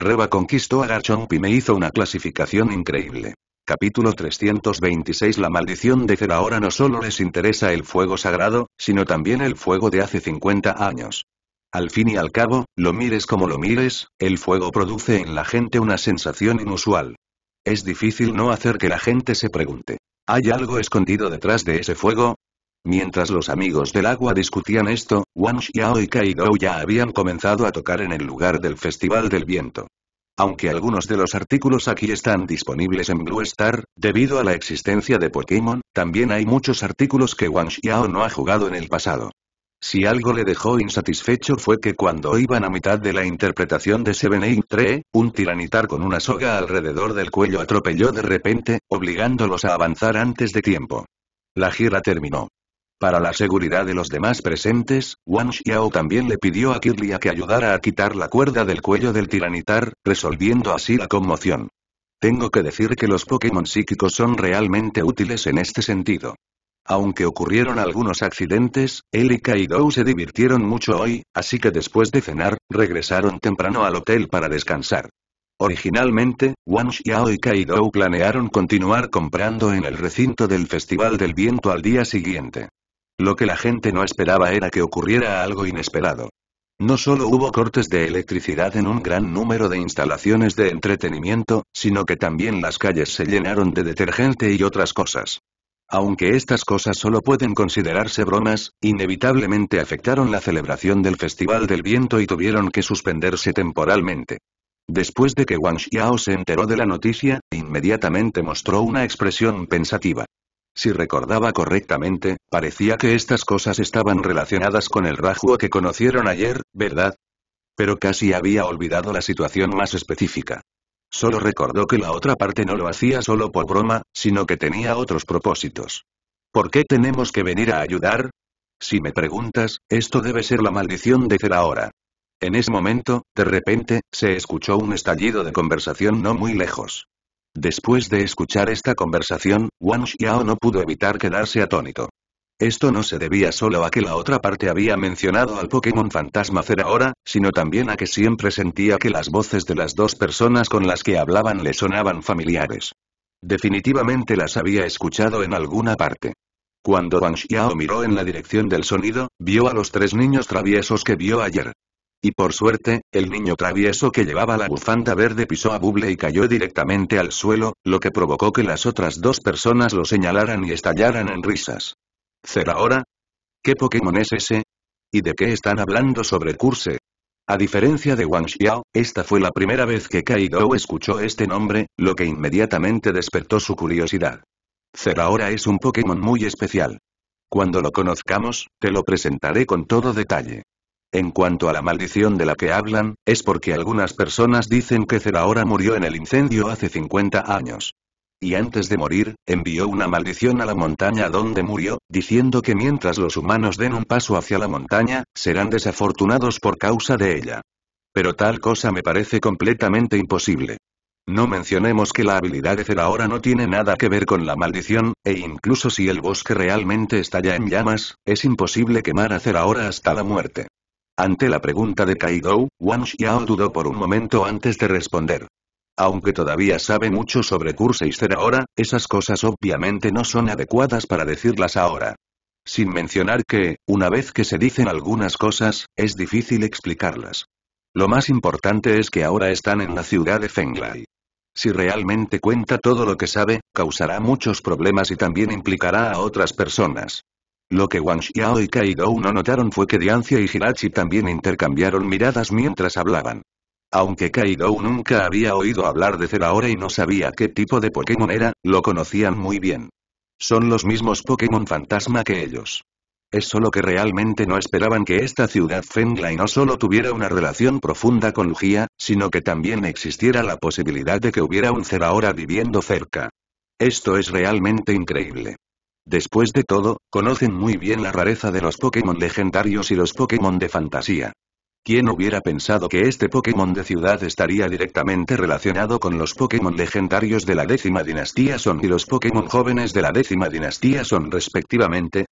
Reba conquistó a Garchomp y me hizo una clasificación increíble. Capítulo 326 La maldición de Zer ahora no solo les interesa el fuego sagrado, sino también el fuego de hace 50 años. Al fin y al cabo, lo mires como lo mires, el fuego produce en la gente una sensación inusual. Es difícil no hacer que la gente se pregunte. ¿Hay algo escondido detrás de ese fuego? Mientras los amigos del agua discutían esto, Wang Xiao y Kaido ya habían comenzado a tocar en el lugar del Festival del Viento. Aunque algunos de los artículos aquí están disponibles en Blue Star, debido a la existencia de Pokémon, también hay muchos artículos que Wang Xiao no ha jugado en el pasado. Si algo le dejó insatisfecho fue que cuando iban a mitad de la interpretación de Seven Eight three un tiranitar con una soga alrededor del cuello atropelló de repente, obligándolos a avanzar antes de tiempo. La gira terminó. Para la seguridad de los demás presentes, Wang Xiao también le pidió a Kirlia que ayudara a quitar la cuerda del cuello del tiranitar, resolviendo así la conmoción. Tengo que decir que los Pokémon psíquicos son realmente útiles en este sentido. Aunque ocurrieron algunos accidentes, él y Dou se divirtieron mucho hoy, así que después de cenar, regresaron temprano al hotel para descansar. Originalmente, Wang Xiao y kaido planearon continuar comprando en el recinto del Festival del Viento al día siguiente. Lo que la gente no esperaba era que ocurriera algo inesperado. No solo hubo cortes de electricidad en un gran número de instalaciones de entretenimiento, sino que también las calles se llenaron de detergente y otras cosas. Aunque estas cosas solo pueden considerarse bromas, inevitablemente afectaron la celebración del Festival del Viento y tuvieron que suspenderse temporalmente. Después de que Wang Xiao se enteró de la noticia, inmediatamente mostró una expresión pensativa. Si recordaba correctamente, parecía que estas cosas estaban relacionadas con el Rajuo que conocieron ayer, ¿verdad? Pero casi había olvidado la situación más específica. Solo recordó que la otra parte no lo hacía solo por broma, sino que tenía otros propósitos. ¿Por qué tenemos que venir a ayudar? Si me preguntas, esto debe ser la maldición de ahora. En ese momento, de repente, se escuchó un estallido de conversación no muy lejos. Después de escuchar esta conversación, Wang Xiao no pudo evitar quedarse atónito. Esto no se debía solo a que la otra parte había mencionado al Pokémon fantasma Cera ahora, sino también a que siempre sentía que las voces de las dos personas con las que hablaban le sonaban familiares. Definitivamente las había escuchado en alguna parte. Cuando Wang Xiao miró en la dirección del sonido, vio a los tres niños traviesos que vio ayer. Y por suerte, el niño travieso que llevaba la bufanda verde pisó a Buble y cayó directamente al suelo, lo que provocó que las otras dos personas lo señalaran y estallaran en risas. ¿Cer ¿Qué Pokémon es ese? ¿Y de qué están hablando sobre Curse? A diferencia de Wang Xiao, esta fue la primera vez que Kaido escuchó este nombre, lo que inmediatamente despertó su curiosidad. Zeraora es un Pokémon muy especial. Cuando lo conozcamos, te lo presentaré con todo detalle. En cuanto a la maldición de la que hablan, es porque algunas personas dicen que Zeraora murió en el incendio hace 50 años. Y antes de morir, envió una maldición a la montaña donde murió, diciendo que mientras los humanos den un paso hacia la montaña, serán desafortunados por causa de ella. Pero tal cosa me parece completamente imposible. No mencionemos que la habilidad de Zeraora no tiene nada que ver con la maldición, e incluso si el bosque realmente está ya en llamas, es imposible quemar a Zeraora hasta la muerte. Ante la pregunta de kaido Wang Xiao dudó por un momento antes de responder. Aunque todavía sabe mucho sobre Kurseister ahora, esas cosas obviamente no son adecuadas para decirlas ahora. Sin mencionar que, una vez que se dicen algunas cosas, es difícil explicarlas. Lo más importante es que ahora están en la ciudad de Fenglai. Si realmente cuenta todo lo que sabe, causará muchos problemas y también implicará a otras personas. Lo que Wang Xiao y Kaidou no notaron fue que Diancia y Hirachi también intercambiaron miradas mientras hablaban. Aunque Kaido nunca había oído hablar de Zeraora y no sabía qué tipo de Pokémon era, lo conocían muy bien. Son los mismos Pokémon fantasma que ellos. Es solo que realmente no esperaban que esta ciudad Fengla no solo tuviera una relación profunda con Lugia, sino que también existiera la posibilidad de que hubiera un Zeraora viviendo cerca. Esto es realmente increíble. Después de todo, conocen muy bien la rareza de los Pokémon legendarios y los Pokémon de fantasía. ¿Quién hubiera pensado que este Pokémon de ciudad estaría directamente relacionado con los Pokémon legendarios de la décima dinastía Son y los Pokémon jóvenes de la décima dinastía Son respectivamente?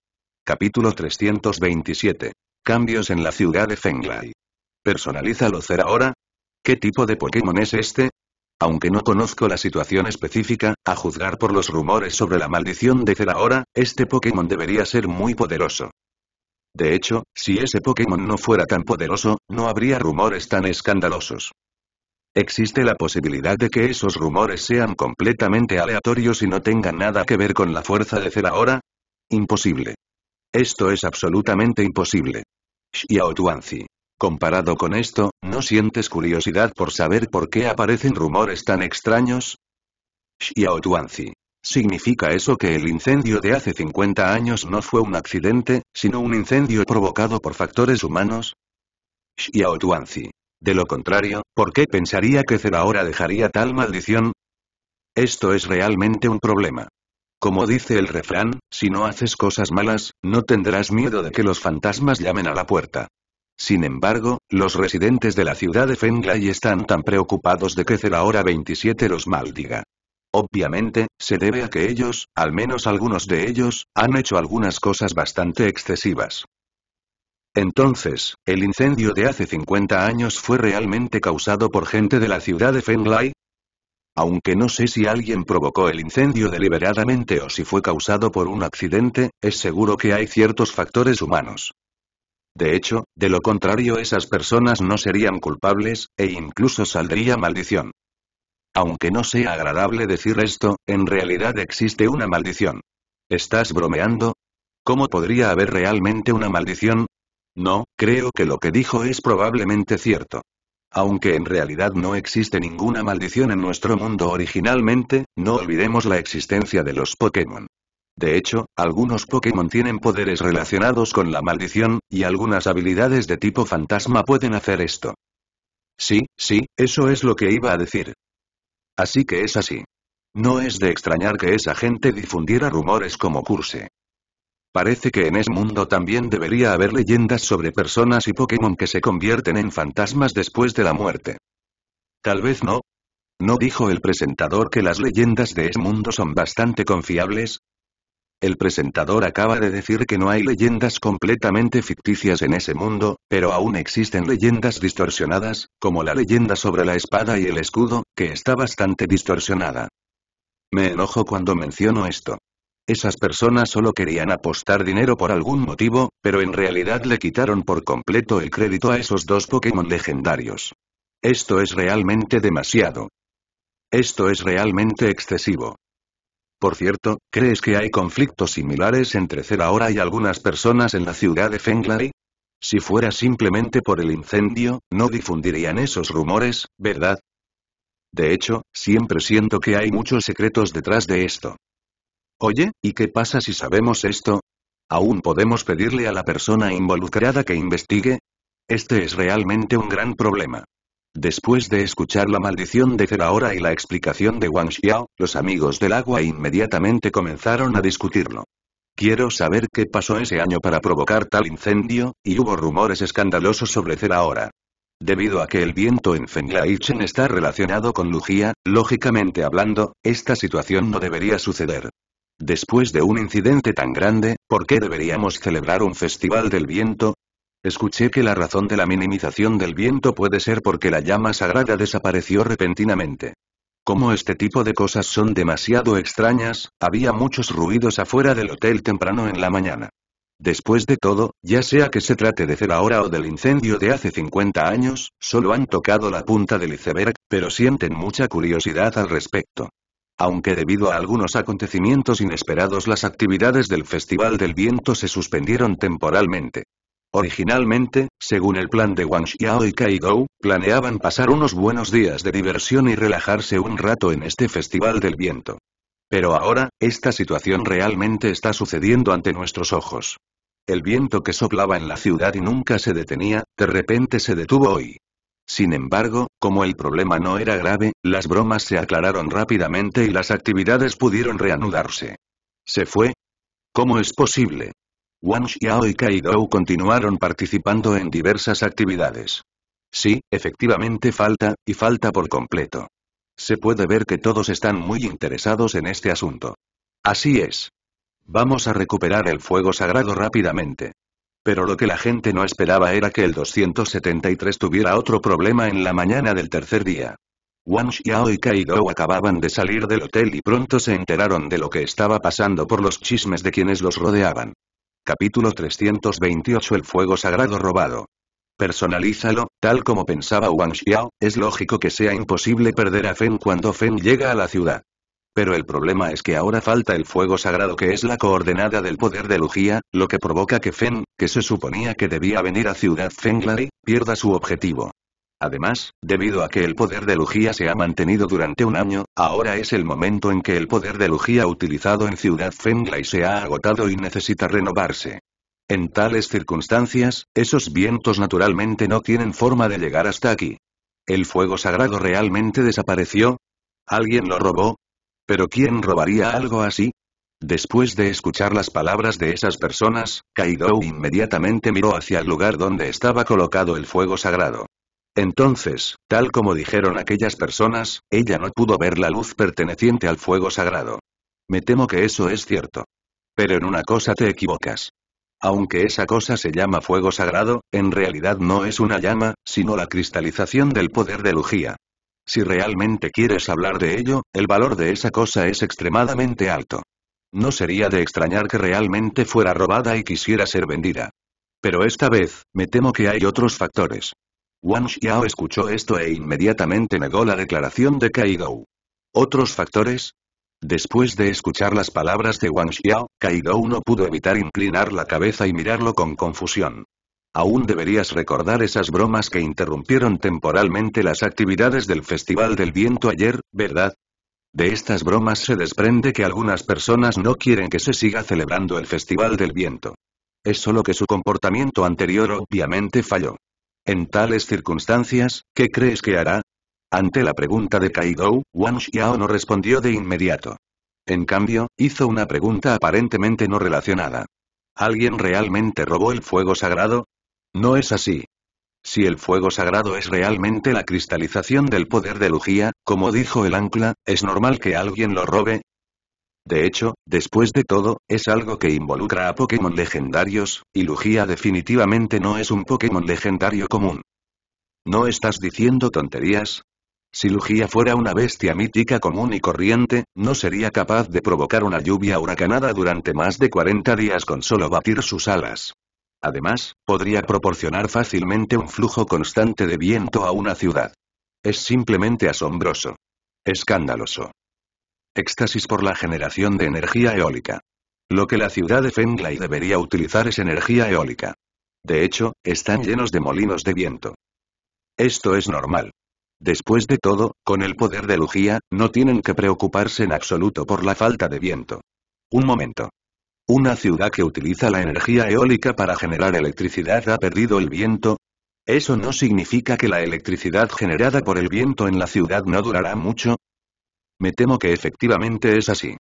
Capítulo 327. Cambios en la ciudad de Fenglai. ¿Personaliza Locer ahora? ¿Qué tipo de Pokémon es este? Aunque no conozco la situación específica, a juzgar por los rumores sobre la maldición de Zeraora, este Pokémon debería ser muy poderoso. De hecho, si ese Pokémon no fuera tan poderoso, no habría rumores tan escandalosos. Existe la posibilidad de que esos rumores sean completamente aleatorios y no tengan nada que ver con la fuerza de Zeraora? Imposible. Esto es absolutamente imposible. Xiao Comparado con esto, ¿no sientes curiosidad por saber por qué aparecen rumores tan extraños? Xiao Tuanzi. ¿Significa eso que el incendio de hace 50 años no fue un accidente, sino un incendio provocado por factores humanos? Xiao Tuanzi. De lo contrario, ¿por qué pensaría que ahora dejaría tal maldición? Esto es realmente un problema. Como dice el refrán, si no haces cosas malas, no tendrás miedo de que los fantasmas llamen a la puerta. Sin embargo, los residentes de la ciudad de Fenglai están tan preocupados de que ahora 27 los maldiga. Obviamente, se debe a que ellos, al menos algunos de ellos, han hecho algunas cosas bastante excesivas. Entonces, ¿el incendio de hace 50 años fue realmente causado por gente de la ciudad de Fenglai? Aunque no sé si alguien provocó el incendio deliberadamente o si fue causado por un accidente, es seguro que hay ciertos factores humanos. De hecho, de lo contrario esas personas no serían culpables, e incluso saldría maldición. Aunque no sea agradable decir esto, en realidad existe una maldición. ¿Estás bromeando? ¿Cómo podría haber realmente una maldición? No, creo que lo que dijo es probablemente cierto. Aunque en realidad no existe ninguna maldición en nuestro mundo originalmente, no olvidemos la existencia de los Pokémon. De hecho, algunos Pokémon tienen poderes relacionados con la maldición, y algunas habilidades de tipo fantasma pueden hacer esto. Sí, sí, eso es lo que iba a decir. Así que es así. No es de extrañar que esa gente difundiera rumores como Curse. Parece que en ese mundo también debería haber leyendas sobre personas y Pokémon que se convierten en fantasmas después de la muerte. Tal vez no. ¿No dijo el presentador que las leyendas de ese mundo son bastante confiables? El presentador acaba de decir que no hay leyendas completamente ficticias en ese mundo, pero aún existen leyendas distorsionadas, como la leyenda sobre la espada y el escudo, que está bastante distorsionada. Me enojo cuando menciono esto. Esas personas solo querían apostar dinero por algún motivo, pero en realidad le quitaron por completo el crédito a esos dos Pokémon legendarios. Esto es realmente demasiado. Esto es realmente excesivo. Por cierto, ¿crees que hay conflictos similares entre Cera y algunas personas en la ciudad de Fenglai? Si fuera simplemente por el incendio, no difundirían esos rumores, ¿verdad? De hecho, siempre siento que hay muchos secretos detrás de esto. Oye, ¿y qué pasa si sabemos esto? ¿Aún podemos pedirle a la persona involucrada que investigue? Este es realmente un gran problema. Después de escuchar la maldición de Zeraora y la explicación de Wang Xiao, los amigos del agua inmediatamente comenzaron a discutirlo. Quiero saber qué pasó ese año para provocar tal incendio, y hubo rumores escandalosos sobre Zeraora. Debido a que el viento en Fenglaichen está relacionado con Lugia, lógicamente hablando, esta situación no debería suceder. Después de un incidente tan grande, ¿por qué deberíamos celebrar un festival del viento? Escuché que la razón de la minimización del viento puede ser porque la llama sagrada desapareció repentinamente. Como este tipo de cosas son demasiado extrañas, había muchos ruidos afuera del hotel temprano en la mañana. Después de todo, ya sea que se trate de cera ahora o del incendio de hace 50 años, solo han tocado la punta del iceberg, pero sienten mucha curiosidad al respecto. Aunque debido a algunos acontecimientos inesperados las actividades del Festival del Viento se suspendieron temporalmente. Originalmente, según el plan de Wang Xiao y Gou, planeaban pasar unos buenos días de diversión y relajarse un rato en este festival del viento. Pero ahora, esta situación realmente está sucediendo ante nuestros ojos. El viento que soplaba en la ciudad y nunca se detenía, de repente se detuvo hoy. Sin embargo, como el problema no era grave, las bromas se aclararon rápidamente y las actividades pudieron reanudarse. ¿Se fue? ¿Cómo es posible? Wang Xiao y Kai continuaron participando en diversas actividades. Sí, efectivamente falta, y falta por completo. Se puede ver que todos están muy interesados en este asunto. Así es. Vamos a recuperar el fuego sagrado rápidamente. Pero lo que la gente no esperaba era que el 273 tuviera otro problema en la mañana del tercer día. Wang Xiao y Kaido acababan de salir del hotel y pronto se enteraron de lo que estaba pasando por los chismes de quienes los rodeaban. Capítulo 328 El fuego sagrado robado. Personalízalo, tal como pensaba Wang Xiao, es lógico que sea imposible perder a Fen cuando Feng llega a la ciudad. Pero el problema es que ahora falta el fuego sagrado que es la coordenada del poder de Lugia, lo que provoca que Feng, que se suponía que debía venir a Ciudad Fenglari, pierda su objetivo. Además, debido a que el poder de Lugia se ha mantenido durante un año, ahora es el momento en que el poder de Lugia utilizado en Ciudad Fenglai se ha agotado y necesita renovarse. En tales circunstancias, esos vientos naturalmente no tienen forma de llegar hasta aquí. ¿El fuego sagrado realmente desapareció? ¿Alguien lo robó? ¿Pero quién robaría algo así? Después de escuchar las palabras de esas personas, Kaido inmediatamente miró hacia el lugar donde estaba colocado el fuego sagrado. Entonces, tal como dijeron aquellas personas, ella no pudo ver la luz perteneciente al fuego sagrado. Me temo que eso es cierto. Pero en una cosa te equivocas. Aunque esa cosa se llama fuego sagrado, en realidad no es una llama, sino la cristalización del poder de Lugía. Si realmente quieres hablar de ello, el valor de esa cosa es extremadamente alto. No sería de extrañar que realmente fuera robada y quisiera ser vendida. Pero esta vez, me temo que hay otros factores. Wang Xiao escuchó esto e inmediatamente negó la declaración de Kaidou. ¿Otros factores? Después de escuchar las palabras de Wang Xiao, Kaidou no pudo evitar inclinar la cabeza y mirarlo con confusión. Aún deberías recordar esas bromas que interrumpieron temporalmente las actividades del Festival del Viento ayer, ¿verdad? De estas bromas se desprende que algunas personas no quieren que se siga celebrando el Festival del Viento. Es solo que su comportamiento anterior obviamente falló. En tales circunstancias, ¿qué crees que hará? Ante la pregunta de Kaido, Wang Xiao no respondió de inmediato. En cambio, hizo una pregunta aparentemente no relacionada. ¿Alguien realmente robó el fuego sagrado? No es así. Si el fuego sagrado es realmente la cristalización del poder de Lugia, como dijo el ancla, es normal que alguien lo robe, de hecho, después de todo, es algo que involucra a Pokémon legendarios, y Lugia definitivamente no es un Pokémon legendario común. ¿No estás diciendo tonterías? Si Lugia fuera una bestia mítica común y corriente, no sería capaz de provocar una lluvia huracanada durante más de 40 días con solo batir sus alas. Además, podría proporcionar fácilmente un flujo constante de viento a una ciudad. Es simplemente asombroso. Escandaloso éxtasis por la generación de energía eólica. Lo que la ciudad de Fenglai debería utilizar es energía eólica. De hecho, están llenos de molinos de viento. Esto es normal. Después de todo, con el poder de Lugia, no tienen que preocuparse en absoluto por la falta de viento. Un momento. ¿Una ciudad que utiliza la energía eólica para generar electricidad ha perdido el viento? Eso no significa que la electricidad generada por el viento en la ciudad no durará mucho, me temo que efectivamente es así.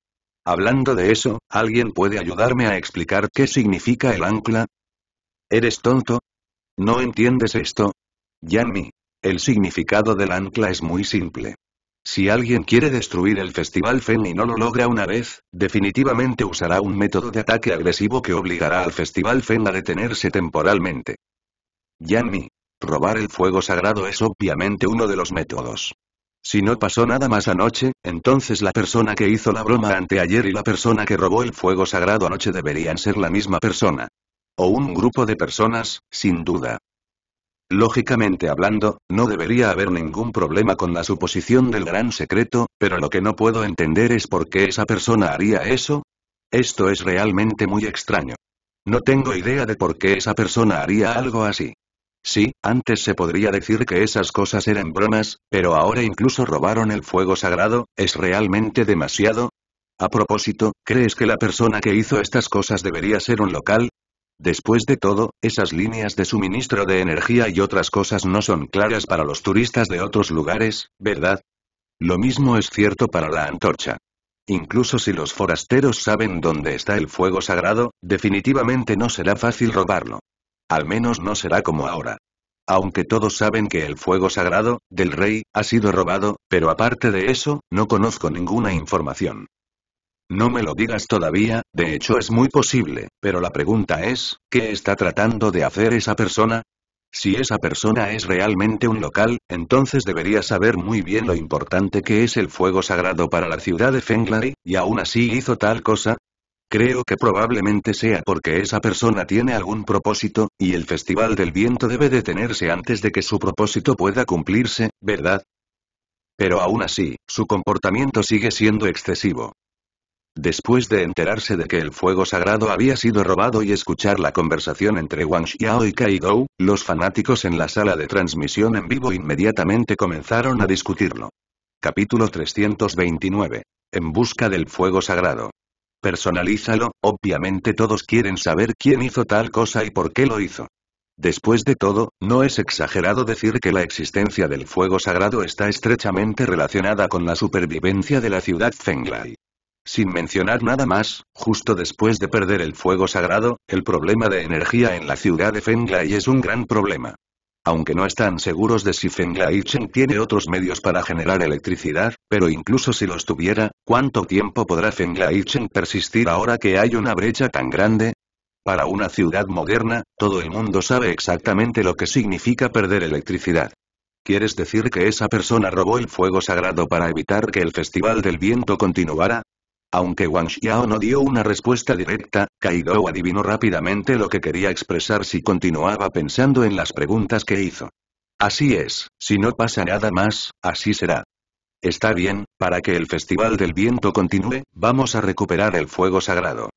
Hablando de eso, ¿alguien puede ayudarme a explicar qué significa el ancla? ¿Eres tonto? ¿No entiendes esto? Yanmi. El significado del ancla es muy simple. Si alguien quiere destruir el Festival Fen y no lo logra una vez, definitivamente usará un método de ataque agresivo que obligará al Festival Fen a detenerse temporalmente. Yanmi. Robar el fuego sagrado es obviamente uno de los métodos. Si no pasó nada más anoche, entonces la persona que hizo la broma anteayer y la persona que robó el fuego sagrado anoche deberían ser la misma persona. O un grupo de personas, sin duda. Lógicamente hablando, no debería haber ningún problema con la suposición del gran secreto, pero lo que no puedo entender es por qué esa persona haría eso. Esto es realmente muy extraño. No tengo idea de por qué esa persona haría algo así. Sí, antes se podría decir que esas cosas eran bromas, pero ahora incluso robaron el fuego sagrado, ¿es realmente demasiado? A propósito, ¿crees que la persona que hizo estas cosas debería ser un local? Después de todo, esas líneas de suministro de energía y otras cosas no son claras para los turistas de otros lugares, ¿verdad? Lo mismo es cierto para la antorcha. Incluso si los forasteros saben dónde está el fuego sagrado, definitivamente no será fácil robarlo. Al menos no será como ahora. Aunque todos saben que el fuego sagrado, del rey, ha sido robado, pero aparte de eso, no conozco ninguna información. No me lo digas todavía, de hecho es muy posible, pero la pregunta es, ¿qué está tratando de hacer esa persona? Si esa persona es realmente un local, entonces debería saber muy bien lo importante que es el fuego sagrado para la ciudad de Fenglari, y aún así hizo tal cosa, Creo que probablemente sea porque esa persona tiene algún propósito, y el Festival del Viento debe detenerse antes de que su propósito pueda cumplirse, ¿verdad? Pero aún así, su comportamiento sigue siendo excesivo. Después de enterarse de que el fuego sagrado había sido robado y escuchar la conversación entre Wang Xiao y Dou, los fanáticos en la sala de transmisión en vivo inmediatamente comenzaron a discutirlo. Capítulo 329. En busca del fuego sagrado. Personalízalo, obviamente todos quieren saber quién hizo tal cosa y por qué lo hizo. Después de todo, no es exagerado decir que la existencia del fuego sagrado está estrechamente relacionada con la supervivencia de la ciudad Fenglai. Sin mencionar nada más, justo después de perder el fuego sagrado, el problema de energía en la ciudad de Fenglai es un gran problema. Aunque no están seguros de si Laicheng tiene otros medios para generar electricidad, pero incluso si los tuviera, ¿cuánto tiempo podrá Laicheng persistir ahora que hay una brecha tan grande? Para una ciudad moderna, todo el mundo sabe exactamente lo que significa perder electricidad. ¿Quieres decir que esa persona robó el fuego sagrado para evitar que el Festival del Viento continuara? Aunque Wang Xiao no dio una respuesta directa, Kaido adivinó rápidamente lo que quería expresar si continuaba pensando en las preguntas que hizo. Así es, si no pasa nada más, así será. Está bien, para que el Festival del Viento continúe, vamos a recuperar el fuego sagrado.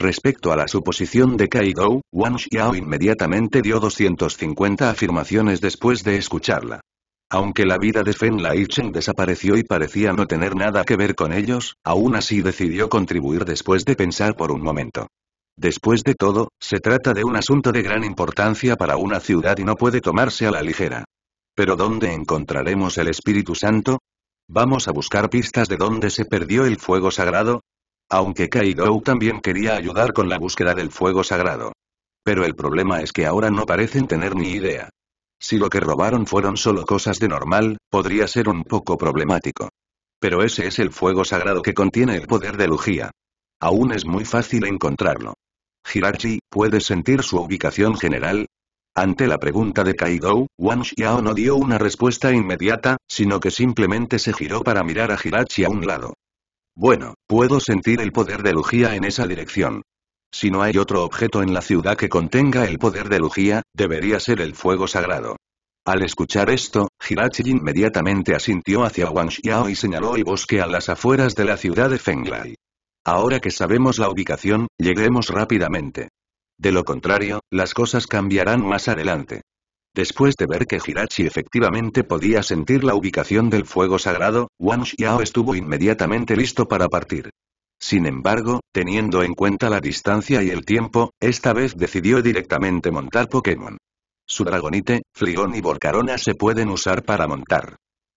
Respecto a la suposición de Kaido, Wang Xiao inmediatamente dio 250 afirmaciones después de escucharla. Aunque la vida de Fen Lai desapareció y parecía no tener nada que ver con ellos, aún así decidió contribuir después de pensar por un momento. Después de todo, se trata de un asunto de gran importancia para una ciudad y no puede tomarse a la ligera. Pero ¿dónde encontraremos el Espíritu Santo? ¿Vamos a buscar pistas de dónde se perdió el fuego sagrado? Aunque Dou también quería ayudar con la búsqueda del fuego sagrado. Pero el problema es que ahora no parecen tener ni idea. Si lo que robaron fueron solo cosas de normal, podría ser un poco problemático. Pero ese es el fuego sagrado que contiene el poder de Lugia. Aún es muy fácil encontrarlo. Hirachi, ¿puedes sentir su ubicación general? Ante la pregunta de Kaido, Wang Xiao no dio una respuesta inmediata, sino que simplemente se giró para mirar a Hirachi a un lado. Bueno, puedo sentir el poder de Lugia en esa dirección. Si no hay otro objeto en la ciudad que contenga el poder de Lugia, debería ser el fuego sagrado. Al escuchar esto, Hirachi inmediatamente asintió hacia Wang Xiao y señaló el bosque a las afueras de la ciudad de Fenglai. Ahora que sabemos la ubicación, lleguemos rápidamente. De lo contrario, las cosas cambiarán más adelante. Después de ver que Hirachi efectivamente podía sentir la ubicación del fuego sagrado, Wang Xiao estuvo inmediatamente listo para partir. Sin embargo, teniendo en cuenta la distancia y el tiempo, esta vez decidió directamente montar Pokémon. Su Dragonite, Fligón y Volcarona se pueden usar para montar.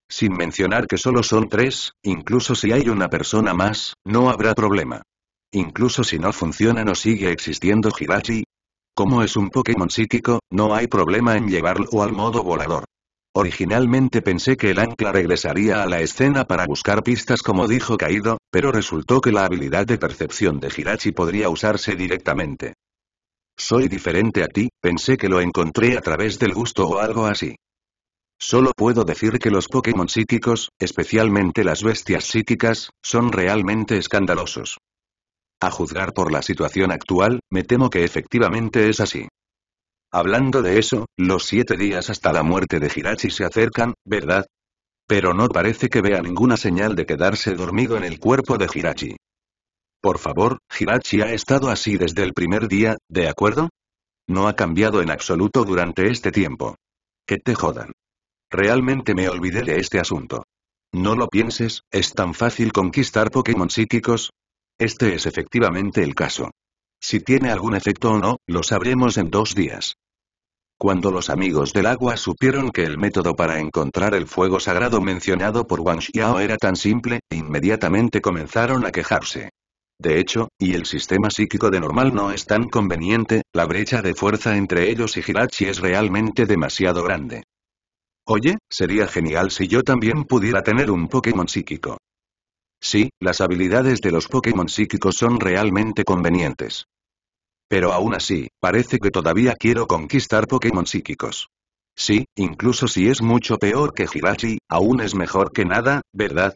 Sin mencionar que solo son tres, incluso si hay una persona más, no habrá problema. Incluso si no funciona o sigue existiendo Hirachi. Como es un Pokémon psíquico, no hay problema en llevarlo al modo volador. Originalmente pensé que el ancla regresaría a la escena para buscar pistas como dijo Kaido, pero resultó que la habilidad de percepción de Hirachi podría usarse directamente. Soy diferente a ti, pensé que lo encontré a través del gusto o algo así. Solo puedo decir que los Pokémon psíquicos, especialmente las bestias psíquicas, son realmente escandalosos. A juzgar por la situación actual, me temo que efectivamente es así. Hablando de eso, los siete días hasta la muerte de Hirachi se acercan, ¿verdad? Pero no parece que vea ninguna señal de quedarse dormido en el cuerpo de Hirachi. Por favor, Hirachi ha estado así desde el primer día, ¿de acuerdo? No ha cambiado en absoluto durante este tiempo. Que te jodan. Realmente me olvidé de este asunto. No lo pienses, es tan fácil conquistar Pokémon psíquicos. Este es efectivamente el caso. Si tiene algún efecto o no, lo sabremos en dos días. Cuando los amigos del agua supieron que el método para encontrar el fuego sagrado mencionado por Wang Xiao era tan simple, inmediatamente comenzaron a quejarse. De hecho, y el sistema psíquico de normal no es tan conveniente, la brecha de fuerza entre ellos y Hirachi es realmente demasiado grande. Oye, sería genial si yo también pudiera tener un Pokémon psíquico. Sí, las habilidades de los Pokémon psíquicos son realmente convenientes. Pero aún así, parece que todavía quiero conquistar Pokémon psíquicos. Sí, incluso si es mucho peor que Hirachi, aún es mejor que nada, ¿verdad?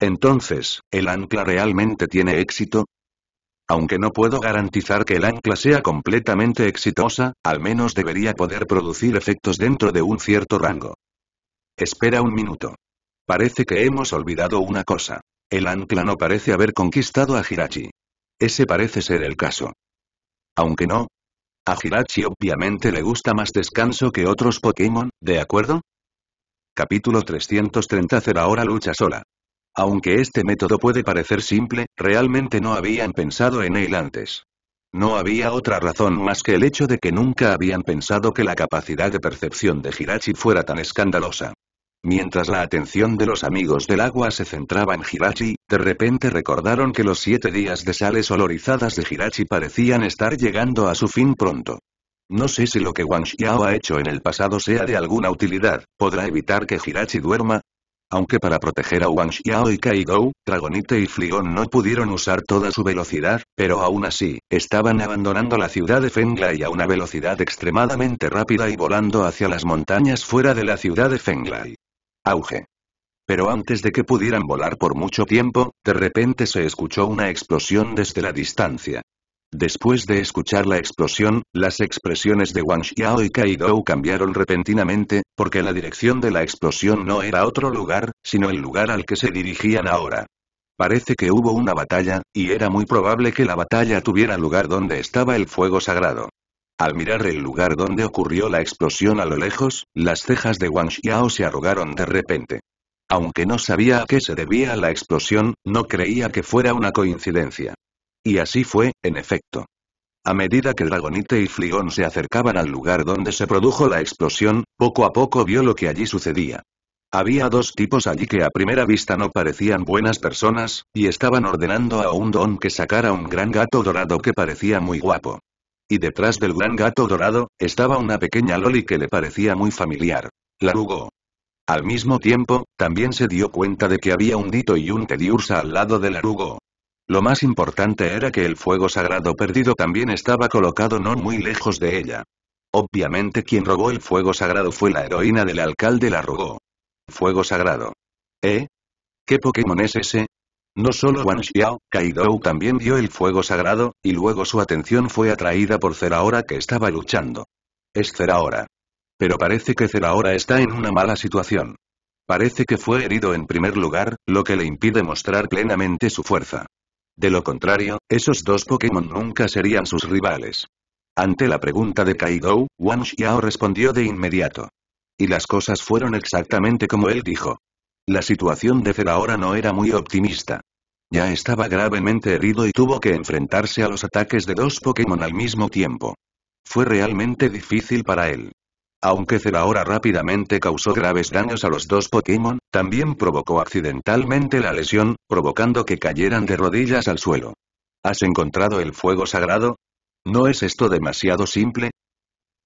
Entonces, ¿el ancla realmente tiene éxito? Aunque no puedo garantizar que el ancla sea completamente exitosa, al menos debería poder producir efectos dentro de un cierto rango. Espera un minuto. Parece que hemos olvidado una cosa. El ancla no parece haber conquistado a Hirachi. Ese parece ser el caso aunque no. A Hirachi obviamente le gusta más descanso que otros Pokémon, ¿de acuerdo? Capítulo 330 Ahora Lucha Sola. Aunque este método puede parecer simple, realmente no habían pensado en él antes. No había otra razón más que el hecho de que nunca habían pensado que la capacidad de percepción de Hirachi fuera tan escandalosa. Mientras la atención de los amigos del agua se centraba en Hirachi, de repente recordaron que los siete días de sales olorizadas de Hirachi parecían estar llegando a su fin pronto. No sé si lo que Wang Xiao ha hecho en el pasado sea de alguna utilidad, ¿podrá evitar que Hirachi duerma? Aunque para proteger a Wang Xiao y kaigo Dragonite y Flion no pudieron usar toda su velocidad, pero aún así, estaban abandonando la ciudad de Fenglai a una velocidad extremadamente rápida y volando hacia las montañas fuera de la ciudad de Fenglai auge. Pero antes de que pudieran volar por mucho tiempo, de repente se escuchó una explosión desde la distancia. Después de escuchar la explosión, las expresiones de Wang Xiao y Kaidou cambiaron repentinamente, porque la dirección de la explosión no era otro lugar, sino el lugar al que se dirigían ahora. Parece que hubo una batalla, y era muy probable que la batalla tuviera lugar donde estaba el fuego sagrado. Al mirar el lugar donde ocurrió la explosión a lo lejos, las cejas de Wang Xiao se arrugaron de repente. Aunque no sabía a qué se debía la explosión, no creía que fuera una coincidencia. Y así fue, en efecto. A medida que Dragonite y Fligón se acercaban al lugar donde se produjo la explosión, poco a poco vio lo que allí sucedía. Había dos tipos allí que a primera vista no parecían buenas personas, y estaban ordenando a un don que sacara un gran gato dorado que parecía muy guapo y detrás del gran gato dorado, estaba una pequeña Loli que le parecía muy familiar. La Al mismo tiempo, también se dio cuenta de que había un Dito y un Tediursa al lado de Arugo. Lo más importante era que el fuego sagrado perdido también estaba colocado no muy lejos de ella. Obviamente quien robó el fuego sagrado fue la heroína del alcalde Larugo. Fuego sagrado. ¿Eh? ¿Qué Pokémon es ese? No solo Wang Xiao, Kaidou también vio el fuego sagrado, y luego su atención fue atraída por Zeraora que estaba luchando. Es Zeraora. Pero parece que Zeraora está en una mala situación. Parece que fue herido en primer lugar, lo que le impide mostrar plenamente su fuerza. De lo contrario, esos dos Pokémon nunca serían sus rivales. Ante la pregunta de Kaidou, Wang Xiao respondió de inmediato. Y las cosas fueron exactamente como él dijo. La situación de Fer no era muy optimista. Ya estaba gravemente herido y tuvo que enfrentarse a los ataques de dos Pokémon al mismo tiempo. Fue realmente difícil para él. Aunque Zeraora rápidamente causó graves daños a los dos Pokémon, también provocó accidentalmente la lesión, provocando que cayeran de rodillas al suelo. ¿Has encontrado el fuego sagrado? ¿No es esto demasiado simple?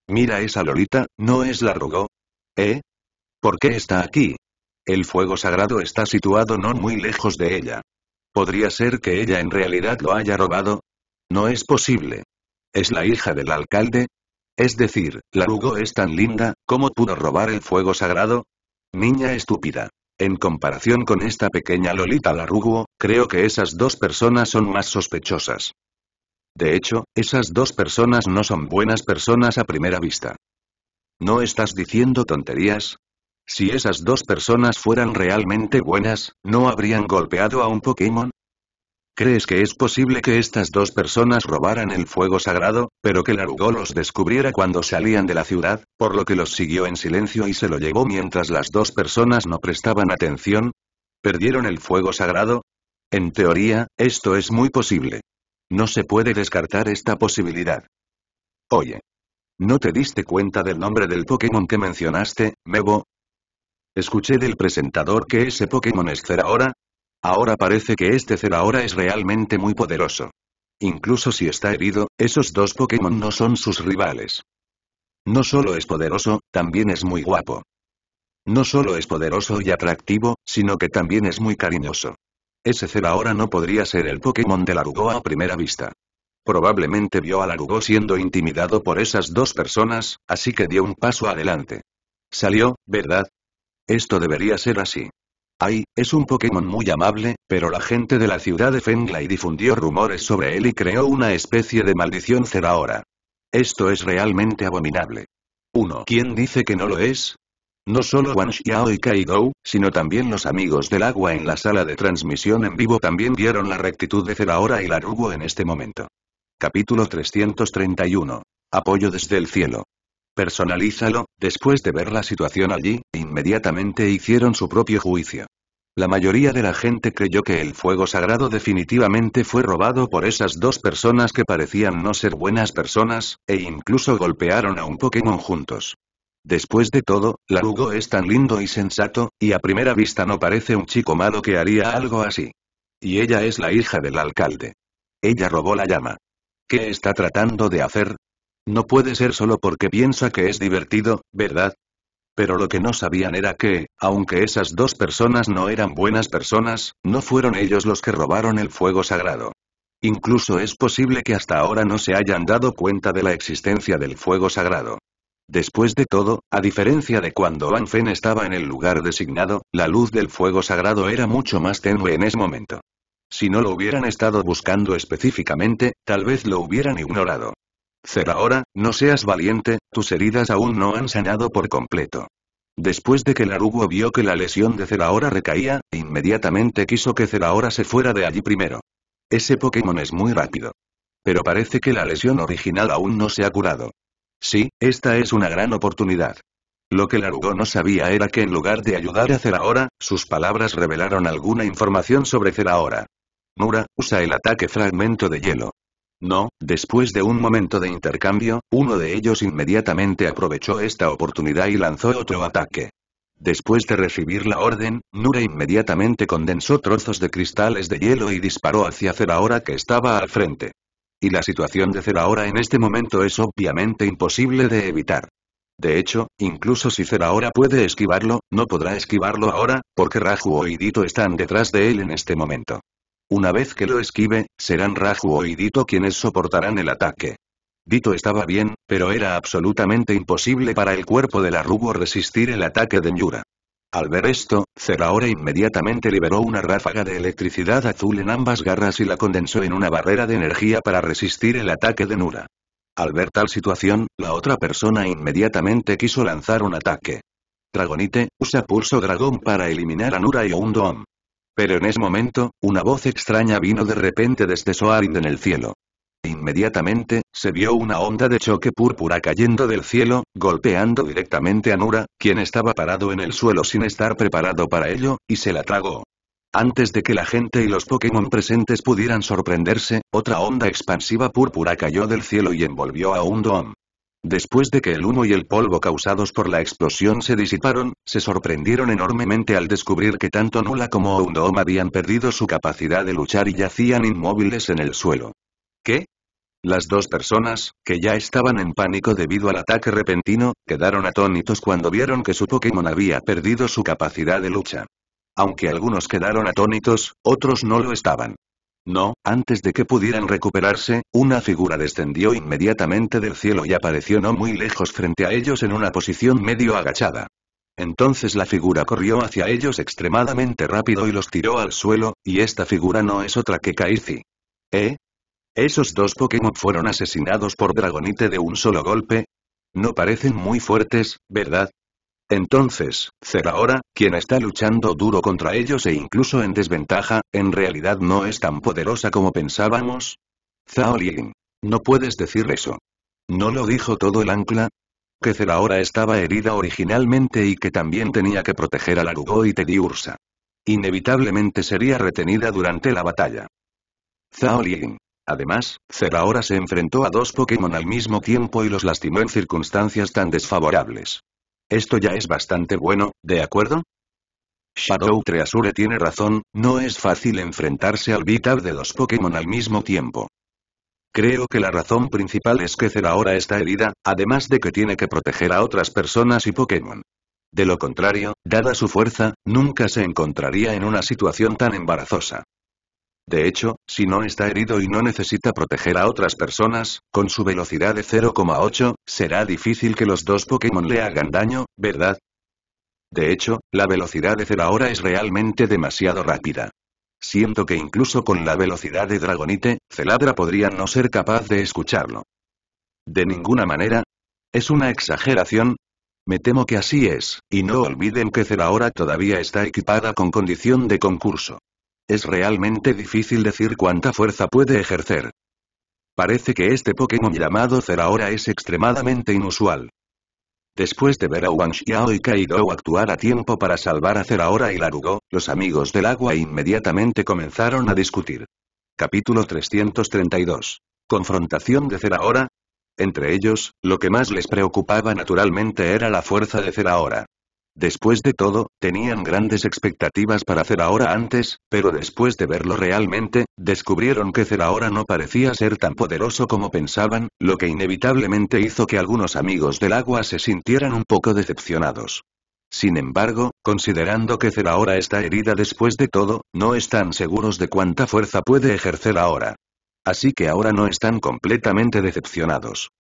Mira esa Lolita, ¿no es la rugó? ¿Eh? ¿Por qué está aquí? El fuego sagrado está situado no muy lejos de ella. ¿Podría ser que ella en realidad lo haya robado? No es posible. ¿Es la hija del alcalde? Es decir, Larugo es tan linda, ¿cómo pudo robar el fuego sagrado? Niña estúpida. En comparación con esta pequeña Lolita Larugo, creo que esas dos personas son más sospechosas. De hecho, esas dos personas no son buenas personas a primera vista. ¿No estás diciendo tonterías? Si esas dos personas fueran realmente buenas, ¿no habrían golpeado a un Pokémon? ¿Crees que es posible que estas dos personas robaran el fuego sagrado, pero que Larugo los descubriera cuando salían de la ciudad, por lo que los siguió en silencio y se lo llevó mientras las dos personas no prestaban atención? ¿Perdieron el fuego sagrado? En teoría, esto es muy posible. No se puede descartar esta posibilidad. Oye. ¿No te diste cuenta del nombre del Pokémon que mencionaste, Mebo? Escuché del presentador que ese Pokémon es ahora. Ahora parece que este Zeraora es realmente muy poderoso. Incluso si está herido, esos dos Pokémon no son sus rivales. No solo es poderoso, también es muy guapo. No solo es poderoso y atractivo, sino que también es muy cariñoso. Ese Zeraora no podría ser el Pokémon de Larugo a primera vista. Probablemente vio a Larugo siendo intimidado por esas dos personas, así que dio un paso adelante. Salió, ¿verdad? Esto debería ser así. Ay, es un Pokémon muy amable, pero la gente de la ciudad de Fenglai difundió rumores sobre él y creó una especie de maldición ahora. Esto es realmente abominable. 1. ¿Quién dice que no lo es? No solo Wang Xiao y Kaidou, sino también los amigos del agua en la sala de transmisión en vivo también vieron la rectitud de Zeraora y Larugo en este momento. Capítulo 331. Apoyo desde el cielo. Personalízalo, después de ver la situación allí, inmediatamente hicieron su propio juicio. La mayoría de la gente creyó que el fuego sagrado definitivamente fue robado por esas dos personas que parecían no ser buenas personas, e incluso golpearon a un Pokémon juntos. Después de todo, Larugo es tan lindo y sensato, y a primera vista no parece un chico malo que haría algo así. Y ella es la hija del alcalde. Ella robó la llama. ¿Qué está tratando de hacer? No puede ser solo porque piensa que es divertido, ¿verdad? Pero lo que no sabían era que, aunque esas dos personas no eran buenas personas, no fueron ellos los que robaron el fuego sagrado. Incluso es posible que hasta ahora no se hayan dado cuenta de la existencia del fuego sagrado. Después de todo, a diferencia de cuando Anfen Fen estaba en el lugar designado, la luz del fuego sagrado era mucho más tenue en ese momento. Si no lo hubieran estado buscando específicamente, tal vez lo hubieran ignorado. Cer no seas valiente, tus heridas aún no han sanado por completo. Después de que Larugo vio que la lesión de Zeraora recaía, e inmediatamente quiso que Zeraora se fuera de allí primero. Ese Pokémon es muy rápido. Pero parece que la lesión original aún no se ha curado. Sí, esta es una gran oportunidad. Lo que Larugo no sabía era que en lugar de ayudar a Zeraora, sus palabras revelaron alguna información sobre Zeraora. Mura, usa el ataque fragmento de hielo. No, después de un momento de intercambio, uno de ellos inmediatamente aprovechó esta oportunidad y lanzó otro ataque. Después de recibir la orden, Nura inmediatamente condensó trozos de cristales de hielo y disparó hacia Zerahora que estaba al frente. Y la situación de Zerahora en este momento es obviamente imposible de evitar. De hecho, incluso si Zerahora puede esquivarlo, no podrá esquivarlo ahora, porque Raju o Idito están detrás de él en este momento. Una vez que lo esquive, serán Raju y Dito quienes soportarán el ataque. Dito estaba bien, pero era absolutamente imposible para el cuerpo de la Rubo resistir el ataque de Nyura. Al ver esto, Zeraora inmediatamente liberó una ráfaga de electricidad azul en ambas garras y la condensó en una barrera de energía para resistir el ataque de Nura. Al ver tal situación, la otra persona inmediatamente quiso lanzar un ataque. Dragonite, usa pulso dragón para eliminar a Nura y Undom. Pero en ese momento, una voz extraña vino de repente desde Soarin en el cielo. Inmediatamente, se vio una onda de choque púrpura cayendo del cielo, golpeando directamente a Nura, quien estaba parado en el suelo sin estar preparado para ello, y se la tragó. Antes de que la gente y los Pokémon presentes pudieran sorprenderse, otra onda expansiva púrpura cayó del cielo y envolvió a un Dom. Después de que el humo y el polvo causados por la explosión se disiparon, se sorprendieron enormemente al descubrir que tanto Nula como Oundoom habían perdido su capacidad de luchar y yacían inmóviles en el suelo. ¿Qué? Las dos personas, que ya estaban en pánico debido al ataque repentino, quedaron atónitos cuando vieron que su Pokémon había perdido su capacidad de lucha. Aunque algunos quedaron atónitos, otros no lo estaban. No, antes de que pudieran recuperarse, una figura descendió inmediatamente del cielo y apareció no muy lejos frente a ellos en una posición medio agachada. Entonces la figura corrió hacia ellos extremadamente rápido y los tiró al suelo, y esta figura no es otra que Kaizi. ¿Eh? ¿Esos dos Pokémon fueron asesinados por Dragonite de un solo golpe? No parecen muy fuertes, ¿verdad? Entonces, Zeraora, quien está luchando duro contra ellos e incluso en desventaja, en realidad no es tan poderosa como pensábamos. Zaolin, No puedes decir eso. ¿No lo dijo todo el ancla? Que Zeraora estaba herida originalmente y que también tenía que proteger a Larugo y Tediursa. Inevitablemente sería retenida durante la batalla. Zaolin, Además, Zeraora se enfrentó a dos Pokémon al mismo tiempo y los lastimó en circunstancias tan desfavorables. Esto ya es bastante bueno, ¿de acuerdo? Shadow Treasure tiene razón, no es fácil enfrentarse al beat de los Pokémon al mismo tiempo. Creo que la razón principal es que Zer ahora está herida, además de que tiene que proteger a otras personas y Pokémon. De lo contrario, dada su fuerza, nunca se encontraría en una situación tan embarazosa. De hecho, si no está herido y no necesita proteger a otras personas, con su velocidad de 0,8, será difícil que los dos Pokémon le hagan daño, ¿verdad? De hecho, la velocidad de Zeraora es realmente demasiado rápida. Siento que incluso con la velocidad de Dragonite, Celadra podría no ser capaz de escucharlo. De ninguna manera. Es una exageración, me temo que así es, y no olviden que Zeraora todavía está equipada con condición de concurso. Es realmente difícil decir cuánta fuerza puede ejercer. Parece que este Pokémon llamado Zeraora es extremadamente inusual. Después de ver a Wang Xiao y Kaido actuar a tiempo para salvar a Zeraora y Larugo, los amigos del agua inmediatamente comenzaron a discutir. Capítulo 332. Confrontación de Zeraora. Entre ellos, lo que más les preocupaba naturalmente era la fuerza de Zeraora. Después de todo, tenían grandes expectativas para ahora antes, pero después de verlo realmente, descubrieron que Zeraora no parecía ser tan poderoso como pensaban, lo que inevitablemente hizo que algunos amigos del agua se sintieran un poco decepcionados. Sin embargo, considerando que Zeraora está herida después de todo, no están seguros de cuánta fuerza puede ejercer ahora. Así que ahora no están completamente decepcionados.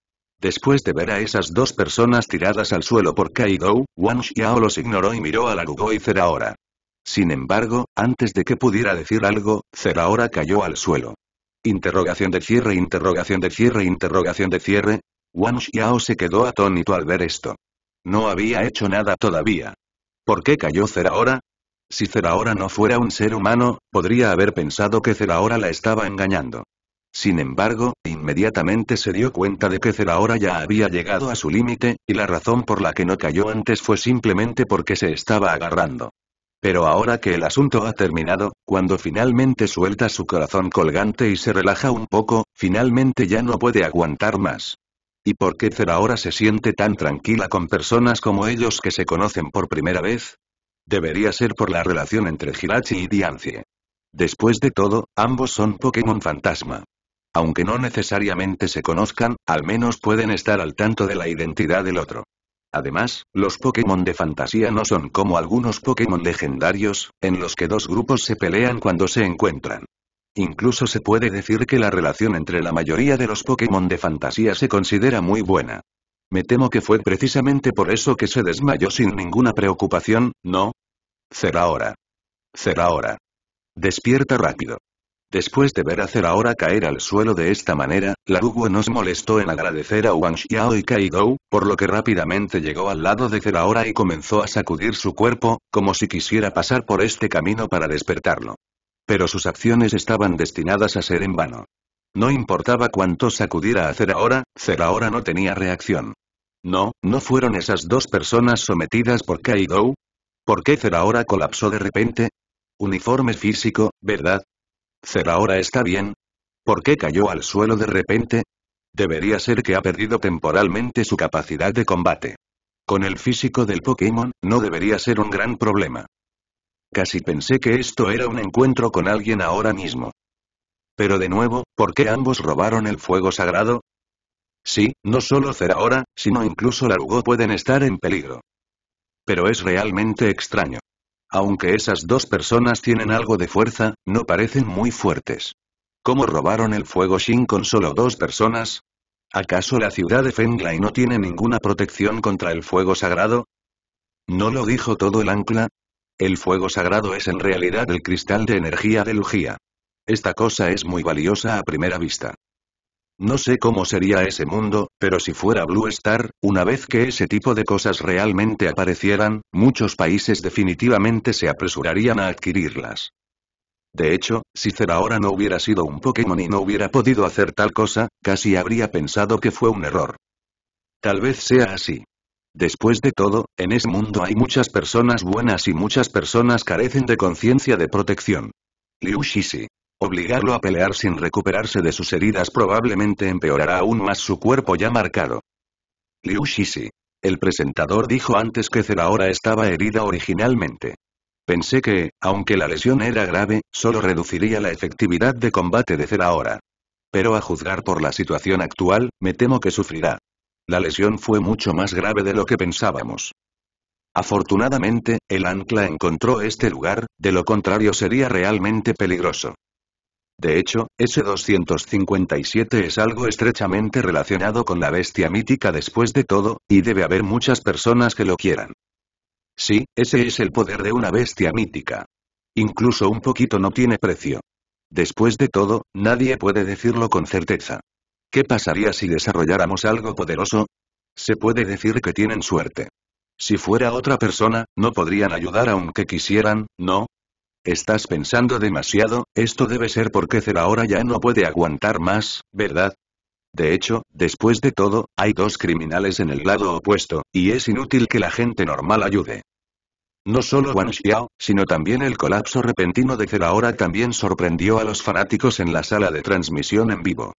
Después de ver a esas dos personas tiradas al suelo por Kaido, Wang Xiao los ignoró y miró a la y Zeraora. Sin embargo, antes de que pudiera decir algo, Zeraora cayó al suelo. Interrogación de cierre, interrogación de cierre, interrogación de cierre. Wang Xiao se quedó atónito al ver esto. No había hecho nada todavía. ¿Por qué cayó Zeraora? Si Zeraora no fuera un ser humano, podría haber pensado que Zeraora la estaba engañando. Sin embargo, inmediatamente se dio cuenta de que Zeraora ya había llegado a su límite, y la razón por la que no cayó antes fue simplemente porque se estaba agarrando. Pero ahora que el asunto ha terminado, cuando finalmente suelta su corazón colgante y se relaja un poco, finalmente ya no puede aguantar más. ¿Y por qué Zeraora se siente tan tranquila con personas como ellos que se conocen por primera vez? Debería ser por la relación entre Hirachi y Diancie. Después de todo, ambos son Pokémon fantasma. Aunque no necesariamente se conozcan, al menos pueden estar al tanto de la identidad del otro. Además, los Pokémon de fantasía no son como algunos Pokémon legendarios, en los que dos grupos se pelean cuando se encuentran. Incluso se puede decir que la relación entre la mayoría de los Pokémon de fantasía se considera muy buena. Me temo que fue precisamente por eso que se desmayó sin ninguna preocupación, ¿no? Será ahora. Será ahora. Despierta rápido. Después de ver a ahora caer al suelo de esta manera, Larugo nos molestó en agradecer a Wang Xiao y kaido por lo que rápidamente llegó al lado de Zerahora y comenzó a sacudir su cuerpo, como si quisiera pasar por este camino para despertarlo. Pero sus acciones estaban destinadas a ser en vano. No importaba cuánto sacudiera a Zerahora, Zerahora no tenía reacción. No, ¿no fueron esas dos personas sometidas por kaido ¿Por qué Zerahora colapsó de repente? Uniforme físico, ¿verdad? ¿Zeraora está bien? ¿Por qué cayó al suelo de repente? Debería ser que ha perdido temporalmente su capacidad de combate. Con el físico del Pokémon, no debería ser un gran problema. Casi pensé que esto era un encuentro con alguien ahora mismo. Pero de nuevo, ¿por qué ambos robaron el fuego sagrado? Sí, no solo Zeraora, sino incluso Larugo pueden estar en peligro. Pero es realmente extraño. Aunque esas dos personas tienen algo de fuerza, no parecen muy fuertes. ¿Cómo robaron el fuego Shin con solo dos personas? ¿Acaso la ciudad de y no tiene ninguna protección contra el fuego sagrado? ¿No lo dijo todo el ancla? El fuego sagrado es en realidad el cristal de energía de Lugia. Esta cosa es muy valiosa a primera vista. No sé cómo sería ese mundo, pero si fuera Blue Star, una vez que ese tipo de cosas realmente aparecieran, muchos países definitivamente se apresurarían a adquirirlas. De hecho, si Zeraora no hubiera sido un Pokémon y no hubiera podido hacer tal cosa, casi habría pensado que fue un error. Tal vez sea así. Después de todo, en ese mundo hay muchas personas buenas y muchas personas carecen de conciencia de protección. Liu Shishi. Obligarlo a pelear sin recuperarse de sus heridas probablemente empeorará aún más su cuerpo ya marcado. Liu Shishi. El presentador dijo antes que Zeraora estaba herida originalmente. Pensé que, aunque la lesión era grave, solo reduciría la efectividad de combate de Zeraora. Pero a juzgar por la situación actual, me temo que sufrirá. La lesión fue mucho más grave de lo que pensábamos. Afortunadamente, el ancla encontró este lugar, de lo contrario sería realmente peligroso. De hecho, ese 257 es algo estrechamente relacionado con la bestia mítica después de todo, y debe haber muchas personas que lo quieran. Sí, ese es el poder de una bestia mítica. Incluso un poquito no tiene precio. Después de todo, nadie puede decirlo con certeza. ¿Qué pasaría si desarrolláramos algo poderoso? Se puede decir que tienen suerte. Si fuera otra persona, no podrían ayudar aunque quisieran, no, Estás pensando demasiado, esto debe ser porque Zeraora ya no puede aguantar más, ¿verdad? De hecho, después de todo, hay dos criminales en el lado opuesto, y es inútil que la gente normal ayude. No solo Wang Xiao, sino también el colapso repentino de Zeraora también sorprendió a los fanáticos en la sala de transmisión en vivo.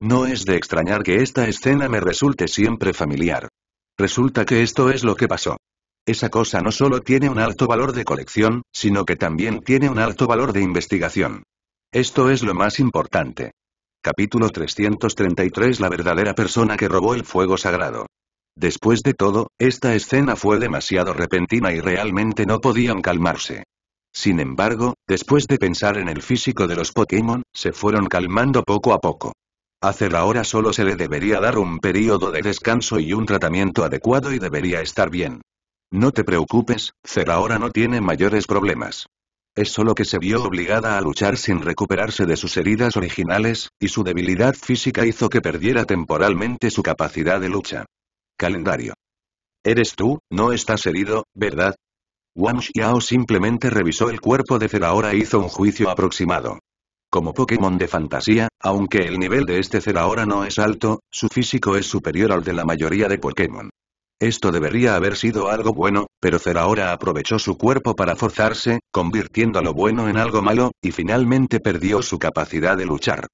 No es de extrañar que esta escena me resulte siempre familiar. Resulta que esto es lo que pasó. Esa cosa no solo tiene un alto valor de colección, sino que también tiene un alto valor de investigación. Esto es lo más importante. Capítulo 333 La verdadera persona que robó el fuego sagrado. Después de todo, esta escena fue demasiado repentina y realmente no podían calmarse. Sin embargo, después de pensar en el físico de los Pokémon, se fueron calmando poco a poco. Hacer ahora solo se le debería dar un periodo de descanso y un tratamiento adecuado y debería estar bien. No te preocupes, Zeraora no tiene mayores problemas. Es solo que se vio obligada a luchar sin recuperarse de sus heridas originales, y su debilidad física hizo que perdiera temporalmente su capacidad de lucha. Calendario. Eres tú, no estás herido, ¿verdad? Wang Xiao simplemente revisó el cuerpo de Zeraora e hizo un juicio aproximado. Como Pokémon de fantasía, aunque el nivel de este Zeraora no es alto, su físico es superior al de la mayoría de Pokémon. Esto debería haber sido algo bueno, pero Zerahora aprovechó su cuerpo para forzarse, convirtiendo lo bueno en algo malo, y finalmente perdió su capacidad de luchar.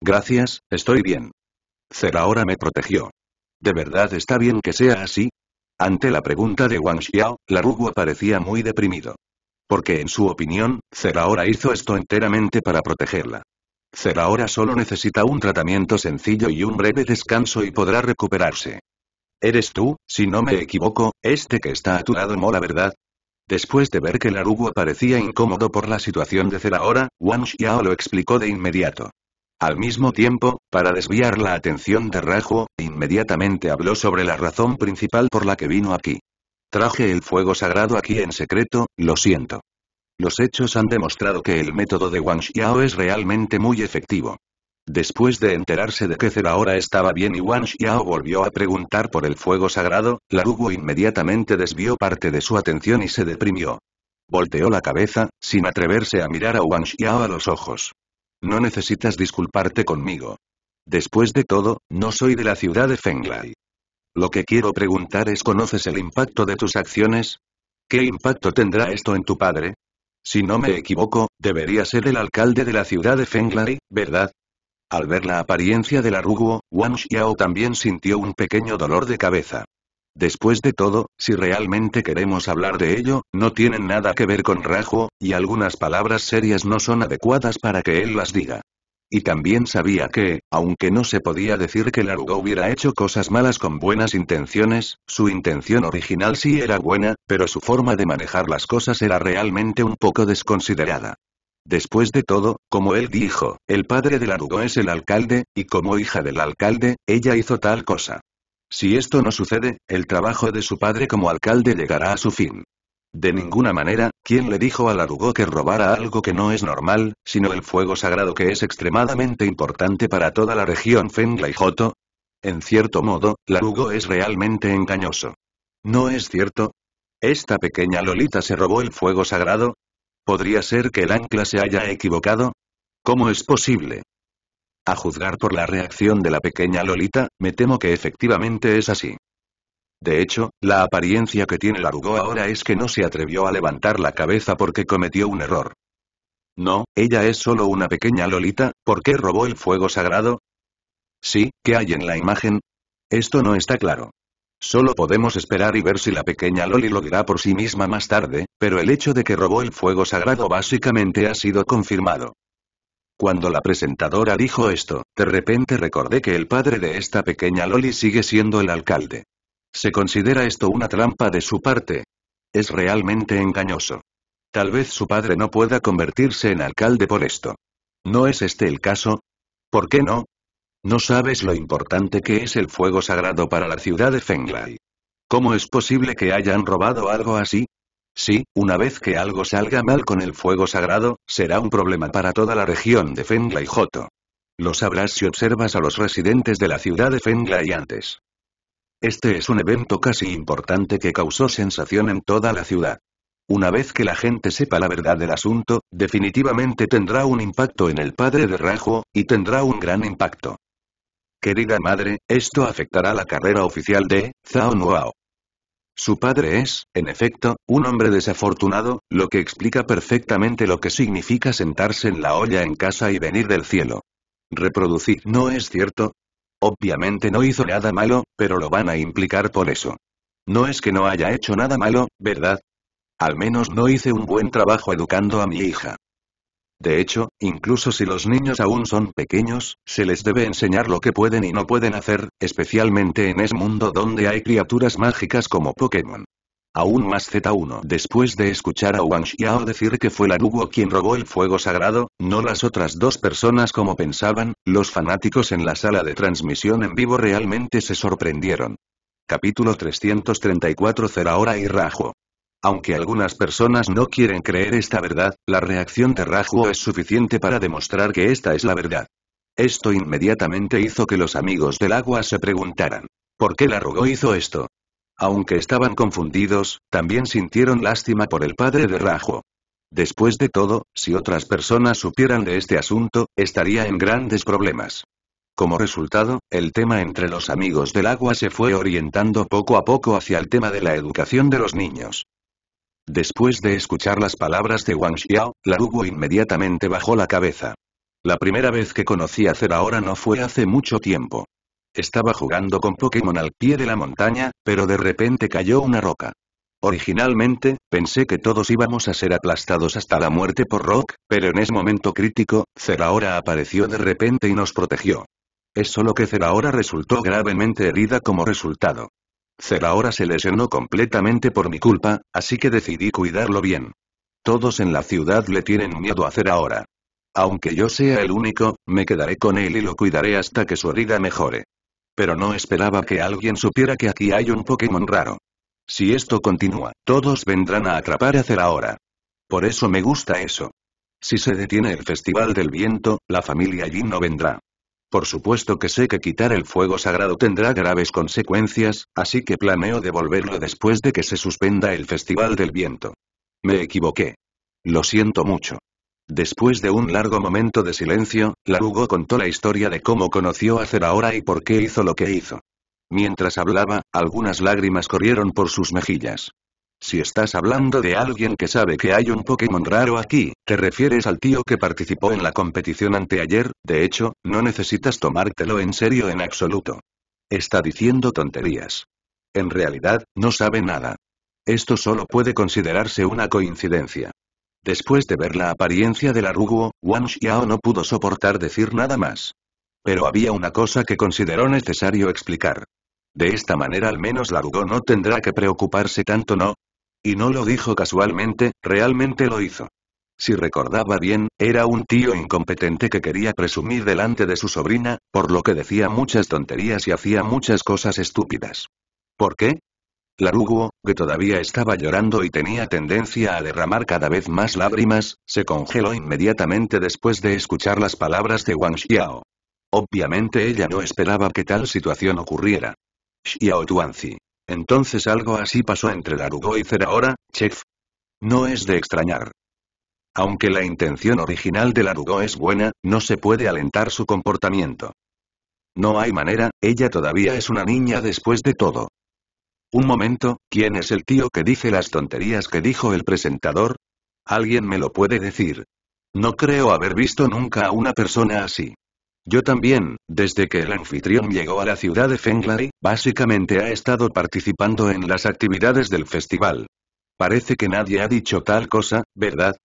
Gracias, estoy bien. Zerahora me protegió. ¿De verdad está bien que sea así? Ante la pregunta de Wang Xiao, rugua parecía muy deprimido. Porque en su opinión, Zerahora hizo esto enteramente para protegerla. Zerahora solo necesita un tratamiento sencillo y un breve descanso y podrá recuperarse. Eres tú, si no me equivoco, este que está a tu lado la verdad. Después de ver que Larugo parecía incómodo por la situación de Zeraora, Wang Xiao lo explicó de inmediato. Al mismo tiempo, para desviar la atención de Rajo, inmediatamente habló sobre la razón principal por la que vino aquí. Traje el fuego sagrado aquí en secreto, lo siento. Los hechos han demostrado que el método de Wang Xiao es realmente muy efectivo. Después de enterarse de que Zerahora estaba bien y Wang Xiao volvió a preguntar por el fuego sagrado, Larugo inmediatamente desvió parte de su atención y se deprimió. Volteó la cabeza, sin atreverse a mirar a Wang Xiao a los ojos. No necesitas disculparte conmigo. Después de todo, no soy de la ciudad de Fenglai. Lo que quiero preguntar es ¿conoces el impacto de tus acciones? ¿Qué impacto tendrá esto en tu padre? Si no me equivoco, debería ser el alcalde de la ciudad de Fenglai, ¿verdad? Al ver la apariencia del rugo, Wang Xiao también sintió un pequeño dolor de cabeza. Después de todo, si realmente queremos hablar de ello, no tienen nada que ver con Rajo, y algunas palabras serias no son adecuadas para que él las diga. Y también sabía que, aunque no se podía decir que rugo hubiera hecho cosas malas con buenas intenciones, su intención original sí era buena, pero su forma de manejar las cosas era realmente un poco desconsiderada. Después de todo, como él dijo, el padre de Larugo es el alcalde, y como hija del alcalde, ella hizo tal cosa. Si esto no sucede, el trabajo de su padre como alcalde llegará a su fin. De ninguna manera, ¿quién le dijo a Larugo que robara algo que no es normal, sino el fuego sagrado que es extremadamente importante para toda la región Fengla En cierto modo, Larugo es realmente engañoso. ¿No es cierto? ¿Esta pequeña Lolita se robó el fuego sagrado? ¿Podría ser que el mm. ancla se haya equivocado? ¿Cómo es posible? A juzgar por la reacción de la pequeña Lolita, me temo que efectivamente es así. De hecho, la apariencia que tiene la Larugo ahora es que no se atrevió a levantar la cabeza porque cometió un error. No, ella es solo una pequeña Lolita, ¿por qué robó el fuego sagrado? Sí, ¿qué hay en la imagen? Esto no está claro. Solo podemos esperar y ver si la pequeña Loli lo dirá por sí misma más tarde, pero el hecho de que robó el fuego sagrado básicamente ha sido confirmado. Cuando la presentadora dijo esto, de repente recordé que el padre de esta pequeña Loli sigue siendo el alcalde. ¿Se considera esto una trampa de su parte? Es realmente engañoso. Tal vez su padre no pueda convertirse en alcalde por esto. ¿No es este el caso? ¿Por qué no? No sabes lo importante que es el fuego sagrado para la ciudad de Fenglai. ¿Cómo es posible que hayan robado algo así? Sí, una vez que algo salga mal con el fuego sagrado, será un problema para toda la región de Fengla y Joto. Lo sabrás si observas a los residentes de la ciudad de Fengla y antes. Este es un evento casi importante que causó sensación en toda la ciudad. Una vez que la gente sepa la verdad del asunto, definitivamente tendrá un impacto en el padre de Rajo, y tendrá un gran impacto. Querida madre, esto afectará la carrera oficial de Zhao Nuao. Su padre es, en efecto, un hombre desafortunado, lo que explica perfectamente lo que significa sentarse en la olla en casa y venir del cielo. Reproducir no es cierto. Obviamente no hizo nada malo, pero lo van a implicar por eso. No es que no haya hecho nada malo, ¿verdad? Al menos no hice un buen trabajo educando a mi hija. De hecho, incluso si los niños aún son pequeños, se les debe enseñar lo que pueden y no pueden hacer, especialmente en ese mundo donde hay criaturas mágicas como Pokémon. Aún más Z1 después de escuchar a Wang Xiao decir que fue Larugo quien robó el fuego sagrado, no las otras dos personas como pensaban, los fanáticos en la sala de transmisión en vivo realmente se sorprendieron. Capítulo 334 Zerahora y Rajo aunque algunas personas no quieren creer esta verdad, la reacción de Rajuo es suficiente para demostrar que esta es la verdad. Esto inmediatamente hizo que los amigos del agua se preguntaran, ¿por qué Larugo hizo esto? Aunque estaban confundidos, también sintieron lástima por el padre de Rajuo. Después de todo, si otras personas supieran de este asunto, estaría en grandes problemas. Como resultado, el tema entre los amigos del agua se fue orientando poco a poco hacia el tema de la educación de los niños. Después de escuchar las palabras de Wang Xiao, la Hugo inmediatamente bajó la cabeza. La primera vez que conocí a Zerahora no fue hace mucho tiempo. Estaba jugando con Pokémon al pie de la montaña, pero de repente cayó una roca. Originalmente, pensé que todos íbamos a ser aplastados hasta la muerte por Rock, pero en ese momento crítico, Zera apareció de repente y nos protegió. Es solo que Zeraora resultó gravemente herida como resultado. Ceraora se lesionó completamente por mi culpa, así que decidí cuidarlo bien. Todos en la ciudad le tienen miedo a Cerahora. Aunque yo sea el único, me quedaré con él y lo cuidaré hasta que su herida mejore. Pero no esperaba que alguien supiera que aquí hay un Pokémon raro. Si esto continúa, todos vendrán a atrapar a Zerahora. Por eso me gusta eso. Si se detiene el Festival del Viento, la familia allí no vendrá. Por supuesto que sé que quitar el fuego sagrado tendrá graves consecuencias, así que planeo devolverlo después de que se suspenda el Festival del Viento. Me equivoqué. Lo siento mucho. Después de un largo momento de silencio, Larugo contó la historia de cómo conoció a ahora y por qué hizo lo que hizo. Mientras hablaba, algunas lágrimas corrieron por sus mejillas. Si estás hablando de alguien que sabe que hay un Pokémon raro aquí, te refieres al tío que participó en la competición anteayer, de hecho, no necesitas tomártelo en serio en absoluto. Está diciendo tonterías. En realidad, no sabe nada. Esto solo puede considerarse una coincidencia. Después de ver la apariencia del Aruguo, Wang Xiao no pudo soportar decir nada más. Pero había una cosa que consideró necesario explicar. De esta manera al menos Larugo no tendrá que preocuparse tanto no, y no lo dijo casualmente, realmente lo hizo. Si recordaba bien, era un tío incompetente que quería presumir delante de su sobrina, por lo que decía muchas tonterías y hacía muchas cosas estúpidas. ¿Por qué? Larugo, que todavía estaba llorando y tenía tendencia a derramar cada vez más lágrimas, se congeló inmediatamente después de escuchar las palabras de Wang Xiao. Obviamente ella no esperaba que tal situación ocurriera. Xiao Tuanzi, entonces algo así pasó entre Larugo y Zeraora, chef. No es de extrañar. Aunque la intención original de Larugo es buena, no se puede alentar su comportamiento. No hay manera, ella todavía es una niña después de todo. Un momento, ¿quién es el tío que dice las tonterías que dijo el presentador? ¿Alguien me lo puede decir? No creo haber visto nunca a una persona así. Yo también, desde que el anfitrión llegó a la ciudad de Fenglari, básicamente ha estado participando en las actividades del festival. Parece que nadie ha dicho tal cosa, ¿verdad?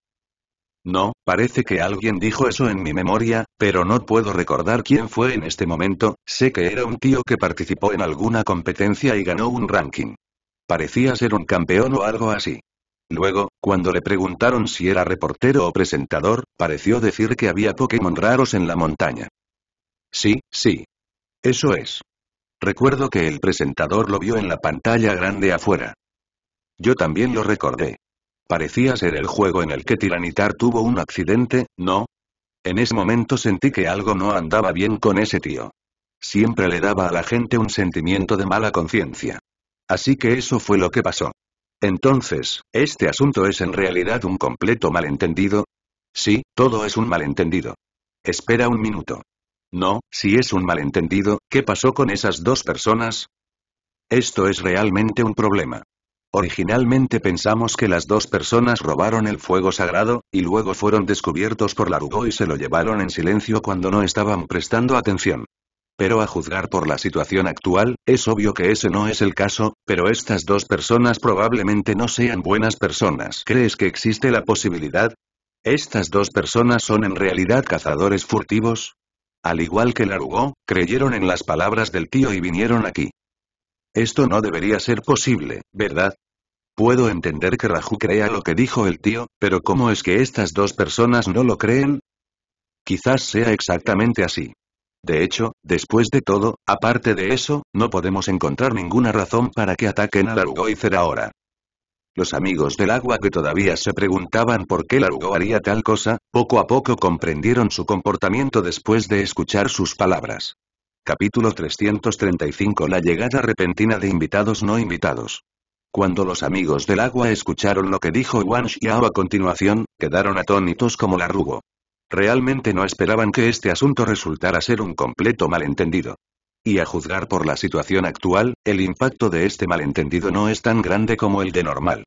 No, parece que alguien dijo eso en mi memoria, pero no puedo recordar quién fue en este momento, sé que era un tío que participó en alguna competencia y ganó un ranking. Parecía ser un campeón o algo así. Luego, cuando le preguntaron si era reportero o presentador, pareció decir que había Pokémon raros en la montaña. Sí, sí. Eso es. Recuerdo que el presentador lo vio en la pantalla grande afuera. Yo también lo recordé. Parecía ser el juego en el que Tiranitar tuvo un accidente, ¿no? En ese momento sentí que algo no andaba bien con ese tío. Siempre le daba a la gente un sentimiento de mala conciencia. Así que eso fue lo que pasó. Entonces, ¿este asunto es en realidad un completo malentendido? Sí, todo es un malentendido. Espera un minuto. No, si es un malentendido, ¿qué pasó con esas dos personas? Esto es realmente un problema. Originalmente pensamos que las dos personas robaron el fuego sagrado, y luego fueron descubiertos por Larugo y se lo llevaron en silencio cuando no estaban prestando atención. Pero a juzgar por la situación actual, es obvio que ese no es el caso, pero estas dos personas probablemente no sean buenas personas. ¿Crees que existe la posibilidad? ¿Estas dos personas son en realidad cazadores furtivos? Al igual que Larugo, creyeron en las palabras del tío y vinieron aquí. Esto no debería ser posible, ¿verdad? Puedo entender que Raju crea lo que dijo el tío, pero ¿cómo es que estas dos personas no lo creen? Quizás sea exactamente así. De hecho, después de todo, aparte de eso, no podemos encontrar ninguna razón para que ataquen a y ahora. Los amigos del agua que todavía se preguntaban por qué Larugo haría tal cosa, poco a poco comprendieron su comportamiento después de escuchar sus palabras. Capítulo 335 La llegada repentina de invitados no invitados. Cuando los amigos del agua escucharon lo que dijo Wang Xiao a continuación, quedaron atónitos como Larugo. Realmente no esperaban que este asunto resultara ser un completo malentendido. Y a juzgar por la situación actual, el impacto de este malentendido no es tan grande como el de normal.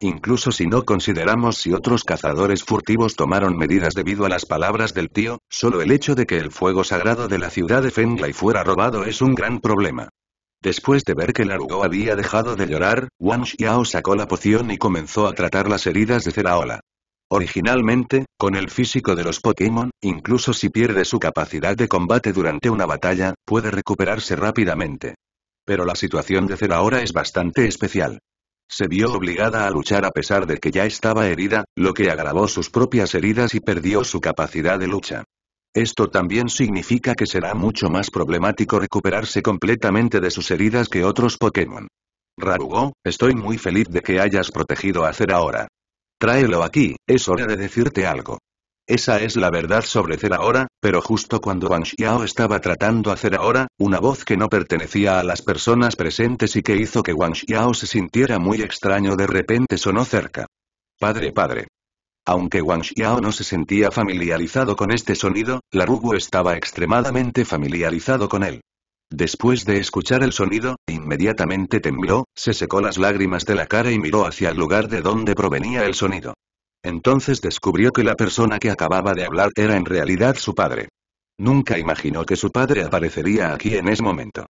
Incluso si no consideramos si otros cazadores furtivos tomaron medidas debido a las palabras del tío, solo el hecho de que el fuego sagrado de la ciudad de Fenglai fuera robado es un gran problema. Después de ver que Larugo había dejado de llorar, Wang Xiao sacó la poción y comenzó a tratar las heridas de Zeraola. Originalmente, con el físico de los Pokémon, incluso si pierde su capacidad de combate durante una batalla, puede recuperarse rápidamente. Pero la situación de Zeraora ahora es bastante especial. Se vio obligada a luchar a pesar de que ya estaba herida, lo que agravó sus propias heridas y perdió su capacidad de lucha. Esto también significa que será mucho más problemático recuperarse completamente de sus heridas que otros Pokémon. Rarugo, estoy muy feliz de que hayas protegido a Zeraora. ahora. Tráelo aquí, es hora de decirte algo. Esa es la verdad sobre Zerahora, ahora, pero justo cuando Wang Xiao estaba tratando a Zerahora, ahora, una voz que no pertenecía a las personas presentes y que hizo que Wang Xiao se sintiera muy extraño de repente sonó cerca. Padre, padre. Aunque Wang Xiao no se sentía familiarizado con este sonido, Larugo estaba extremadamente familiarizado con él. Después de escuchar el sonido, inmediatamente tembló, se secó las lágrimas de la cara y miró hacia el lugar de donde provenía el sonido. Entonces descubrió que la persona que acababa de hablar era en realidad su padre. Nunca imaginó que su padre aparecería aquí en ese momento.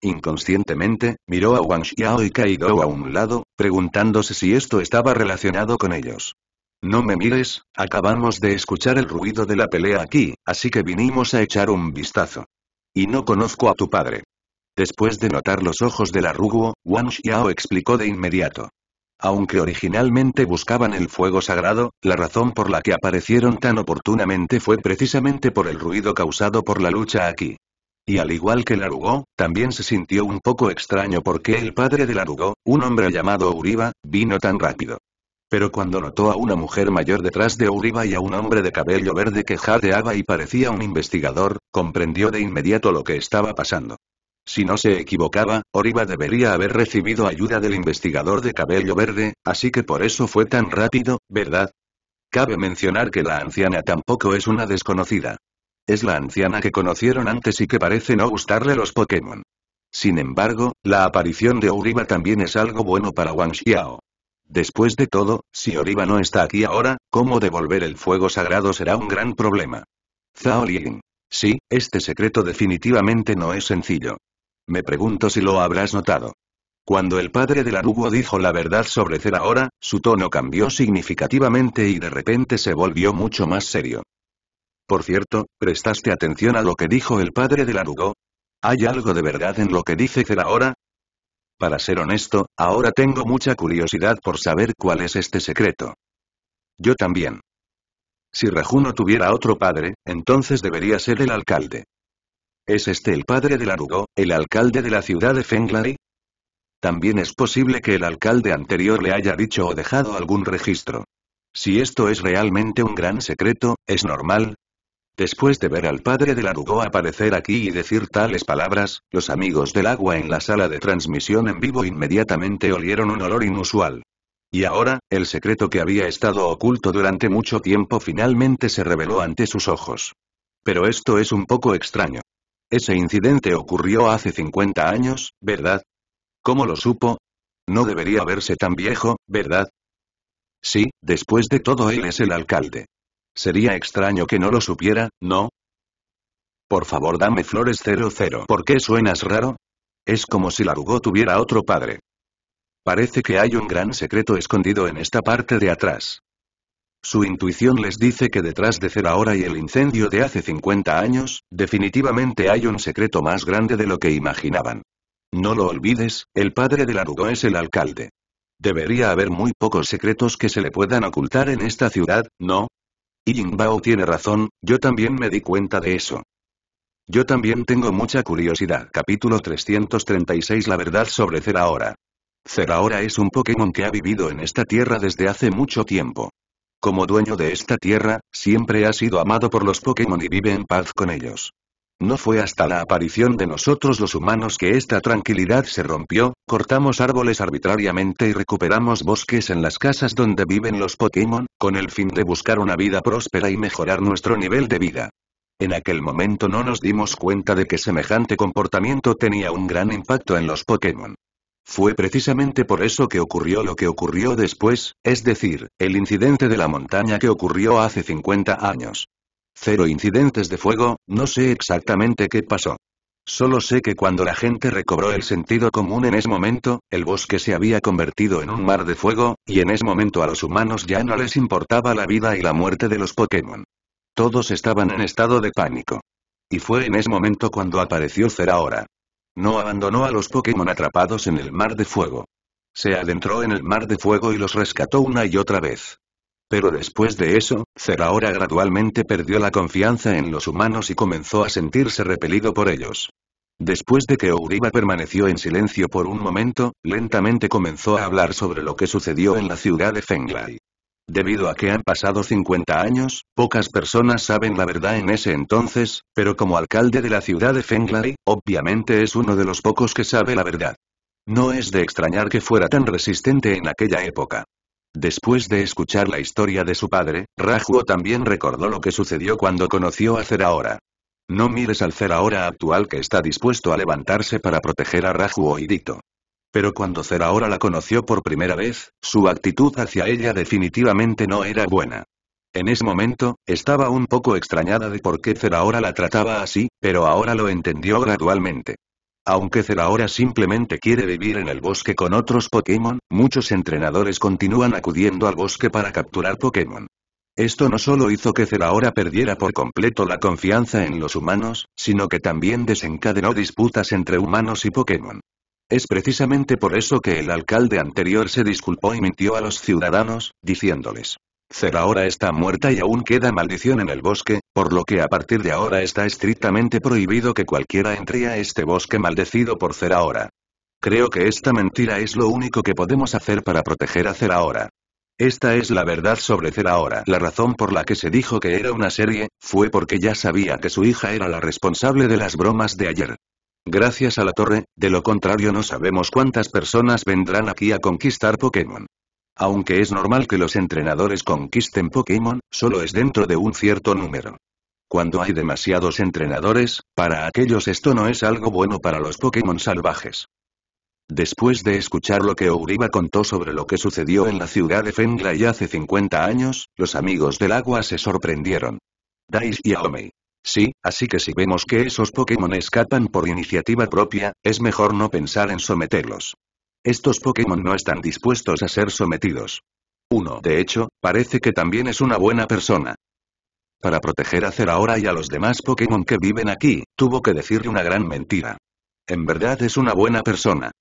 Inconscientemente, miró a Wang Xiao y Kaido a un lado, preguntándose si esto estaba relacionado con ellos. No me mires, acabamos de escuchar el ruido de la pelea aquí, así que vinimos a echar un vistazo. Y no conozco a tu padre. Después de notar los ojos de Larugo, Wang Xiao explicó de inmediato. Aunque originalmente buscaban el fuego sagrado, la razón por la que aparecieron tan oportunamente fue precisamente por el ruido causado por la lucha aquí. Y al igual que Larugo, también se sintió un poco extraño porque el padre de Larugo, un hombre llamado Uriba, vino tan rápido. Pero cuando notó a una mujer mayor detrás de Uriba y a un hombre de cabello verde que jadeaba y parecía un investigador, comprendió de inmediato lo que estaba pasando. Si no se equivocaba, Oriba debería haber recibido ayuda del investigador de cabello verde, así que por eso fue tan rápido, ¿verdad? Cabe mencionar que la anciana tampoco es una desconocida. Es la anciana que conocieron antes y que parece no gustarle los Pokémon. Sin embargo, la aparición de Uriba también es algo bueno para Wang Xiao. Después de todo, si Oriba no está aquí ahora, cómo devolver el fuego sagrado será un gran problema. Zhao Ling, Sí, este secreto definitivamente no es sencillo. Me pregunto si lo habrás notado. Cuando el padre de Larugo dijo la verdad sobre Cera su tono cambió significativamente y de repente se volvió mucho más serio. Por cierto, ¿prestaste atención a lo que dijo el padre de Larugo? ¿Hay algo de verdad en lo que dice Cera para ser honesto, ahora tengo mucha curiosidad por saber cuál es este secreto. Yo también. Si Rajuno tuviera otro padre, entonces debería ser el alcalde. ¿Es este el padre de Larugo, el alcalde de la ciudad de Fenglari? También es posible que el alcalde anterior le haya dicho o dejado algún registro. Si esto es realmente un gran secreto, es normal, Después de ver al padre de Larugo aparecer aquí y decir tales palabras, los amigos del agua en la sala de transmisión en vivo inmediatamente olieron un olor inusual. Y ahora, el secreto que había estado oculto durante mucho tiempo finalmente se reveló ante sus ojos. Pero esto es un poco extraño. Ese incidente ocurrió hace 50 años, ¿verdad? ¿Cómo lo supo? No debería verse tan viejo, ¿verdad? Sí, después de todo él es el alcalde. Sería extraño que no lo supiera, ¿no? Por favor dame flores 00. ¿Por qué suenas raro? Es como si Larugo tuviera otro padre. Parece que hay un gran secreto escondido en esta parte de atrás. Su intuición les dice que detrás de Cera ahora y el incendio de hace 50 años, definitivamente hay un secreto más grande de lo que imaginaban. No lo olvides, el padre de Larugo es el alcalde. Debería haber muy pocos secretos que se le puedan ocultar en esta ciudad, ¿no? Y Jingbao tiene razón, yo también me di cuenta de eso. Yo también tengo mucha curiosidad. Capítulo 336 La verdad sobre Zeraora. Zeraora es un Pokémon que ha vivido en esta tierra desde hace mucho tiempo. Como dueño de esta tierra, siempre ha sido amado por los Pokémon y vive en paz con ellos. No fue hasta la aparición de nosotros los humanos que esta tranquilidad se rompió, cortamos árboles arbitrariamente y recuperamos bosques en las casas donde viven los Pokémon, con el fin de buscar una vida próspera y mejorar nuestro nivel de vida. En aquel momento no nos dimos cuenta de que semejante comportamiento tenía un gran impacto en los Pokémon. Fue precisamente por eso que ocurrió lo que ocurrió después, es decir, el incidente de la montaña que ocurrió hace 50 años. Cero incidentes de fuego, no sé exactamente qué pasó. Solo sé que cuando la gente recobró el sentido común en ese momento, el bosque se había convertido en un mar de fuego, y en ese momento a los humanos ya no les importaba la vida y la muerte de los Pokémon. Todos estaban en estado de pánico. Y fue en ese momento cuando apareció Cerahora. No abandonó a los Pokémon atrapados en el mar de fuego. Se adentró en el mar de fuego y los rescató una y otra vez. Pero después de eso, Zeraora gradualmente perdió la confianza en los humanos y comenzó a sentirse repelido por ellos. Después de que Uriba permaneció en silencio por un momento, lentamente comenzó a hablar sobre lo que sucedió en la ciudad de Fenglai. Debido a que han pasado 50 años, pocas personas saben la verdad en ese entonces, pero como alcalde de la ciudad de Fenglai, obviamente es uno de los pocos que sabe la verdad. No es de extrañar que fuera tan resistente en aquella época. Después de escuchar la historia de su padre, Rajuo también recordó lo que sucedió cuando conoció a Zeraora. No mires al Zeraora actual que está dispuesto a levantarse para proteger a Rajuo y Dito. Pero cuando Zeraora la conoció por primera vez, su actitud hacia ella definitivamente no era buena. En ese momento, estaba un poco extrañada de por qué Zeraora la trataba así, pero ahora lo entendió gradualmente. Aunque Zeraora simplemente quiere vivir en el bosque con otros Pokémon, muchos entrenadores continúan acudiendo al bosque para capturar Pokémon. Esto no solo hizo que Zeraora perdiera por completo la confianza en los humanos, sino que también desencadenó disputas entre humanos y Pokémon. Es precisamente por eso que el alcalde anterior se disculpó y mintió a los ciudadanos, diciéndoles. Zeraora está muerta y aún queda maldición en el bosque, por lo que a partir de ahora está estrictamente prohibido que cualquiera entre a este bosque maldecido por Zeraora. Creo que esta mentira es lo único que podemos hacer para proteger a Zeraora. Esta es la verdad sobre Zeraora. La razón por la que se dijo que era una serie, fue porque ya sabía que su hija era la responsable de las bromas de ayer. Gracias a la torre, de lo contrario no sabemos cuántas personas vendrán aquí a conquistar Pokémon. Aunque es normal que los entrenadores conquisten Pokémon, solo es dentro de un cierto número. Cuando hay demasiados entrenadores, para aquellos esto no es algo bueno para los Pokémon salvajes. Después de escuchar lo que Ouriba contó sobre lo que sucedió en la ciudad de y hace 50 años, los amigos del agua se sorprendieron. Dais y Aomei. Sí, así que si vemos que esos Pokémon escapan por iniciativa propia, es mejor no pensar en someterlos. Estos Pokémon no están dispuestos a ser sometidos. Uno, de hecho, parece que también es una buena persona. Para proteger a Zeraora y a los demás Pokémon que viven aquí, tuvo que decirle una gran mentira. En verdad es una buena persona.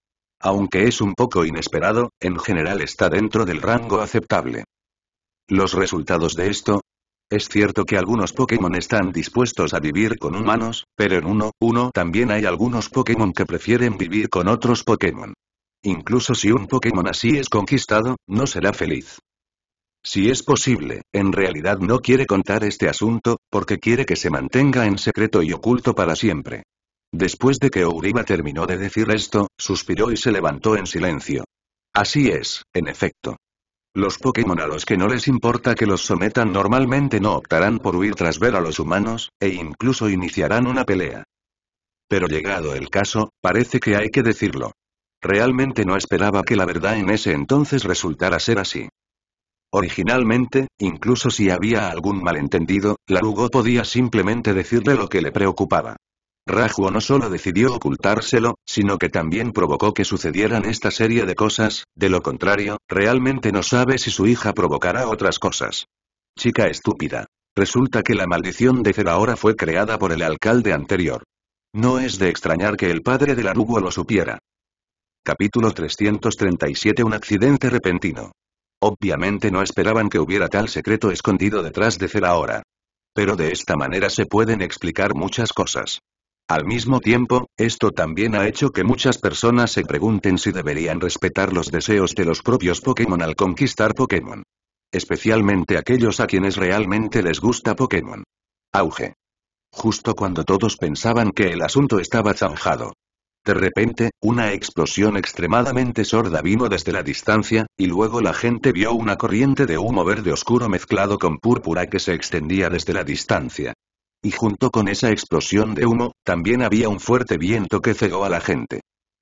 Aunque es un poco inesperado, en general está dentro del rango aceptable. ¿Los resultados de esto? Es cierto que algunos Pokémon están dispuestos a vivir con humanos, pero en uno, uno también hay algunos Pokémon que prefieren vivir con otros Pokémon. Incluso si un Pokémon así es conquistado, no será feliz. Si es posible, en realidad no quiere contar este asunto, porque quiere que se mantenga en secreto y oculto para siempre. Después de que Ouriba terminó de decir esto, suspiró y se levantó en silencio. Así es, en efecto. Los Pokémon a los que no les importa que los sometan normalmente no optarán por huir tras ver a los humanos, e incluso iniciarán una pelea. Pero llegado el caso, parece que hay que decirlo. Realmente no esperaba que la verdad en ese entonces resultara ser así. Originalmente, incluso si había algún malentendido, Larugo podía simplemente decirle lo que le preocupaba. Rajuo no solo decidió ocultárselo, sino que también provocó que sucedieran esta serie de cosas, de lo contrario, realmente no sabe si su hija provocará otras cosas. Chica estúpida. Resulta que la maldición de Zeraora fue creada por el alcalde anterior. No es de extrañar que el padre de Larugo lo supiera. Capítulo 337 Un accidente repentino. Obviamente no esperaban que hubiera tal secreto escondido detrás de Cera Pero de esta manera se pueden explicar muchas cosas. Al mismo tiempo, esto también ha hecho que muchas personas se pregunten si deberían respetar los deseos de los propios Pokémon al conquistar Pokémon. Especialmente aquellos a quienes realmente les gusta Pokémon. Auge. Justo cuando todos pensaban que el asunto estaba zanjado. De repente, una explosión extremadamente sorda vino desde la distancia, y luego la gente vio una corriente de humo verde oscuro mezclado con púrpura que se extendía desde la distancia. Y junto con esa explosión de humo, también había un fuerte viento que cegó a la gente.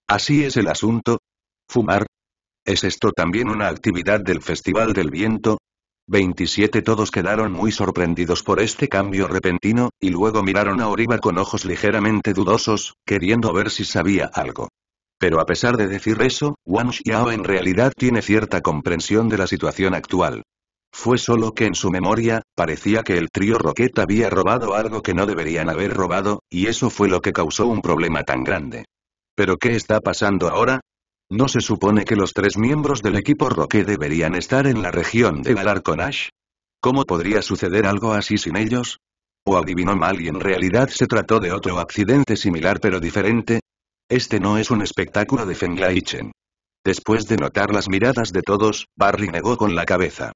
Así es el asunto. Fumar. ¿Es esto también una actividad del Festival del Viento? 27 Todos quedaron muy sorprendidos por este cambio repentino, y luego miraron a Oriba con ojos ligeramente dudosos, queriendo ver si sabía algo. Pero a pesar de decir eso, Wang Xiao en realidad tiene cierta comprensión de la situación actual. Fue solo que en su memoria, parecía que el trío Roquette había robado algo que no deberían haber robado, y eso fue lo que causó un problema tan grande. ¿Pero qué está pasando ahora? ¿No se supone que los tres miembros del equipo Roque deberían estar en la región de Galarconash? ¿Cómo podría suceder algo así sin ellos? ¿O adivinó mal y en realidad se trató de otro accidente similar pero diferente? Este no es un espectáculo de Chen. Después de notar las miradas de todos, Barry negó con la cabeza.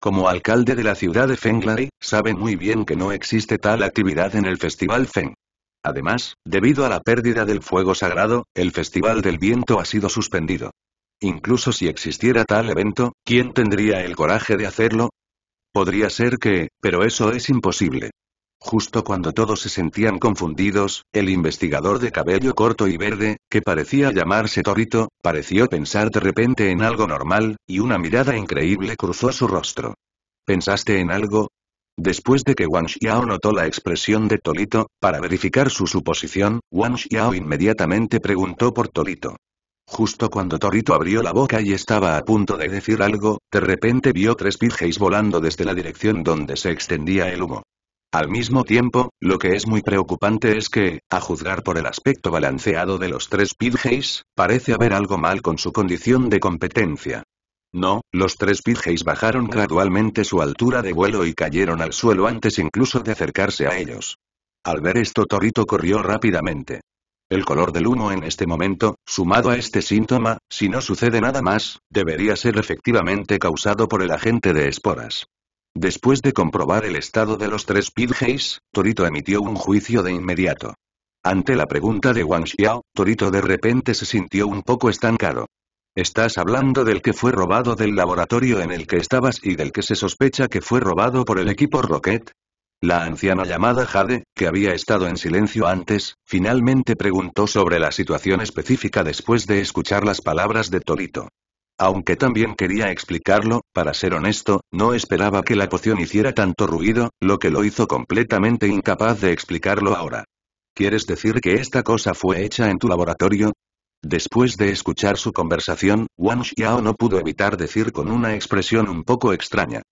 Como alcalde de la ciudad de Fenglai, sabe muy bien que no existe tal actividad en el Festival Feng. Además, debido a la pérdida del fuego sagrado, el Festival del Viento ha sido suspendido. Incluso si existiera tal evento, ¿quién tendría el coraje de hacerlo? Podría ser que, pero eso es imposible. Justo cuando todos se sentían confundidos, el investigador de cabello corto y verde, que parecía llamarse Torito, pareció pensar de repente en algo normal, y una mirada increíble cruzó su rostro. ¿Pensaste en algo? Después de que Wang Xiao notó la expresión de Tolito, para verificar su suposición, Wang Xiao inmediatamente preguntó por Tolito. Justo cuando Torito abrió la boca y estaba a punto de decir algo, de repente vio tres pigeis volando desde la dirección donde se extendía el humo. Al mismo tiempo, lo que es muy preocupante es que, a juzgar por el aspecto balanceado de los tres Pidgeys, parece haber algo mal con su condición de competencia. No, los tres pigeis bajaron gradualmente su altura de vuelo y cayeron al suelo antes incluso de acercarse a ellos. Al ver esto Torito corrió rápidamente. El color del humo en este momento, sumado a este síntoma, si no sucede nada más, debería ser efectivamente causado por el agente de esporas. Después de comprobar el estado de los tres Pidgeys, Torito emitió un juicio de inmediato. Ante la pregunta de Wang Xiao, Torito de repente se sintió un poco estancado. Estás hablando del que fue robado del laboratorio en el que estabas y del que se sospecha que fue robado por el equipo Rocket. La anciana llamada Jade, que había estado en silencio antes, finalmente preguntó sobre la situación específica después de escuchar las palabras de Tolito. Aunque también quería explicarlo, para ser honesto, no esperaba que la poción hiciera tanto ruido, lo que lo hizo completamente incapaz de explicarlo ahora. ¿Quieres decir que esta cosa fue hecha en tu laboratorio? Después de escuchar su conversación, Wang Xiao no pudo evitar decir con una expresión un poco extraña.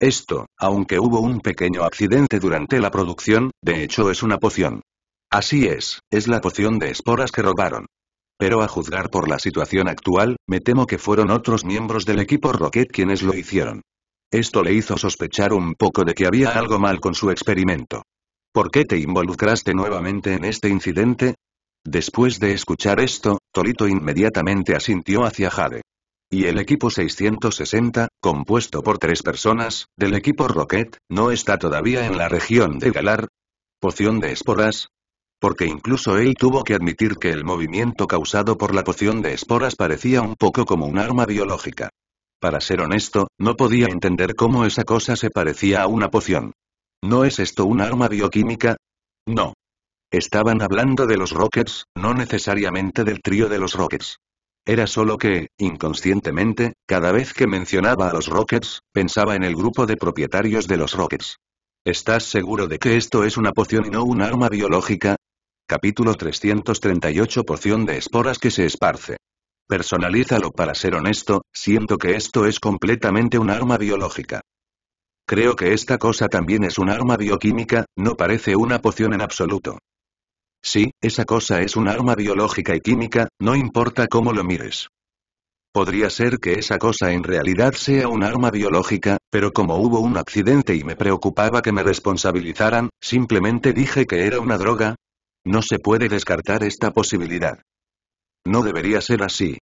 Esto, aunque hubo un pequeño accidente durante la producción, de hecho es una poción. Así es, es la poción de esporas que robaron. Pero a juzgar por la situación actual, me temo que fueron otros miembros del equipo Rocket quienes lo hicieron. Esto le hizo sospechar un poco de que había algo mal con su experimento. ¿Por qué te involucraste nuevamente en este incidente? Después de escuchar esto, Tolito inmediatamente asintió hacia Jade. Y el equipo 660, compuesto por tres personas, del equipo Rocket, no está todavía en la región de Galar. Poción de esporas. Porque incluso él tuvo que admitir que el movimiento causado por la poción de esporas parecía un poco como un arma biológica. Para ser honesto, no podía entender cómo esa cosa se parecía a una poción. ¿No es esto un arma bioquímica? No. Estaban hablando de los Rockets, no necesariamente del trío de los Rockets. Era solo que, inconscientemente, cada vez que mencionaba a los Rockets, pensaba en el grupo de propietarios de los Rockets. ¿Estás seguro de que esto es una poción y no un arma biológica? Capítulo 338 Poción de esporas que se esparce. Personalízalo para ser honesto, siento que esto es completamente un arma biológica. Creo que esta cosa también es un arma bioquímica, no parece una poción en absoluto. Sí, esa cosa es un arma biológica y química, no importa cómo lo mires. Podría ser que esa cosa en realidad sea un arma biológica, pero como hubo un accidente y me preocupaba que me responsabilizaran, simplemente dije que era una droga. No se puede descartar esta posibilidad. No debería ser así.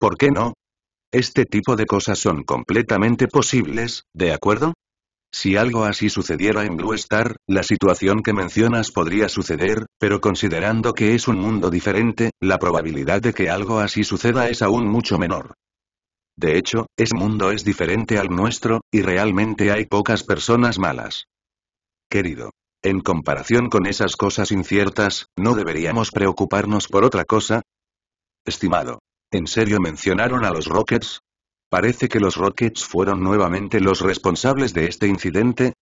¿Por qué no? Este tipo de cosas son completamente posibles, ¿de acuerdo? Si algo así sucediera en Blue Star, la situación que mencionas podría suceder, pero considerando que es un mundo diferente, la probabilidad de que algo así suceda es aún mucho menor. De hecho, ese mundo es diferente al nuestro, y realmente hay pocas personas malas. Querido. En comparación con esas cosas inciertas, ¿no deberíamos preocuparnos por otra cosa? Estimado. ¿En serio mencionaron a los Rockets? Parece que los Rockets fueron nuevamente los responsables de este incidente.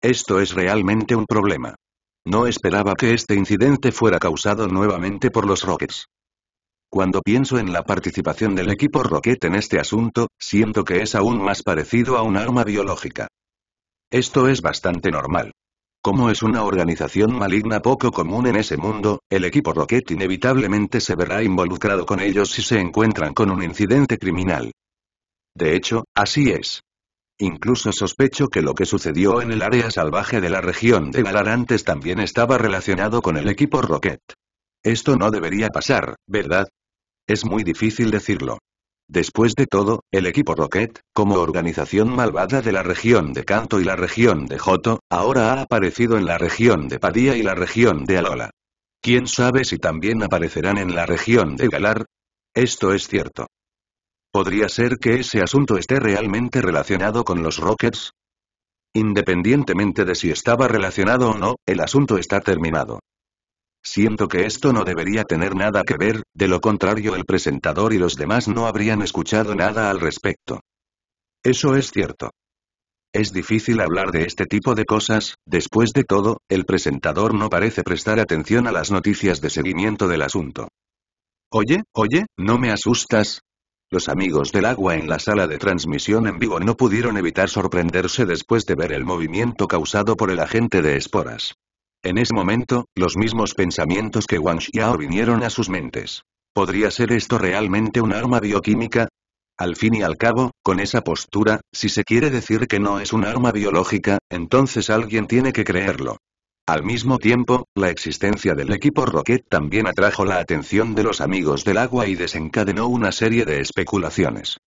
Esto es realmente un problema. No esperaba que este incidente fuera causado nuevamente por los Rockets. Cuando pienso en la participación del equipo Rocket en este asunto, siento que es aún más parecido a un arma biológica. Esto es bastante normal. Como es una organización maligna poco común en ese mundo, el equipo Rocket inevitablemente se verá involucrado con ellos si se encuentran con un incidente criminal. De hecho, así es. Incluso sospecho que lo que sucedió en el área salvaje de la región de Galar antes también estaba relacionado con el equipo Rocket. Esto no debería pasar, ¿verdad? Es muy difícil decirlo. Después de todo, el equipo Rocket, como organización malvada de la región de Kanto y la región de Joto, ahora ha aparecido en la región de Padía y la región de Alola. ¿Quién sabe si también aparecerán en la región de Galar? Esto es cierto. ¿Podría ser que ese asunto esté realmente relacionado con los Rockets? Independientemente de si estaba relacionado o no, el asunto está terminado. Siento que esto no debería tener nada que ver, de lo contrario el presentador y los demás no habrían escuchado nada al respecto. Eso es cierto. Es difícil hablar de este tipo de cosas, después de todo, el presentador no parece prestar atención a las noticias de seguimiento del asunto. Oye, oye, no me asustas, los amigos del agua en la sala de transmisión en vivo no pudieron evitar sorprenderse después de ver el movimiento causado por el agente de esporas. En ese momento, los mismos pensamientos que Wang Xiao vinieron a sus mentes. ¿Podría ser esto realmente un arma bioquímica? Al fin y al cabo, con esa postura, si se quiere decir que no es un arma biológica, entonces alguien tiene que creerlo. Al mismo tiempo, la existencia del equipo Rocket también atrajo la atención de los amigos del agua y desencadenó una serie de especulaciones.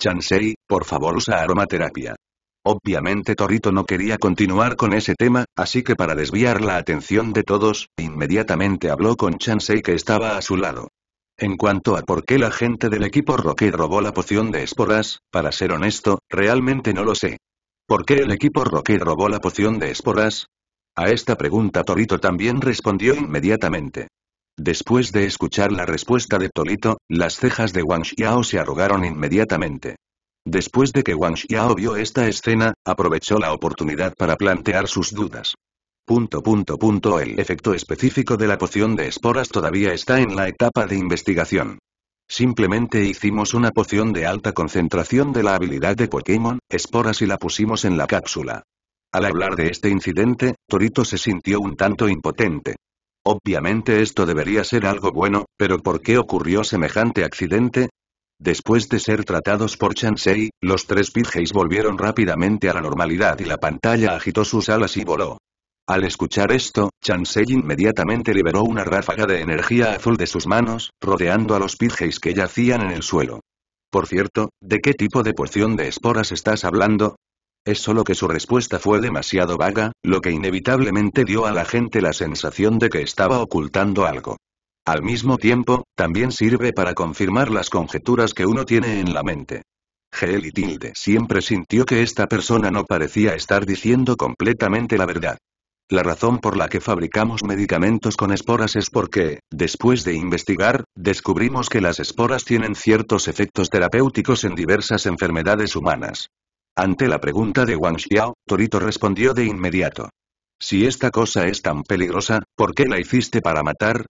Chansey, por favor usa aromaterapia. Obviamente Torito no quería continuar con ese tema, así que para desviar la atención de todos, inmediatamente habló con Chansey que estaba a su lado. En cuanto a por qué la gente del equipo Rocket robó la poción de esporas, para ser honesto, realmente no lo sé. ¿Por qué el equipo Rocket robó la poción de esporas? A esta pregunta Torito también respondió inmediatamente. Después de escuchar la respuesta de Tolito, las cejas de Wang Xiao se arrugaron inmediatamente. Después de que Wang Xiao vio esta escena, aprovechó la oportunidad para plantear sus dudas. Punto, punto, punto, el efecto específico de la poción de esporas todavía está en la etapa de investigación. Simplemente hicimos una poción de alta concentración de la habilidad de Pokémon, esporas y la pusimos en la cápsula. Al hablar de este incidente, Torito se sintió un tanto impotente. Obviamente esto debería ser algo bueno, pero ¿por qué ocurrió semejante accidente? Después de ser tratados por Chansey, los tres Pidgeys volvieron rápidamente a la normalidad y la pantalla agitó sus alas y voló. Al escuchar esto, Chansei inmediatamente liberó una ráfaga de energía azul de sus manos, rodeando a los Pidgeys que yacían en el suelo. Por cierto, ¿de qué tipo de poción de esporas estás hablando? Es solo que su respuesta fue demasiado vaga, lo que inevitablemente dio a la gente la sensación de que estaba ocultando algo. Al mismo tiempo, también sirve para confirmar las conjeturas que uno tiene en la mente. Gel Tilde siempre sintió que esta persona no parecía estar diciendo completamente la verdad. La razón por la que fabricamos medicamentos con esporas es porque, después de investigar, descubrimos que las esporas tienen ciertos efectos terapéuticos en diversas enfermedades humanas. Ante la pregunta de Wang Xiao, Torito respondió de inmediato. Si esta cosa es tan peligrosa, ¿por qué la hiciste para matar?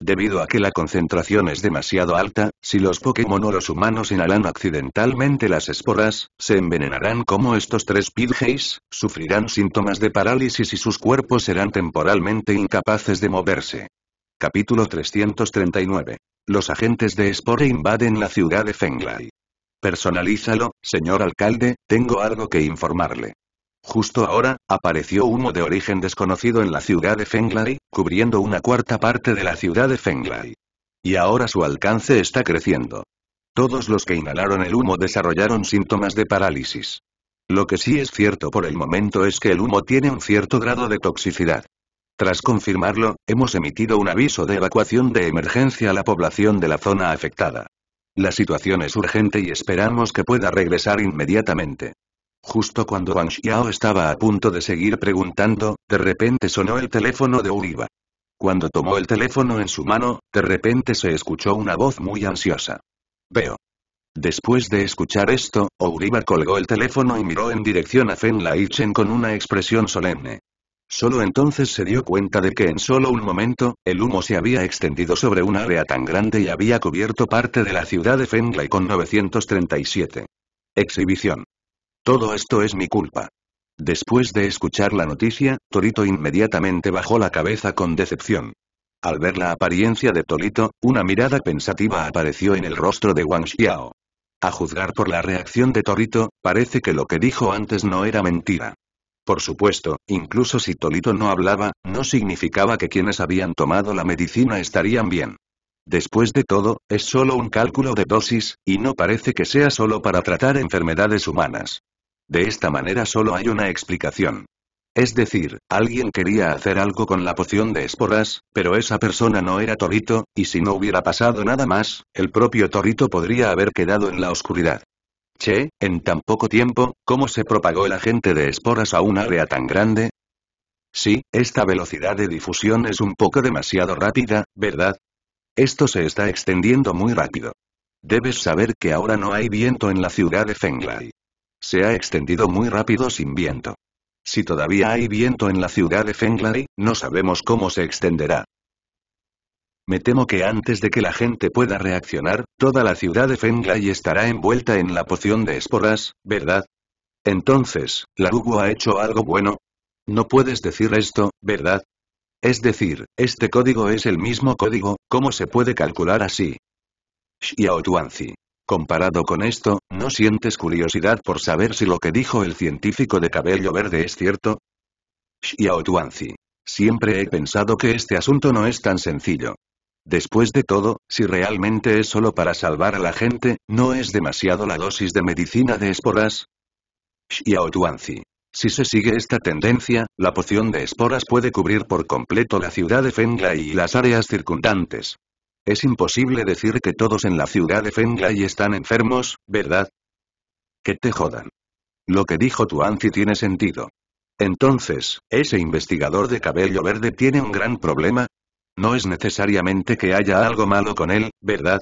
Debido a que la concentración es demasiado alta, si los Pokémon o los humanos inhalan accidentalmente las esporas, se envenenarán como estos tres Pidgeys, sufrirán síntomas de parálisis y sus cuerpos serán temporalmente incapaces de moverse. Capítulo 339. Los agentes de Spore invaden la ciudad de Fenglai. Personalízalo, señor alcalde, tengo algo que informarle. Justo ahora, apareció humo de origen desconocido en la ciudad de Fenglai, cubriendo una cuarta parte de la ciudad de Fenglai. Y ahora su alcance está creciendo. Todos los que inhalaron el humo desarrollaron síntomas de parálisis. Lo que sí es cierto por el momento es que el humo tiene un cierto grado de toxicidad. Tras confirmarlo, hemos emitido un aviso de evacuación de emergencia a la población de la zona afectada. La situación es urgente y esperamos que pueda regresar inmediatamente. Justo cuando Wang Xiao estaba a punto de seguir preguntando, de repente sonó el teléfono de Uriba. Cuando tomó el teléfono en su mano, de repente se escuchó una voz muy ansiosa. Veo. Después de escuchar esto, Uriba colgó el teléfono y miró en dirección a Fen Laichen con una expresión solemne. Solo entonces se dio cuenta de que en solo un momento, el humo se había extendido sobre un área tan grande y había cubierto parte de la ciudad de lai con 937. Exhibición. Todo esto es mi culpa. Después de escuchar la noticia, Torito inmediatamente bajó la cabeza con decepción. Al ver la apariencia de Torito, una mirada pensativa apareció en el rostro de Wang Xiao. A juzgar por la reacción de Torito, parece que lo que dijo antes no era mentira. Por supuesto, incluso si Tolito no hablaba, no significaba que quienes habían tomado la medicina estarían bien. Después de todo, es solo un cálculo de dosis, y no parece que sea solo para tratar enfermedades humanas. De esta manera solo hay una explicación. Es decir, alguien quería hacer algo con la poción de esporas, pero esa persona no era Torito, y si no hubiera pasado nada más, el propio Torito podría haber quedado en la oscuridad. Che, en tan poco tiempo, ¿cómo se propagó el agente de esporas a un área tan grande? Sí, esta velocidad de difusión es un poco demasiado rápida, ¿verdad? Esto se está extendiendo muy rápido. Debes saber que ahora no hay viento en la ciudad de Fenglai. Se ha extendido muy rápido sin viento. Si todavía hay viento en la ciudad de Fenglai, no sabemos cómo se extenderá. Me temo que antes de que la gente pueda reaccionar, toda la ciudad de Fenglai estará envuelta en la poción de esporas, ¿verdad? Entonces, ¿la ha hecho algo bueno? No puedes decir esto, ¿verdad? Es decir, este código es el mismo código, ¿cómo se puede calcular así? Xiao Comparado con esto, ¿no sientes curiosidad por saber si lo que dijo el científico de cabello verde es cierto? Xiao Siempre he pensado que este asunto no es tan sencillo. Después de todo, si realmente es solo para salvar a la gente, ¿no es demasiado la dosis de medicina de esporas? Xiao Tuanzi. Si se sigue esta tendencia, la poción de esporas puede cubrir por completo la ciudad de Fenglai y las áreas circundantes. Es imposible decir que todos en la ciudad de Fenglai están enfermos, ¿verdad? Que te jodan. Lo que dijo Tuanzi tiene sentido. Entonces, ¿ese investigador de cabello verde tiene un gran problema? No es necesariamente que haya algo malo con él, ¿verdad?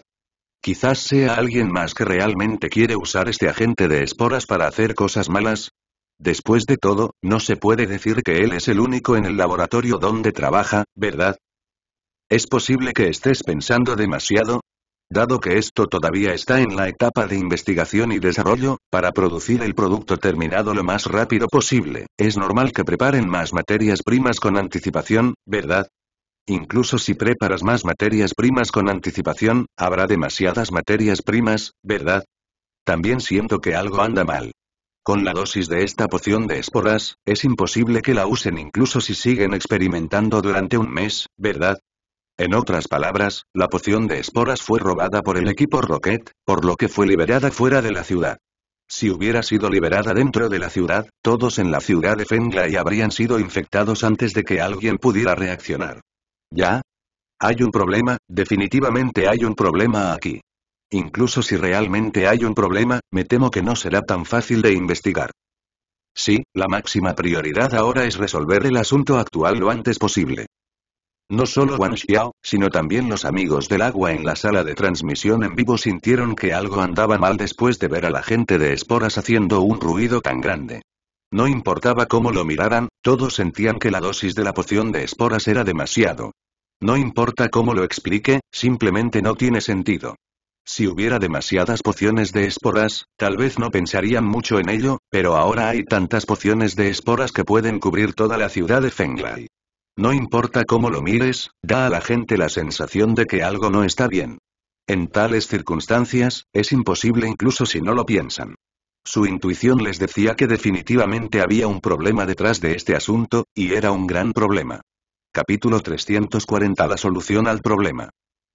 Quizás sea alguien más que realmente quiere usar este agente de esporas para hacer cosas malas. Después de todo, no se puede decir que él es el único en el laboratorio donde trabaja, ¿verdad? Es posible que estés pensando demasiado, Dado que esto todavía está en la etapa de investigación y desarrollo, para producir el producto terminado lo más rápido posible, es normal que preparen más materias primas con anticipación, ¿verdad? Incluso si preparas más materias primas con anticipación, habrá demasiadas materias primas, ¿verdad? También siento que algo anda mal. Con la dosis de esta poción de esporas, es imposible que la usen incluso si siguen experimentando durante un mes, ¿verdad? En otras palabras, la poción de esporas fue robada por el equipo Rocket, por lo que fue liberada fuera de la ciudad. Si hubiera sido liberada dentro de la ciudad, todos en la ciudad de y habrían sido infectados antes de que alguien pudiera reaccionar. ¿Ya? Hay un problema, definitivamente hay un problema aquí. Incluso si realmente hay un problema, me temo que no será tan fácil de investigar. Sí, la máxima prioridad ahora es resolver el asunto actual lo antes posible. No solo Wang Xiao, sino también los amigos del agua en la sala de transmisión en vivo sintieron que algo andaba mal después de ver a la gente de esporas haciendo un ruido tan grande. No importaba cómo lo miraran, todos sentían que la dosis de la poción de esporas era demasiado. No importa cómo lo explique, simplemente no tiene sentido. Si hubiera demasiadas pociones de esporas, tal vez no pensarían mucho en ello, pero ahora hay tantas pociones de esporas que pueden cubrir toda la ciudad de Fenglai. No importa cómo lo mires, da a la gente la sensación de que algo no está bien. En tales circunstancias, es imposible incluso si no lo piensan. Su intuición les decía que definitivamente había un problema detrás de este asunto, y era un gran problema. Capítulo 340 La solución al problema.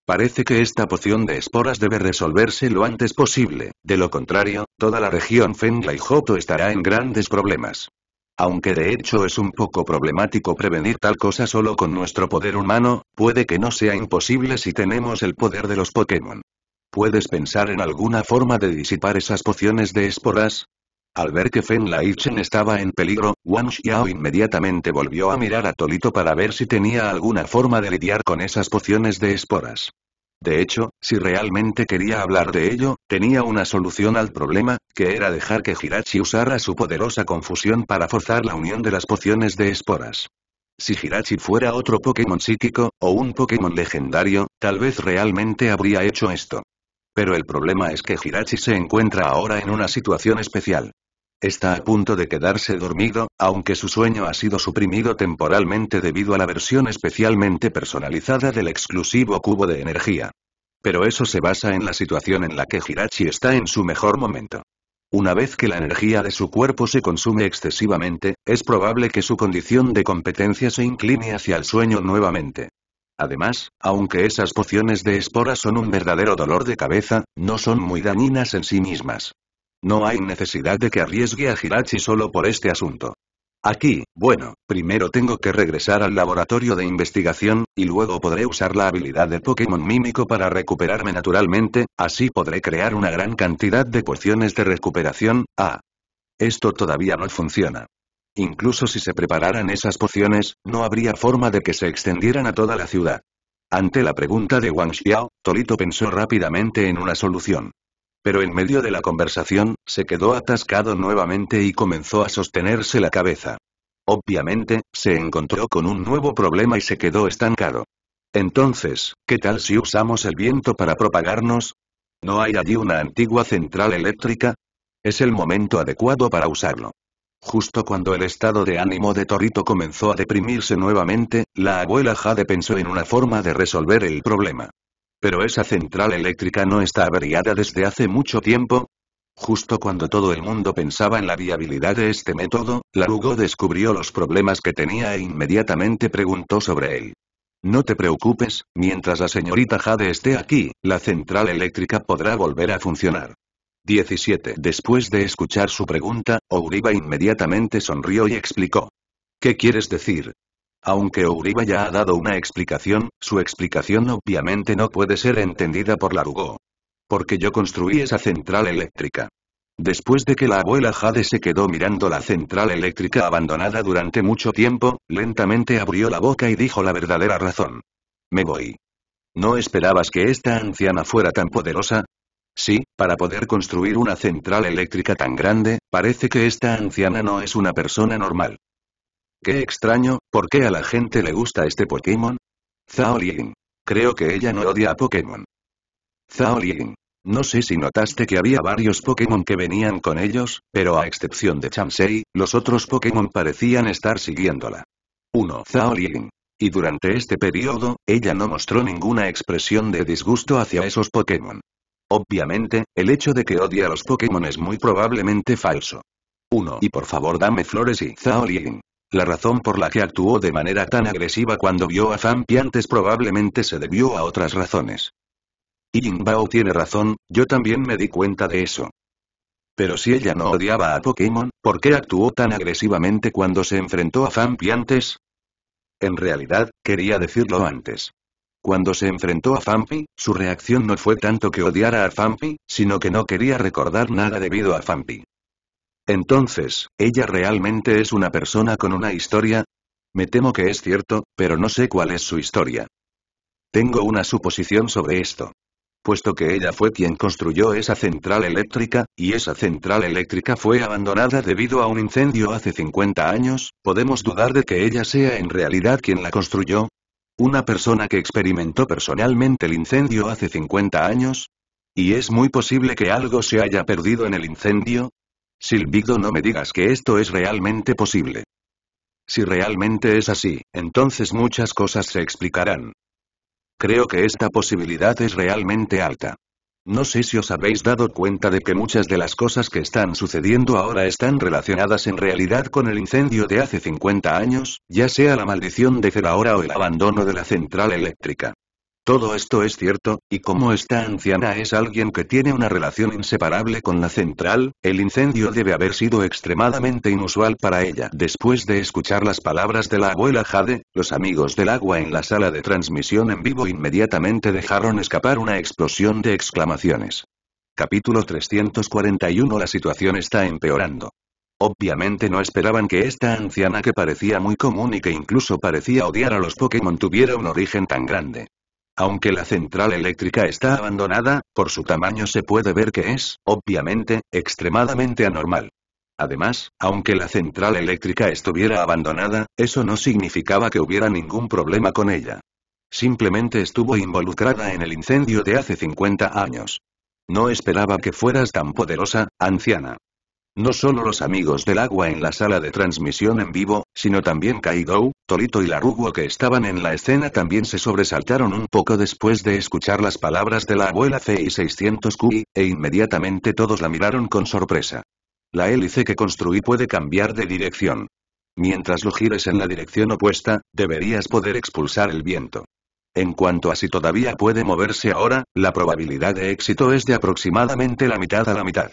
Parece que esta poción de esporas debe resolverse lo antes posible, de lo contrario, toda la región Fengla y Joto estará en grandes problemas. Aunque de hecho es un poco problemático prevenir tal cosa solo con nuestro poder humano, puede que no sea imposible si tenemos el poder de los Pokémon. ¿Puedes pensar en alguna forma de disipar esas pociones de esporas? Al ver que Fen Chen estaba en peligro, Wang Xiao inmediatamente volvió a mirar a Tolito para ver si tenía alguna forma de lidiar con esas pociones de esporas. De hecho, si realmente quería hablar de ello, tenía una solución al problema, que era dejar que Hirachi usara su poderosa confusión para forzar la unión de las pociones de esporas. Si Hirachi fuera otro Pokémon psíquico, o un Pokémon legendario, tal vez realmente habría hecho esto. Pero el problema es que Hirachi se encuentra ahora en una situación especial. Está a punto de quedarse dormido, aunque su sueño ha sido suprimido temporalmente debido a la versión especialmente personalizada del exclusivo cubo de energía. Pero eso se basa en la situación en la que Hirachi está en su mejor momento. Una vez que la energía de su cuerpo se consume excesivamente, es probable que su condición de competencia se incline hacia el sueño nuevamente. Además, aunque esas pociones de espora son un verdadero dolor de cabeza, no son muy dañinas en sí mismas. No hay necesidad de que arriesgue a Hirachi solo por este asunto. Aquí, bueno, primero tengo que regresar al laboratorio de investigación, y luego podré usar la habilidad de Pokémon Mímico para recuperarme naturalmente, así podré crear una gran cantidad de pociones de recuperación, ah. Esto todavía no funciona. Incluso si se prepararan esas pociones, no habría forma de que se extendieran a toda la ciudad. Ante la pregunta de Wang Xiao, Tolito pensó rápidamente en una solución. Pero en medio de la conversación, se quedó atascado nuevamente y comenzó a sostenerse la cabeza. Obviamente, se encontró con un nuevo problema y se quedó estancado. Entonces, ¿qué tal si usamos el viento para propagarnos? ¿No hay allí una antigua central eléctrica? Es el momento adecuado para usarlo. Justo cuando el estado de ánimo de Torito comenzó a deprimirse nuevamente, la abuela Jade pensó en una forma de resolver el problema. Pero esa central eléctrica no está averiada desde hace mucho tiempo. Justo cuando todo el mundo pensaba en la viabilidad de este método, la Larugo descubrió los problemas que tenía e inmediatamente preguntó sobre él. No te preocupes, mientras la señorita Jade esté aquí, la central eléctrica podrá volver a funcionar. 17. Después de escuchar su pregunta, Ouriba inmediatamente sonrió y explicó. ¿Qué quieres decir? Aunque Ouriba ya ha dado una explicación, su explicación obviamente no puede ser entendida por Larugo. Porque yo construí esa central eléctrica. Después de que la abuela Jade se quedó mirando la central eléctrica abandonada durante mucho tiempo, lentamente abrió la boca y dijo la verdadera razón. Me voy. ¿No esperabas que esta anciana fuera tan poderosa? Sí, para poder construir una central eléctrica tan grande, parece que esta anciana no es una persona normal. Qué extraño, ¿por qué a la gente le gusta este Pokémon? Zhao Lien. Creo que ella no odia a Pokémon. Zhao No sé si notaste que había varios Pokémon que venían con ellos, pero a excepción de Chansey, los otros Pokémon parecían estar siguiéndola. 1. Zhao Lien. Y durante este periodo, ella no mostró ninguna expresión de disgusto hacia esos Pokémon. Obviamente, el hecho de que odie a los Pokémon es muy probablemente falso. 1. Y por favor dame flores y Zaolin. La razón por la que actuó de manera tan agresiva cuando vio a fan antes probablemente se debió a otras razones. Yingbao tiene razón, yo también me di cuenta de eso. Pero si ella no odiaba a Pokémon, ¿por qué actuó tan agresivamente cuando se enfrentó a Fan antes? En realidad, quería decirlo antes. Cuando se enfrentó a Fampi, su reacción no fue tanto que odiara a Fampi, sino que no quería recordar nada debido a Fampi. Entonces, ¿ella realmente es una persona con una historia? Me temo que es cierto, pero no sé cuál es su historia. Tengo una suposición sobre esto. Puesto que ella fue quien construyó esa central eléctrica, y esa central eléctrica fue abandonada debido a un incendio hace 50 años, podemos dudar de que ella sea en realidad quien la construyó, una persona que experimentó personalmente el incendio hace 50 años. Y es muy posible que algo se haya perdido en el incendio. Silvido, no me digas que esto es realmente posible. Si realmente es así, entonces muchas cosas se explicarán. Creo que esta posibilidad es realmente alta. No sé si os habéis dado cuenta de que muchas de las cosas que están sucediendo ahora están relacionadas en realidad con el incendio de hace 50 años, ya sea la maldición de Zeraora o el abandono de la central eléctrica. Todo esto es cierto, y como esta anciana es alguien que tiene una relación inseparable con la central, el incendio debe haber sido extremadamente inusual para ella. Después de escuchar las palabras de la abuela Jade, los amigos del agua en la sala de transmisión en vivo inmediatamente dejaron escapar una explosión de exclamaciones. Capítulo 341 La situación está empeorando. Obviamente no esperaban que esta anciana que parecía muy común y que incluso parecía odiar a los Pokémon tuviera un origen tan grande. Aunque la central eléctrica está abandonada, por su tamaño se puede ver que es, obviamente, extremadamente anormal. Además, aunque la central eléctrica estuviera abandonada, eso no significaba que hubiera ningún problema con ella. Simplemente estuvo involucrada en el incendio de hace 50 años. No esperaba que fueras tan poderosa, anciana. No solo los amigos del agua en la sala de transmisión en vivo, sino también Kaidou, Tolito y Larugo que estaban en la escena también se sobresaltaron un poco después de escuchar las palabras de la abuela ci 600 q e inmediatamente todos la miraron con sorpresa. La hélice que construí puede cambiar de dirección. Mientras lo gires en la dirección opuesta, deberías poder expulsar el viento. En cuanto a si todavía puede moverse ahora, la probabilidad de éxito es de aproximadamente la mitad a la mitad.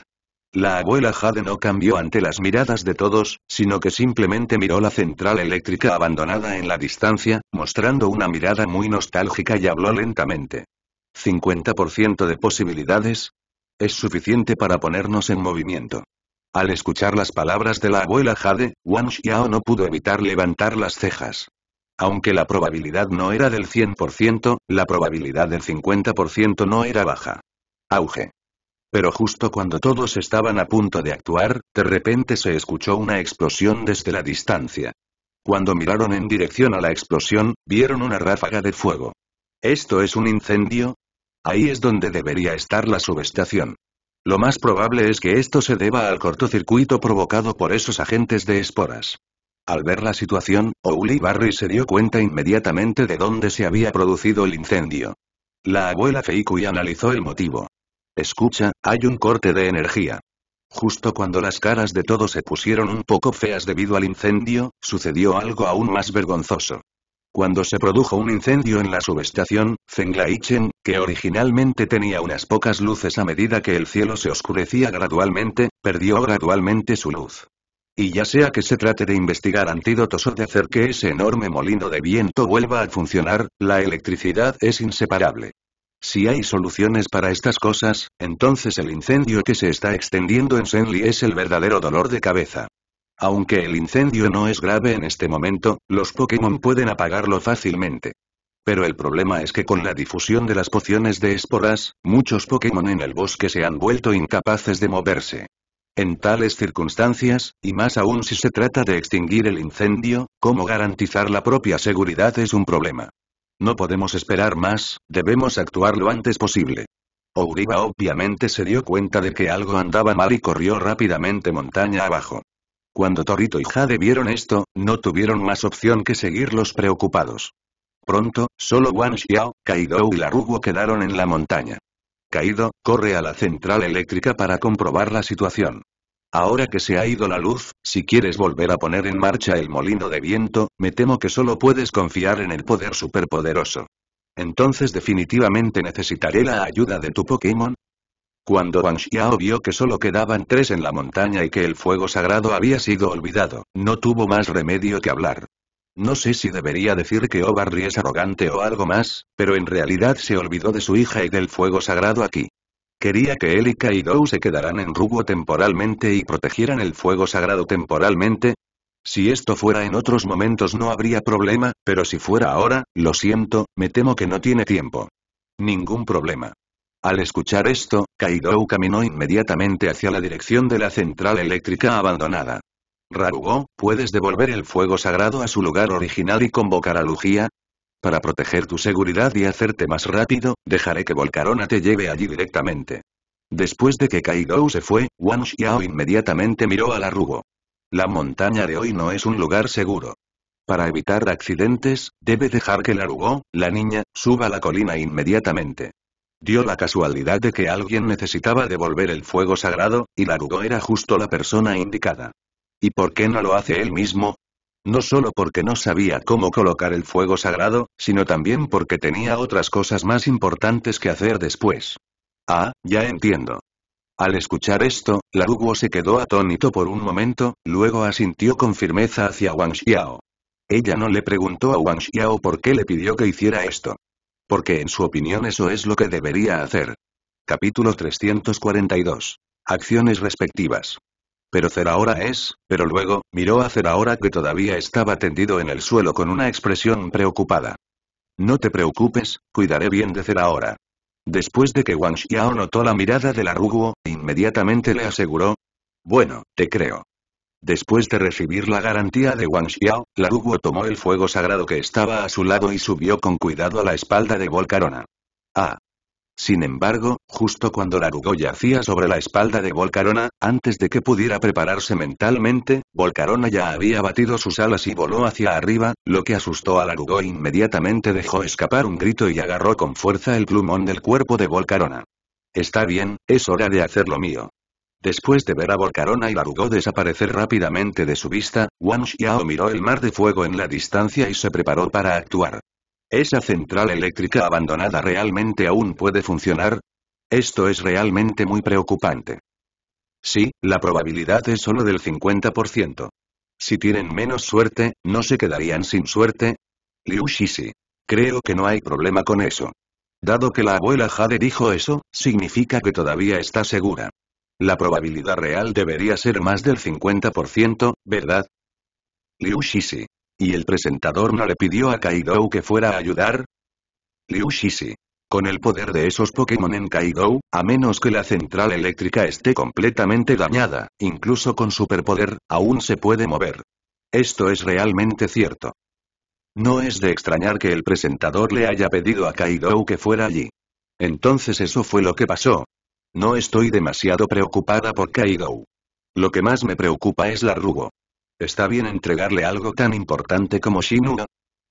La abuela Jade no cambió ante las miradas de todos, sino que simplemente miró la central eléctrica abandonada en la distancia, mostrando una mirada muy nostálgica y habló lentamente. 50% de posibilidades. Es suficiente para ponernos en movimiento. Al escuchar las palabras de la abuela Jade, Wang Xiao no pudo evitar levantar las cejas. Aunque la probabilidad no era del 100%, la probabilidad del 50% no era baja. Auge pero justo cuando todos estaban a punto de actuar, de repente se escuchó una explosión desde la distancia. Cuando miraron en dirección a la explosión, vieron una ráfaga de fuego. ¿Esto es un incendio? Ahí es donde debería estar la subestación. Lo más probable es que esto se deba al cortocircuito provocado por esos agentes de esporas. Al ver la situación, Ouli Barry se dio cuenta inmediatamente de dónde se había producido el incendio. La abuela Feikui analizó el motivo. Escucha, hay un corte de energía. Justo cuando las caras de todos se pusieron un poco feas debido al incendio, sucedió algo aún más vergonzoso. Cuando se produjo un incendio en la subestación, Fenglaichen, que originalmente tenía unas pocas luces a medida que el cielo se oscurecía gradualmente, perdió gradualmente su luz. Y ya sea que se trate de investigar antídotos o de hacer que ese enorme molino de viento vuelva a funcionar, la electricidad es inseparable. Si hay soluciones para estas cosas, entonces el incendio que se está extendiendo en Senli es el verdadero dolor de cabeza. Aunque el incendio no es grave en este momento, los Pokémon pueden apagarlo fácilmente. Pero el problema es que con la difusión de las pociones de esporas, muchos Pokémon en el bosque se han vuelto incapaces de moverse. En tales circunstancias, y más aún si se trata de extinguir el incendio, cómo garantizar la propia seguridad es un problema. No podemos esperar más, debemos actuar lo antes posible. Ouriba obviamente se dio cuenta de que algo andaba mal y corrió rápidamente montaña abajo. Cuando Torito y Jade vieron esto, no tuvieron más opción que seguirlos preocupados. Pronto, solo Wang Xiao, Kaido y Larugo quedaron en la montaña. Kaido, corre a la central eléctrica para comprobar la situación. Ahora que se ha ido la luz, si quieres volver a poner en marcha el molino de viento, me temo que solo puedes confiar en el poder superpoderoso. Entonces definitivamente necesitaré la ayuda de tu Pokémon. Cuando Wang Xiao vio que solo quedaban tres en la montaña y que el fuego sagrado había sido olvidado, no tuvo más remedio que hablar. No sé si debería decir que Obarri es arrogante o algo más, pero en realidad se olvidó de su hija y del fuego sagrado aquí. Quería que él y Dou se quedaran en Rugo temporalmente y protegieran el fuego sagrado temporalmente. Si esto fuera en otros momentos no habría problema, pero si fuera ahora, lo siento, me temo que no tiene tiempo. Ningún problema. Al escuchar esto, Kaidou caminó inmediatamente hacia la dirección de la central eléctrica abandonada. Rarugo, ¿puedes devolver el fuego sagrado a su lugar original y convocar a Lugia? Para proteger tu seguridad y hacerte más rápido, dejaré que Volcarona te lleve allí directamente. Después de que Kaidou se fue, Wang Xiao inmediatamente miró al Larugo. La montaña de hoy no es un lugar seguro. Para evitar accidentes, debe dejar que Larugo, la niña, suba la colina inmediatamente. Dio la casualidad de que alguien necesitaba devolver el fuego sagrado, y Larugo era justo la persona indicada. ¿Y por qué no lo hace él mismo? No solo porque no sabía cómo colocar el fuego sagrado, sino también porque tenía otras cosas más importantes que hacer después. Ah, ya entiendo. Al escuchar esto, Larugo se quedó atónito por un momento, luego asintió con firmeza hacia Wang Xiao. Ella no le preguntó a Wang Xiao por qué le pidió que hiciera esto. Porque en su opinión eso es lo que debería hacer. Capítulo 342. Acciones respectivas. Pero Zerahora es, pero luego, miró a Zerahora que todavía estaba tendido en el suelo con una expresión preocupada. No te preocupes, cuidaré bien de Zerahora. Después de que Wang Xiao notó la mirada de la Ruguo, inmediatamente le aseguró. Bueno, te creo. Después de recibir la garantía de Wang Xiao, Ruguo tomó el fuego sagrado que estaba a su lado y subió con cuidado a la espalda de Volcarona. Ah, sin embargo, justo cuando la yacía sobre la espalda de Volcarona, antes de que pudiera prepararse mentalmente, Volcarona ya había batido sus alas y voló hacia arriba, lo que asustó a la inmediatamente dejó escapar un grito y agarró con fuerza el plumón del cuerpo de Volcarona. Está bien, es hora de hacer lo mío. Después de ver a Volcarona y Larugo desaparecer rápidamente de su vista, Wang Xiao miró el mar de fuego en la distancia y se preparó para actuar. ¿Esa central eléctrica abandonada realmente aún puede funcionar? Esto es realmente muy preocupante. Sí, la probabilidad es solo del 50%. Si tienen menos suerte, ¿no se quedarían sin suerte? Liu Shishi. Creo que no hay problema con eso. Dado que la abuela Jade dijo eso, significa que todavía está segura. La probabilidad real debería ser más del 50%, ¿verdad? Liu Shishi. ¿Y el presentador no le pidió a Kaidou que fuera a ayudar? Liu Shishi. Con el poder de esos Pokémon en Kaidou, a menos que la central eléctrica esté completamente dañada, incluso con superpoder, aún se puede mover. Esto es realmente cierto. No es de extrañar que el presentador le haya pedido a Kaidou que fuera allí. Entonces eso fue lo que pasó. No estoy demasiado preocupada por Kaidou. Lo que más me preocupa es la Rugo. ¿Está bien entregarle algo tan importante como Shinu,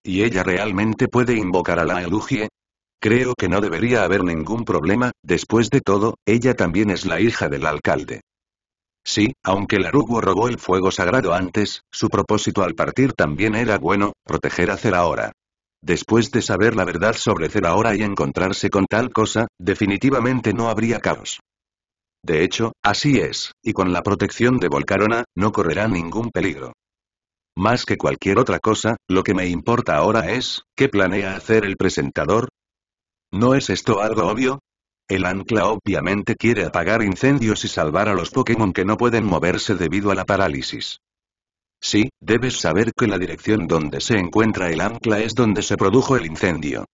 ¿Y ella realmente puede invocar a la Elugie? Creo que no debería haber ningún problema, después de todo, ella también es la hija del alcalde. Sí, aunque Larugo robó el fuego sagrado antes, su propósito al partir también era bueno, proteger a Zerahora. Después de saber la verdad sobre Zerahora y encontrarse con tal cosa, definitivamente no habría caos. De hecho, así es, y con la protección de Volcarona, no correrá ningún peligro. Más que cualquier otra cosa, lo que me importa ahora es, ¿qué planea hacer el presentador? ¿No es esto algo obvio? El ancla obviamente quiere apagar incendios y salvar a los Pokémon que no pueden moverse debido a la parálisis. Sí, debes saber que la dirección donde se encuentra el ancla es donde se produjo el incendio.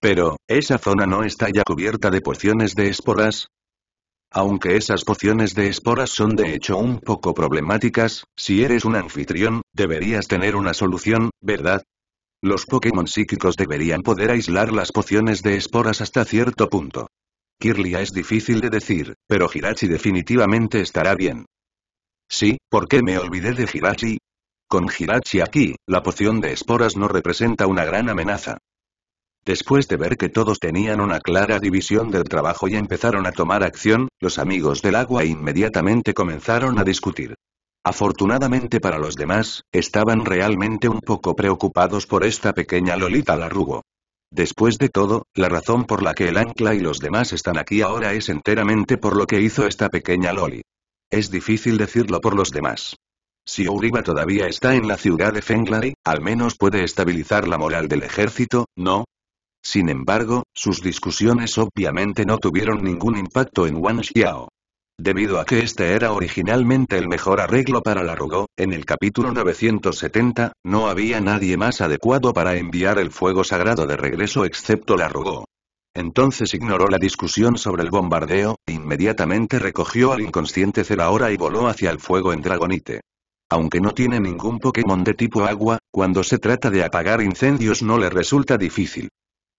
Pero, ¿esa zona no está ya cubierta de pociones de esporas? Aunque esas pociones de esporas son de hecho un poco problemáticas, si eres un anfitrión, deberías tener una solución, ¿verdad? Los Pokémon psíquicos deberían poder aislar las pociones de esporas hasta cierto punto. Kirlia es difícil de decir, pero Hirachi definitivamente estará bien. Sí, ¿por qué me olvidé de Hirachi? Con Hirachi aquí, la poción de esporas no representa una gran amenaza. Después de ver que todos tenían una clara división del trabajo y empezaron a tomar acción, los amigos del agua inmediatamente comenzaron a discutir. Afortunadamente para los demás, estaban realmente un poco preocupados por esta pequeña Lolita Larrugo. Después de todo, la razón por la que el ancla y los demás están aquí ahora es enteramente por lo que hizo esta pequeña Loli. Es difícil decirlo por los demás. Si Uriba todavía está en la ciudad de Fenglari, al menos puede estabilizar la moral del ejército, ¿no? Sin embargo, sus discusiones obviamente no tuvieron ningún impacto en Wang Xiao. Debido a que este era originalmente el mejor arreglo para la en el capítulo 970, no había nadie más adecuado para enviar el fuego sagrado de regreso excepto la Entonces ignoró la discusión sobre el bombardeo, e inmediatamente recogió al inconsciente Zeraora y voló hacia el fuego en Dragonite. Aunque no tiene ningún Pokémon de tipo agua, cuando se trata de apagar incendios no le resulta difícil.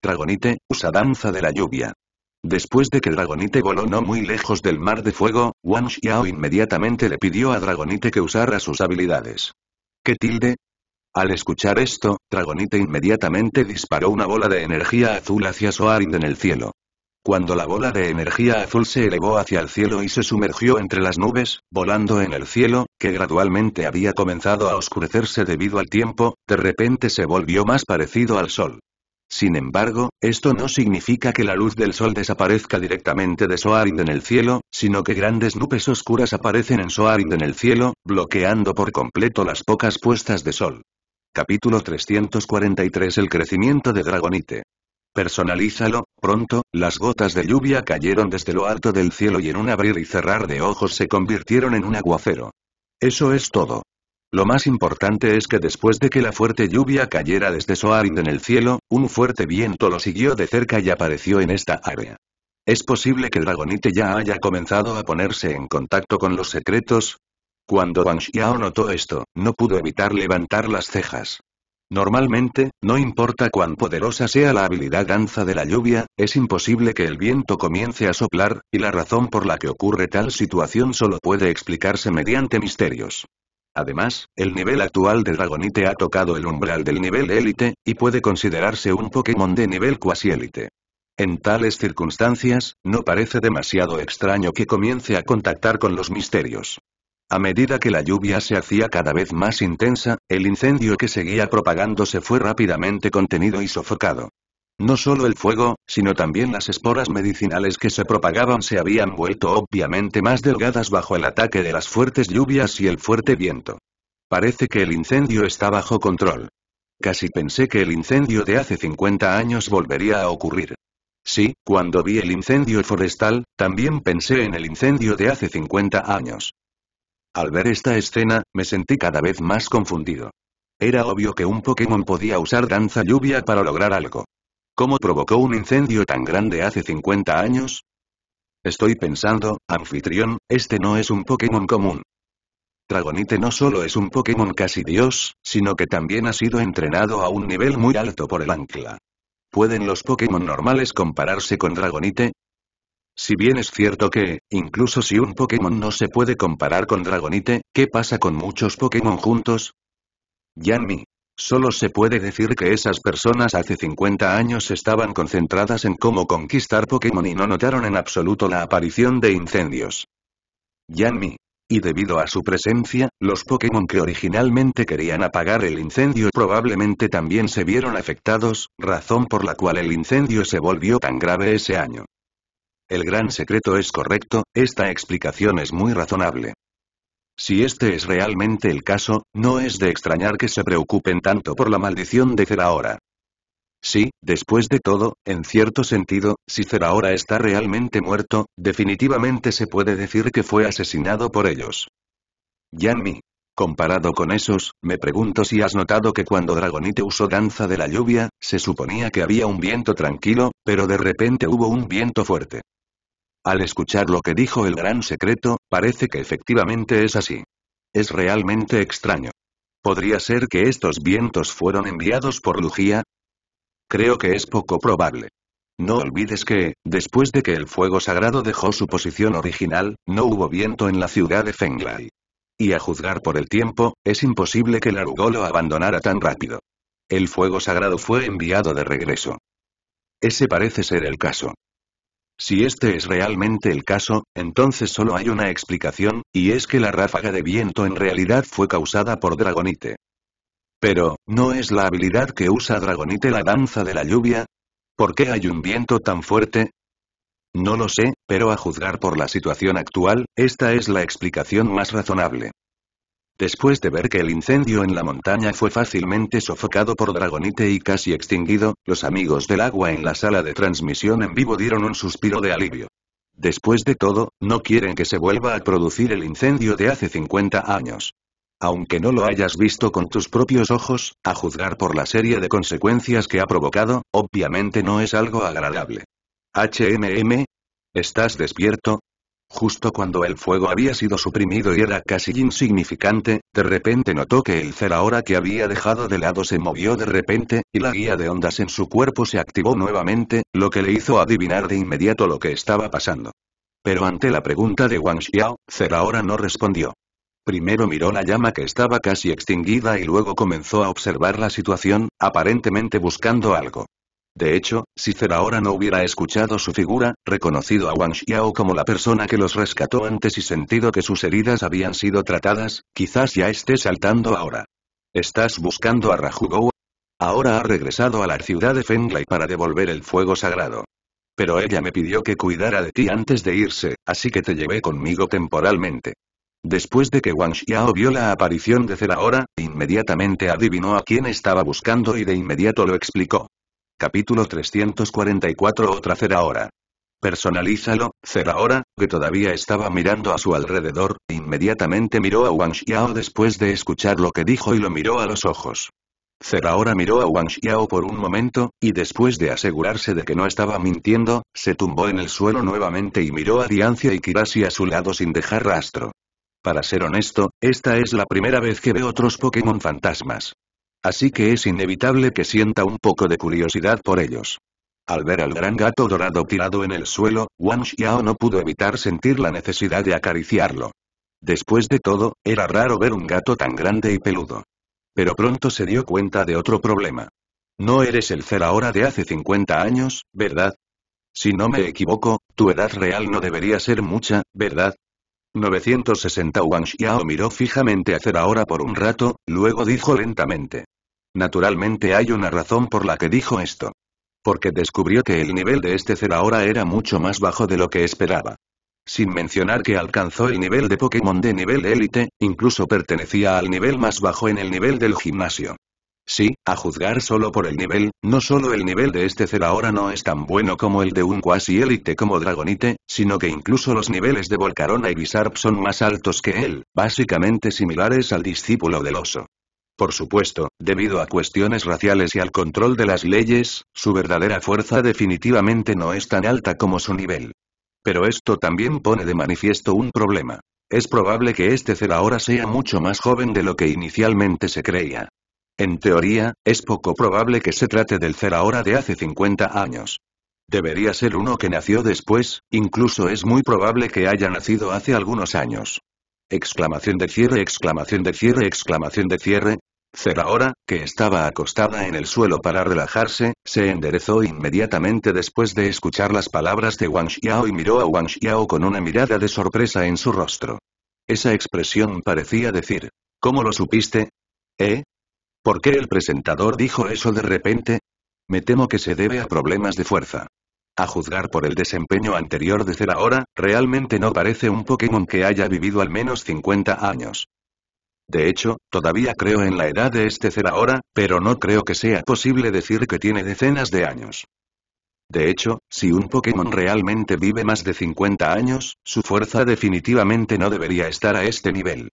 Dragonite, usa danza de la lluvia. Después de que Dragonite voló no muy lejos del mar de fuego, Wang Xiao inmediatamente le pidió a Dragonite que usara sus habilidades. ¿Qué tilde? Al escuchar esto, Dragonite inmediatamente disparó una bola de energía azul hacia Soarin en el cielo. Cuando la bola de energía azul se elevó hacia el cielo y se sumergió entre las nubes, volando en el cielo, que gradualmente había comenzado a oscurecerse debido al tiempo, de repente se volvió más parecido al sol. Sin embargo, esto no significa que la luz del sol desaparezca directamente de Soarid en el cielo, sino que grandes nubes oscuras aparecen en Soarid en el cielo, bloqueando por completo las pocas puestas de sol. Capítulo 343 El crecimiento de Dragonite. Personalízalo, pronto, las gotas de lluvia cayeron desde lo alto del cielo y en un abrir y cerrar de ojos se convirtieron en un aguacero. Eso es todo. Lo más importante es que después de que la fuerte lluvia cayera desde Soarid en el cielo, un fuerte viento lo siguió de cerca y apareció en esta área. Es posible que Dragonite ya haya comenzado a ponerse en contacto con los secretos. Cuando Wang Xiao notó esto, no pudo evitar levantar las cejas. Normalmente, no importa cuán poderosa sea la habilidad danza de la lluvia, es imposible que el viento comience a soplar, y la razón por la que ocurre tal situación solo puede explicarse mediante misterios. Además, el nivel actual de Dragonite ha tocado el umbral del nivel élite, y puede considerarse un Pokémon de nivel cuasi élite. En tales circunstancias, no parece demasiado extraño que comience a contactar con los misterios. A medida que la lluvia se hacía cada vez más intensa, el incendio que seguía propagándose fue rápidamente contenido y sofocado. No solo el fuego, sino también las esporas medicinales que se propagaban se habían vuelto obviamente más delgadas bajo el ataque de las fuertes lluvias y el fuerte viento. Parece que el incendio está bajo control. Casi pensé que el incendio de hace 50 años volvería a ocurrir. Sí, cuando vi el incendio forestal, también pensé en el incendio de hace 50 años. Al ver esta escena, me sentí cada vez más confundido. Era obvio que un Pokémon podía usar danza lluvia para lograr algo. ¿Cómo provocó un incendio tan grande hace 50 años? Estoy pensando, anfitrión, este no es un Pokémon común. Dragonite no solo es un Pokémon casi dios, sino que también ha sido entrenado a un nivel muy alto por el ancla. ¿Pueden los Pokémon normales compararse con Dragonite? Si bien es cierto que, incluso si un Pokémon no se puede comparar con Dragonite, ¿qué pasa con muchos Pokémon juntos? Yanmi, Solo se puede decir que esas personas hace 50 años estaban concentradas en cómo conquistar Pokémon y no notaron en absoluto la aparición de incendios. Yanmi. Y debido a su presencia, los Pokémon que originalmente querían apagar el incendio probablemente también se vieron afectados, razón por la cual el incendio se volvió tan grave ese año. El gran secreto es correcto, esta explicación es muy razonable. Si este es realmente el caso, no es de extrañar que se preocupen tanto por la maldición de Zeraora. Sí, después de todo, en cierto sentido, si Zeraora está realmente muerto, definitivamente se puede decir que fue asesinado por ellos. Yanmi. Comparado con esos, me pregunto si has notado que cuando Dragonite usó Danza de la Lluvia, se suponía que había un viento tranquilo, pero de repente hubo un viento fuerte. Al escuchar lo que dijo el gran secreto, parece que efectivamente es así. Es realmente extraño. ¿Podría ser que estos vientos fueron enviados por Lugia? Creo que es poco probable. No olvides que, después de que el fuego sagrado dejó su posición original, no hubo viento en la ciudad de Fenglai. Y a juzgar por el tiempo, es imposible que Larugolo lo abandonara tan rápido. El fuego sagrado fue enviado de regreso. Ese parece ser el caso. Si este es realmente el caso, entonces solo hay una explicación, y es que la ráfaga de viento en realidad fue causada por Dragonite. Pero, ¿no es la habilidad que usa Dragonite la danza de la lluvia? ¿Por qué hay un viento tan fuerte? No lo sé, pero a juzgar por la situación actual, esta es la explicación más razonable. Después de ver que el incendio en la montaña fue fácilmente sofocado por Dragonite y casi extinguido, los amigos del agua en la sala de transmisión en vivo dieron un suspiro de alivio. Después de todo, no quieren que se vuelva a producir el incendio de hace 50 años. Aunque no lo hayas visto con tus propios ojos, a juzgar por la serie de consecuencias que ha provocado, obviamente no es algo agradable. HMM. ¿Estás despierto? Justo cuando el fuego había sido suprimido y era casi insignificante, de repente notó que el cer que había dejado de lado se movió de repente, y la guía de ondas en su cuerpo se activó nuevamente, lo que le hizo adivinar de inmediato lo que estaba pasando. Pero ante la pregunta de Wang Xiao, Zeraora no respondió. Primero miró la llama que estaba casi extinguida y luego comenzó a observar la situación, aparentemente buscando algo. De hecho, si Zerahora no hubiera escuchado su figura, reconocido a Wang Xiao como la persona que los rescató antes y sentido que sus heridas habían sido tratadas, quizás ya esté saltando ahora. ¿Estás buscando a Rajugou? Ahora ha regresado a la ciudad de Fenglai para devolver el fuego sagrado. Pero ella me pidió que cuidara de ti antes de irse, así que te llevé conmigo temporalmente. Después de que Wang Xiao vio la aparición de Zerahora, inmediatamente adivinó a quién estaba buscando y de inmediato lo explicó. Capítulo 344 Otra Zeraora. Personalízalo, cera que todavía estaba mirando a su alrededor, inmediatamente miró a Wang Xiao después de escuchar lo que dijo y lo miró a los ojos. Zeraora miró a Wang Xiao por un momento, y después de asegurarse de que no estaba mintiendo, se tumbó en el suelo nuevamente y miró a Diancia y Kirasi a su lado sin dejar rastro. Para ser honesto, esta es la primera vez que veo otros Pokémon fantasmas. Así que es inevitable que sienta un poco de curiosidad por ellos. Al ver al gran gato dorado tirado en el suelo, Wang Xiao no pudo evitar sentir la necesidad de acariciarlo. Después de todo, era raro ver un gato tan grande y peludo. Pero pronto se dio cuenta de otro problema. No eres el Zerahora ahora de hace 50 años, ¿verdad? Si no me equivoco, tu edad real no debería ser mucha, ¿verdad? 960 Wang Xiao miró fijamente a Zerahora ahora por un rato, luego dijo lentamente. Naturalmente hay una razón por la que dijo esto. Porque descubrió que el nivel de este Zeraora era mucho más bajo de lo que esperaba. Sin mencionar que alcanzó el nivel de Pokémon de nivel élite, incluso pertenecía al nivel más bajo en el nivel del gimnasio. Sí, a juzgar solo por el nivel, no solo el nivel de este Zeraora ahora no es tan bueno como el de un cuasi élite como Dragonite, sino que incluso los niveles de Volcarona y Bisarp son más altos que él, básicamente similares al discípulo del oso. Por supuesto, debido a cuestiones raciales y al control de las leyes, su verdadera fuerza definitivamente no es tan alta como su nivel. Pero esto también pone de manifiesto un problema. Es probable que este Zerahora ahora sea mucho más joven de lo que inicialmente se creía. En teoría, es poco probable que se trate del cer ahora de hace 50 años. Debería ser uno que nació después, incluso es muy probable que haya nacido hace algunos años. Exclamación de cierre, exclamación de cierre, exclamación de cierre. Cera que estaba acostada en el suelo para relajarse, se enderezó inmediatamente después de escuchar las palabras de Wang Xiao y miró a Wang Xiao con una mirada de sorpresa en su rostro. Esa expresión parecía decir, ¿cómo lo supiste? ¿Eh? ¿Por qué el presentador dijo eso de repente? Me temo que se debe a problemas de fuerza. A juzgar por el desempeño anterior de Zerahora, realmente no parece un Pokémon que haya vivido al menos 50 años. De hecho, todavía creo en la edad de este Zerahora, pero no creo que sea posible decir que tiene decenas de años. De hecho, si un Pokémon realmente vive más de 50 años, su fuerza definitivamente no debería estar a este nivel.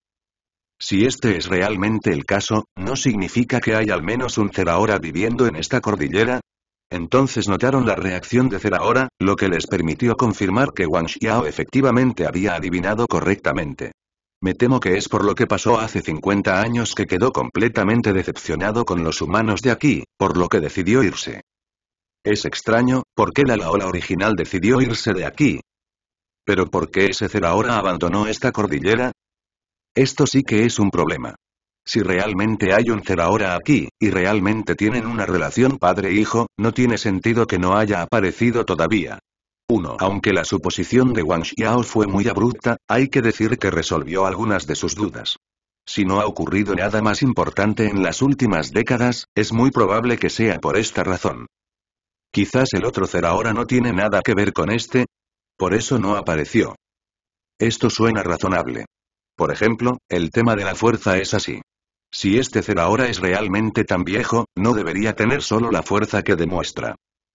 Si este es realmente el caso, no significa que hay al menos un Zeraora viviendo en esta cordillera, entonces notaron la reacción de Cera lo que les permitió confirmar que Wang Xiao efectivamente había adivinado correctamente. Me temo que es por lo que pasó hace 50 años que quedó completamente decepcionado con los humanos de aquí, por lo que decidió irse. Es extraño, ¿por qué la Laola original decidió irse de aquí? ¿Pero por qué ese Zeraora abandonó esta cordillera? Esto sí que es un problema. Si realmente hay un Zerahora aquí, y realmente tienen una relación padre-hijo, no tiene sentido que no haya aparecido todavía. 1. Aunque la suposición de Wang Xiao fue muy abrupta, hay que decir que resolvió algunas de sus dudas. Si no ha ocurrido nada más importante en las últimas décadas, es muy probable que sea por esta razón. Quizás el otro Zerahora no tiene nada que ver con este. Por eso no apareció. Esto suena razonable. Por ejemplo, el tema de la fuerza es así. Si este Zerahora es realmente tan viejo, no debería tener solo la fuerza que demuestra.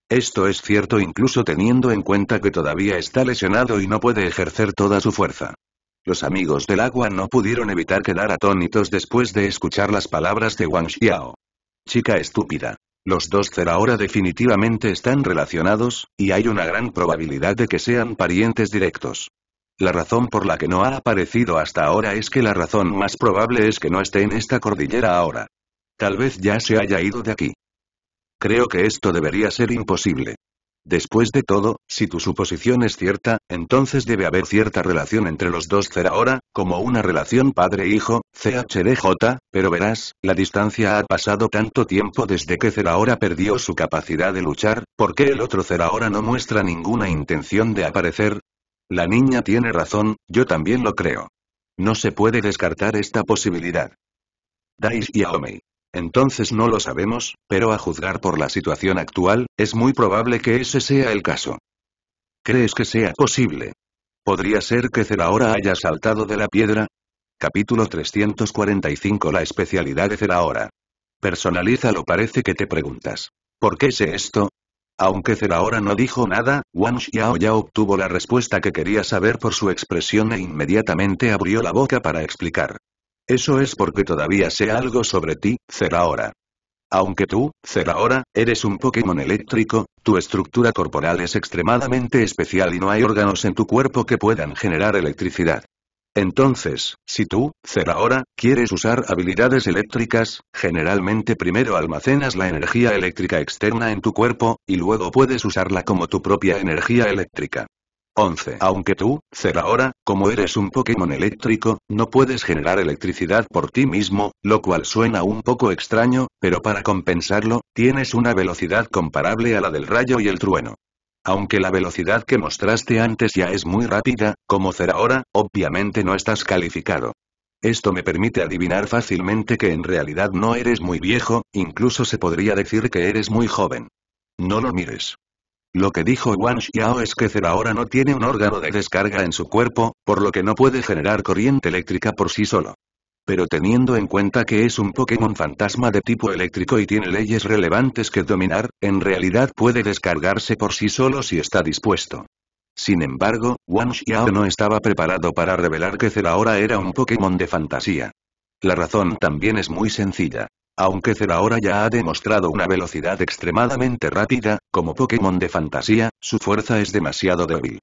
Esto es cierto incluso teniendo en cuenta que todavía está lesionado y no puede ejercer toda su fuerza. Los amigos del agua no pudieron evitar quedar atónitos después de escuchar las palabras de Wang Xiao. Chica estúpida. Los dos Zer definitivamente están relacionados, y hay una gran probabilidad de que sean parientes directos. La razón por la que no ha aparecido hasta ahora es que la razón más probable es que no esté en esta cordillera ahora. Tal vez ya se haya ido de aquí. Creo que esto debería ser imposible. Después de todo, si tu suposición es cierta, entonces debe haber cierta relación entre los dos Zerahora, como una relación padre-hijo, CHDJ, pero verás, la distancia ha pasado tanto tiempo desde que Zerahora perdió su capacidad de luchar, ¿por qué el otro Zerahora no muestra ninguna intención de aparecer? La niña tiene razón, yo también lo creo. No se puede descartar esta posibilidad. Dais y Aomei. Entonces no lo sabemos, pero a juzgar por la situación actual, es muy probable que ese sea el caso. ¿Crees que sea posible? ¿Podría ser que Zerahora haya saltado de la piedra? Capítulo 345 La especialidad de Personaliza Personalízalo parece que te preguntas. ¿Por qué sé esto? Aunque Zeraora no dijo nada, Wang Xiao ya obtuvo la respuesta que quería saber por su expresión e inmediatamente abrió la boca para explicar. Eso es porque todavía sé algo sobre ti, Zeraora. Aunque tú, Zeraora, eres un Pokémon eléctrico, tu estructura corporal es extremadamente especial y no hay órganos en tu cuerpo que puedan generar electricidad. Entonces, si tú, Zeraora, quieres usar habilidades eléctricas, generalmente primero almacenas la energía eléctrica externa en tu cuerpo, y luego puedes usarla como tu propia energía eléctrica. 11. Aunque tú, Zeraora, como eres un Pokémon eléctrico, no puedes generar electricidad por ti mismo, lo cual suena un poco extraño, pero para compensarlo, tienes una velocidad comparable a la del rayo y el trueno. Aunque la velocidad que mostraste antes ya es muy rápida, como Zerahora, ahora, obviamente no estás calificado. Esto me permite adivinar fácilmente que en realidad no eres muy viejo, incluso se podría decir que eres muy joven. No lo mires. Lo que dijo Wang Xiao es que ahora no tiene un órgano de descarga en su cuerpo, por lo que no puede generar corriente eléctrica por sí solo pero teniendo en cuenta que es un Pokémon fantasma de tipo eléctrico y tiene leyes relevantes que dominar, en realidad puede descargarse por sí solo si está dispuesto. Sin embargo, Wang Xiao no estaba preparado para revelar que Zeraora era un Pokémon de fantasía. La razón también es muy sencilla. Aunque Zeraora ya ha demostrado una velocidad extremadamente rápida, como Pokémon de fantasía, su fuerza es demasiado débil.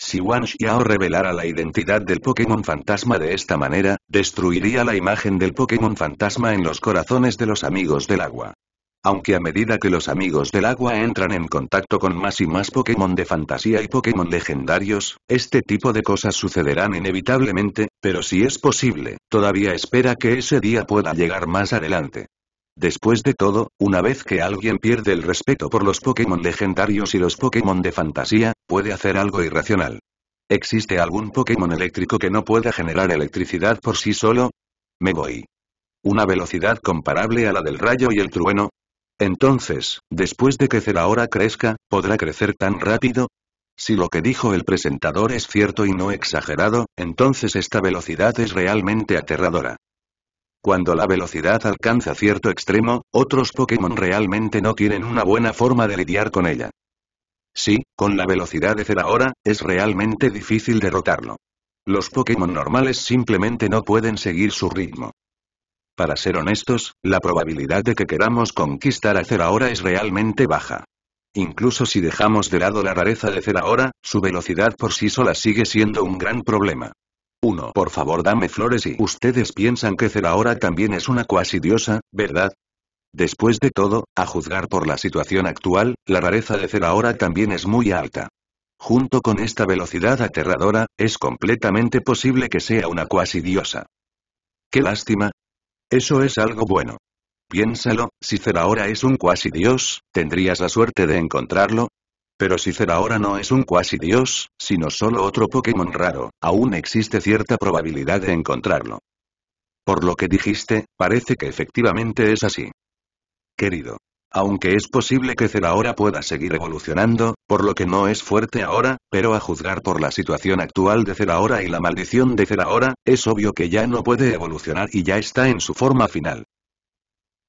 Si Wang Xiao revelara la identidad del Pokémon fantasma de esta manera, destruiría la imagen del Pokémon fantasma en los corazones de los amigos del agua. Aunque a medida que los amigos del agua entran en contacto con más y más Pokémon de fantasía y Pokémon legendarios, este tipo de cosas sucederán inevitablemente, pero si es posible, todavía espera que ese día pueda llegar más adelante. Después de todo, una vez que alguien pierde el respeto por los Pokémon legendarios y los Pokémon de fantasía, puede hacer algo irracional. ¿Existe algún Pokémon eléctrico que no pueda generar electricidad por sí solo? Me voy. ¿Una velocidad comparable a la del rayo y el trueno? Entonces, después de que Zeraora crezca, ¿podrá crecer tan rápido? Si lo que dijo el presentador es cierto y no exagerado, entonces esta velocidad es realmente aterradora. Cuando la velocidad alcanza cierto extremo, otros Pokémon realmente no tienen una buena forma de lidiar con ella. Sí, con la velocidad de Zerahora, es realmente difícil derrotarlo. Los Pokémon normales simplemente no pueden seguir su ritmo. Para ser honestos, la probabilidad de que queramos conquistar a Zerahora es realmente baja. Incluso si dejamos de lado la rareza de Zerahora, su velocidad por sí sola sigue siendo un gran problema. Por favor dame flores y ustedes piensan que Zeraora también es una cuasi diosa, ¿verdad? Después de todo, a juzgar por la situación actual, la rareza de Zeraora también es muy alta. Junto con esta velocidad aterradora, es completamente posible que sea una cuasi diosa. ¡Qué lástima! Eso es algo bueno. Piénsalo, si Zeraora es un cuasi dios, ¿tendrías la suerte de encontrarlo? Pero si ahora no es un cuasi dios, sino solo otro Pokémon raro, aún existe cierta probabilidad de encontrarlo. Por lo que dijiste, parece que efectivamente es así. Querido. Aunque es posible que Zeraora pueda seguir evolucionando, por lo que no es fuerte ahora, pero a juzgar por la situación actual de Zeraora y la maldición de Zeraora, es obvio que ya no puede evolucionar y ya está en su forma final.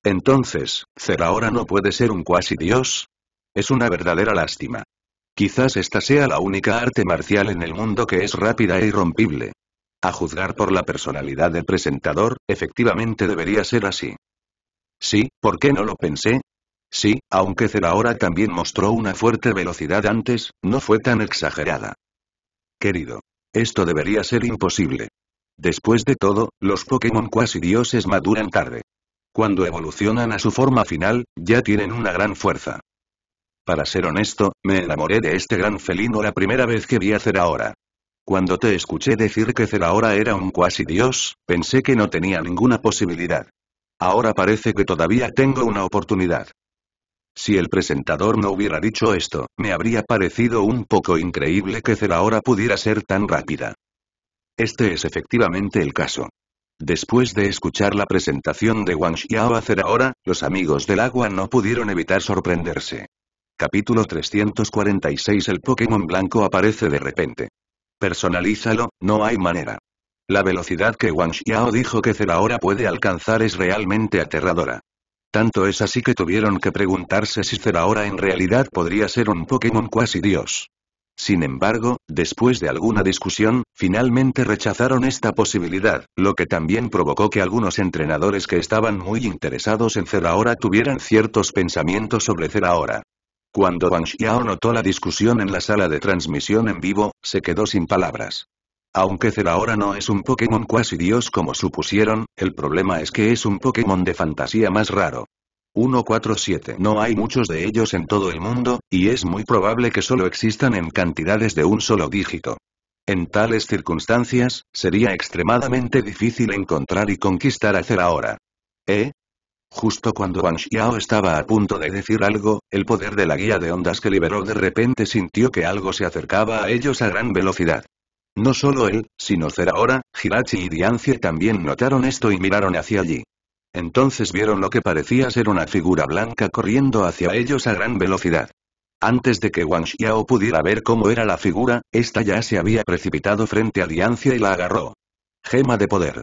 Entonces, ¿Zeraora no puede ser un cuasi dios, es una verdadera lástima. Quizás esta sea la única arte marcial en el mundo que es rápida e irrompible. A juzgar por la personalidad del presentador, efectivamente debería ser así. Sí, ¿por qué no lo pensé? Sí, aunque Zeraora también mostró una fuerte velocidad antes, no fue tan exagerada. Querido. Esto debería ser imposible. Después de todo, los Pokémon quasi dioses maduran tarde. Cuando evolucionan a su forma final, ya tienen una gran fuerza. Para ser honesto, me enamoré de este gran felino la primera vez que vi a Zeraora. Cuando te escuché decir que Zerahora era un cuasi dios, pensé que no tenía ninguna posibilidad. Ahora parece que todavía tengo una oportunidad. Si el presentador no hubiera dicho esto, me habría parecido un poco increíble que Zerahora pudiera ser tan rápida. Este es efectivamente el caso. Después de escuchar la presentación de Wang Xiao a Zeraora, los amigos del agua no pudieron evitar sorprenderse. Capítulo 346 El Pokémon blanco aparece de repente. Personalízalo, no hay manera. La velocidad que Wang Xiao dijo que Zeraora puede alcanzar es realmente aterradora. Tanto es así que tuvieron que preguntarse si Zeraora en realidad podría ser un Pokémon cuasi dios. Sin embargo, después de alguna discusión, finalmente rechazaron esta posibilidad, lo que también provocó que algunos entrenadores que estaban muy interesados en Zeraora tuvieran ciertos pensamientos sobre Zeraora. Cuando Wang Xiao notó la discusión en la sala de transmisión en vivo, se quedó sin palabras. Aunque Zeraora no es un Pokémon cuasi dios como supusieron, el problema es que es un Pokémon de fantasía más raro. 147 No hay muchos de ellos en todo el mundo, y es muy probable que solo existan en cantidades de un solo dígito. En tales circunstancias, sería extremadamente difícil encontrar y conquistar a Zeraora. ¿Eh? Justo cuando Wang Xiao estaba a punto de decir algo, el poder de la guía de ondas que liberó de repente sintió que algo se acercaba a ellos a gran velocidad. No solo él, sino Zeraora, Hirachi y Diancie también notaron esto y miraron hacia allí. Entonces vieron lo que parecía ser una figura blanca corriendo hacia ellos a gran velocidad. Antes de que Wang Xiao pudiera ver cómo era la figura, esta ya se había precipitado frente a Diancie y la agarró. Gema de poder.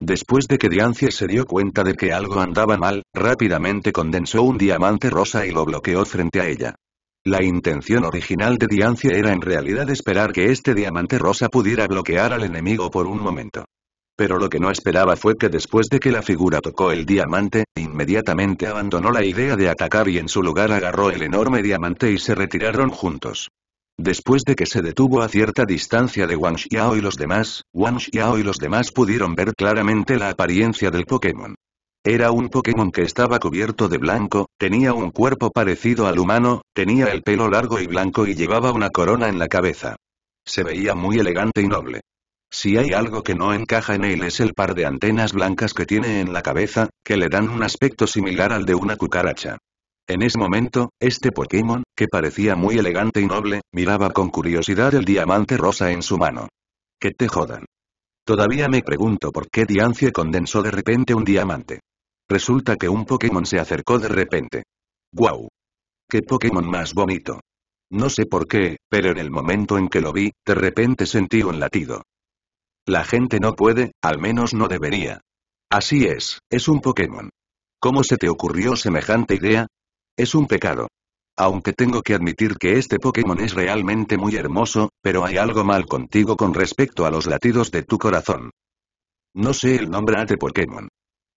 Después de que Diancie se dio cuenta de que algo andaba mal, rápidamente condensó un diamante rosa y lo bloqueó frente a ella. La intención original de Diancie era en realidad esperar que este diamante rosa pudiera bloquear al enemigo por un momento. Pero lo que no esperaba fue que después de que la figura tocó el diamante, inmediatamente abandonó la idea de atacar y en su lugar agarró el enorme diamante y se retiraron juntos. Después de que se detuvo a cierta distancia de Wang Xiao y los demás, Wang Xiao y los demás pudieron ver claramente la apariencia del Pokémon. Era un Pokémon que estaba cubierto de blanco, tenía un cuerpo parecido al humano, tenía el pelo largo y blanco y llevaba una corona en la cabeza. Se veía muy elegante y noble. Si hay algo que no encaja en él es el par de antenas blancas que tiene en la cabeza, que le dan un aspecto similar al de una cucaracha. En ese momento, este Pokémon, que parecía muy elegante y noble, miraba con curiosidad el diamante rosa en su mano. ¿Qué te jodan. Todavía me pregunto por qué Diancie condensó de repente un diamante. Resulta que un Pokémon se acercó de repente. ¡Guau! ¡Qué Pokémon más bonito! No sé por qué, pero en el momento en que lo vi, de repente sentí un latido. La gente no puede, al menos no debería. Así es, es un Pokémon. ¿Cómo se te ocurrió semejante idea? Es un pecado. Aunque tengo que admitir que este Pokémon es realmente muy hermoso, pero hay algo mal contigo con respecto a los latidos de tu corazón. No sé el nombre de Pokémon.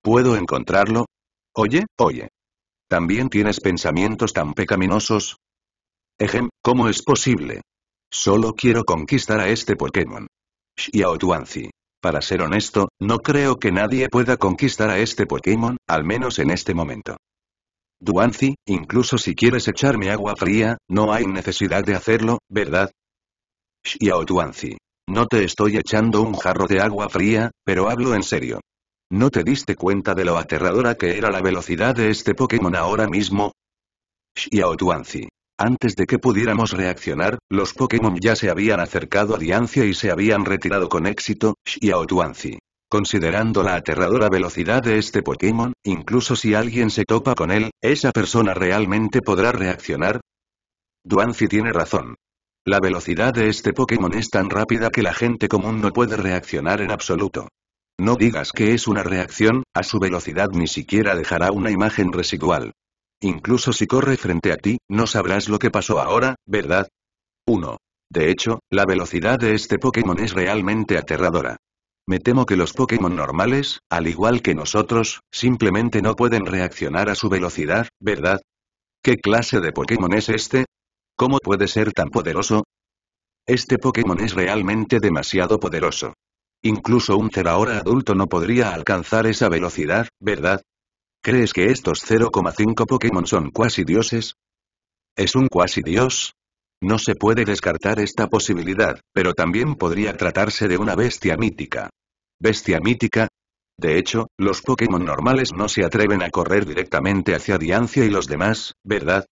¿Puedo encontrarlo? Oye, oye. ¿También tienes pensamientos tan pecaminosos? Ejem, ¿cómo es posible? Solo quiero conquistar a este Pokémon. Xiao Tuanzi. Para ser honesto, no creo que nadie pueda conquistar a este Pokémon, al menos en este momento. Duanzi, incluso si quieres echarme agua fría, no hay necesidad de hacerlo, ¿verdad? Xiao No te estoy echando un jarro de agua fría, pero hablo en serio. ¿No te diste cuenta de lo aterradora que era la velocidad de este Pokémon ahora mismo? Xiao Tuanzi. Antes de que pudiéramos reaccionar, los Pokémon ya se habían acercado a Diancia y se habían retirado con éxito, Xiao Considerando la aterradora velocidad de este Pokémon, incluso si alguien se topa con él, ¿esa persona realmente podrá reaccionar? Duancy tiene razón. La velocidad de este Pokémon es tan rápida que la gente común no puede reaccionar en absoluto. No digas que es una reacción, a su velocidad ni siquiera dejará una imagen residual. Incluso si corre frente a ti, no sabrás lo que pasó ahora, ¿verdad? 1. De hecho, la velocidad de este Pokémon es realmente aterradora. Me temo que los Pokémon normales, al igual que nosotros, simplemente no pueden reaccionar a su velocidad, ¿verdad? ¿Qué clase de Pokémon es este? ¿Cómo puede ser tan poderoso? Este Pokémon es realmente demasiado poderoso. Incluso un Zeraora adulto no podría alcanzar esa velocidad, ¿verdad? ¿Crees que estos 0,5 Pokémon son cuasi dioses? ¿Es un cuasi dios? No se puede descartar esta posibilidad, pero también podría tratarse de una bestia mítica bestia mítica. De hecho, los Pokémon normales no se atreven a correr directamente hacia Diancia y los demás, ¿verdad?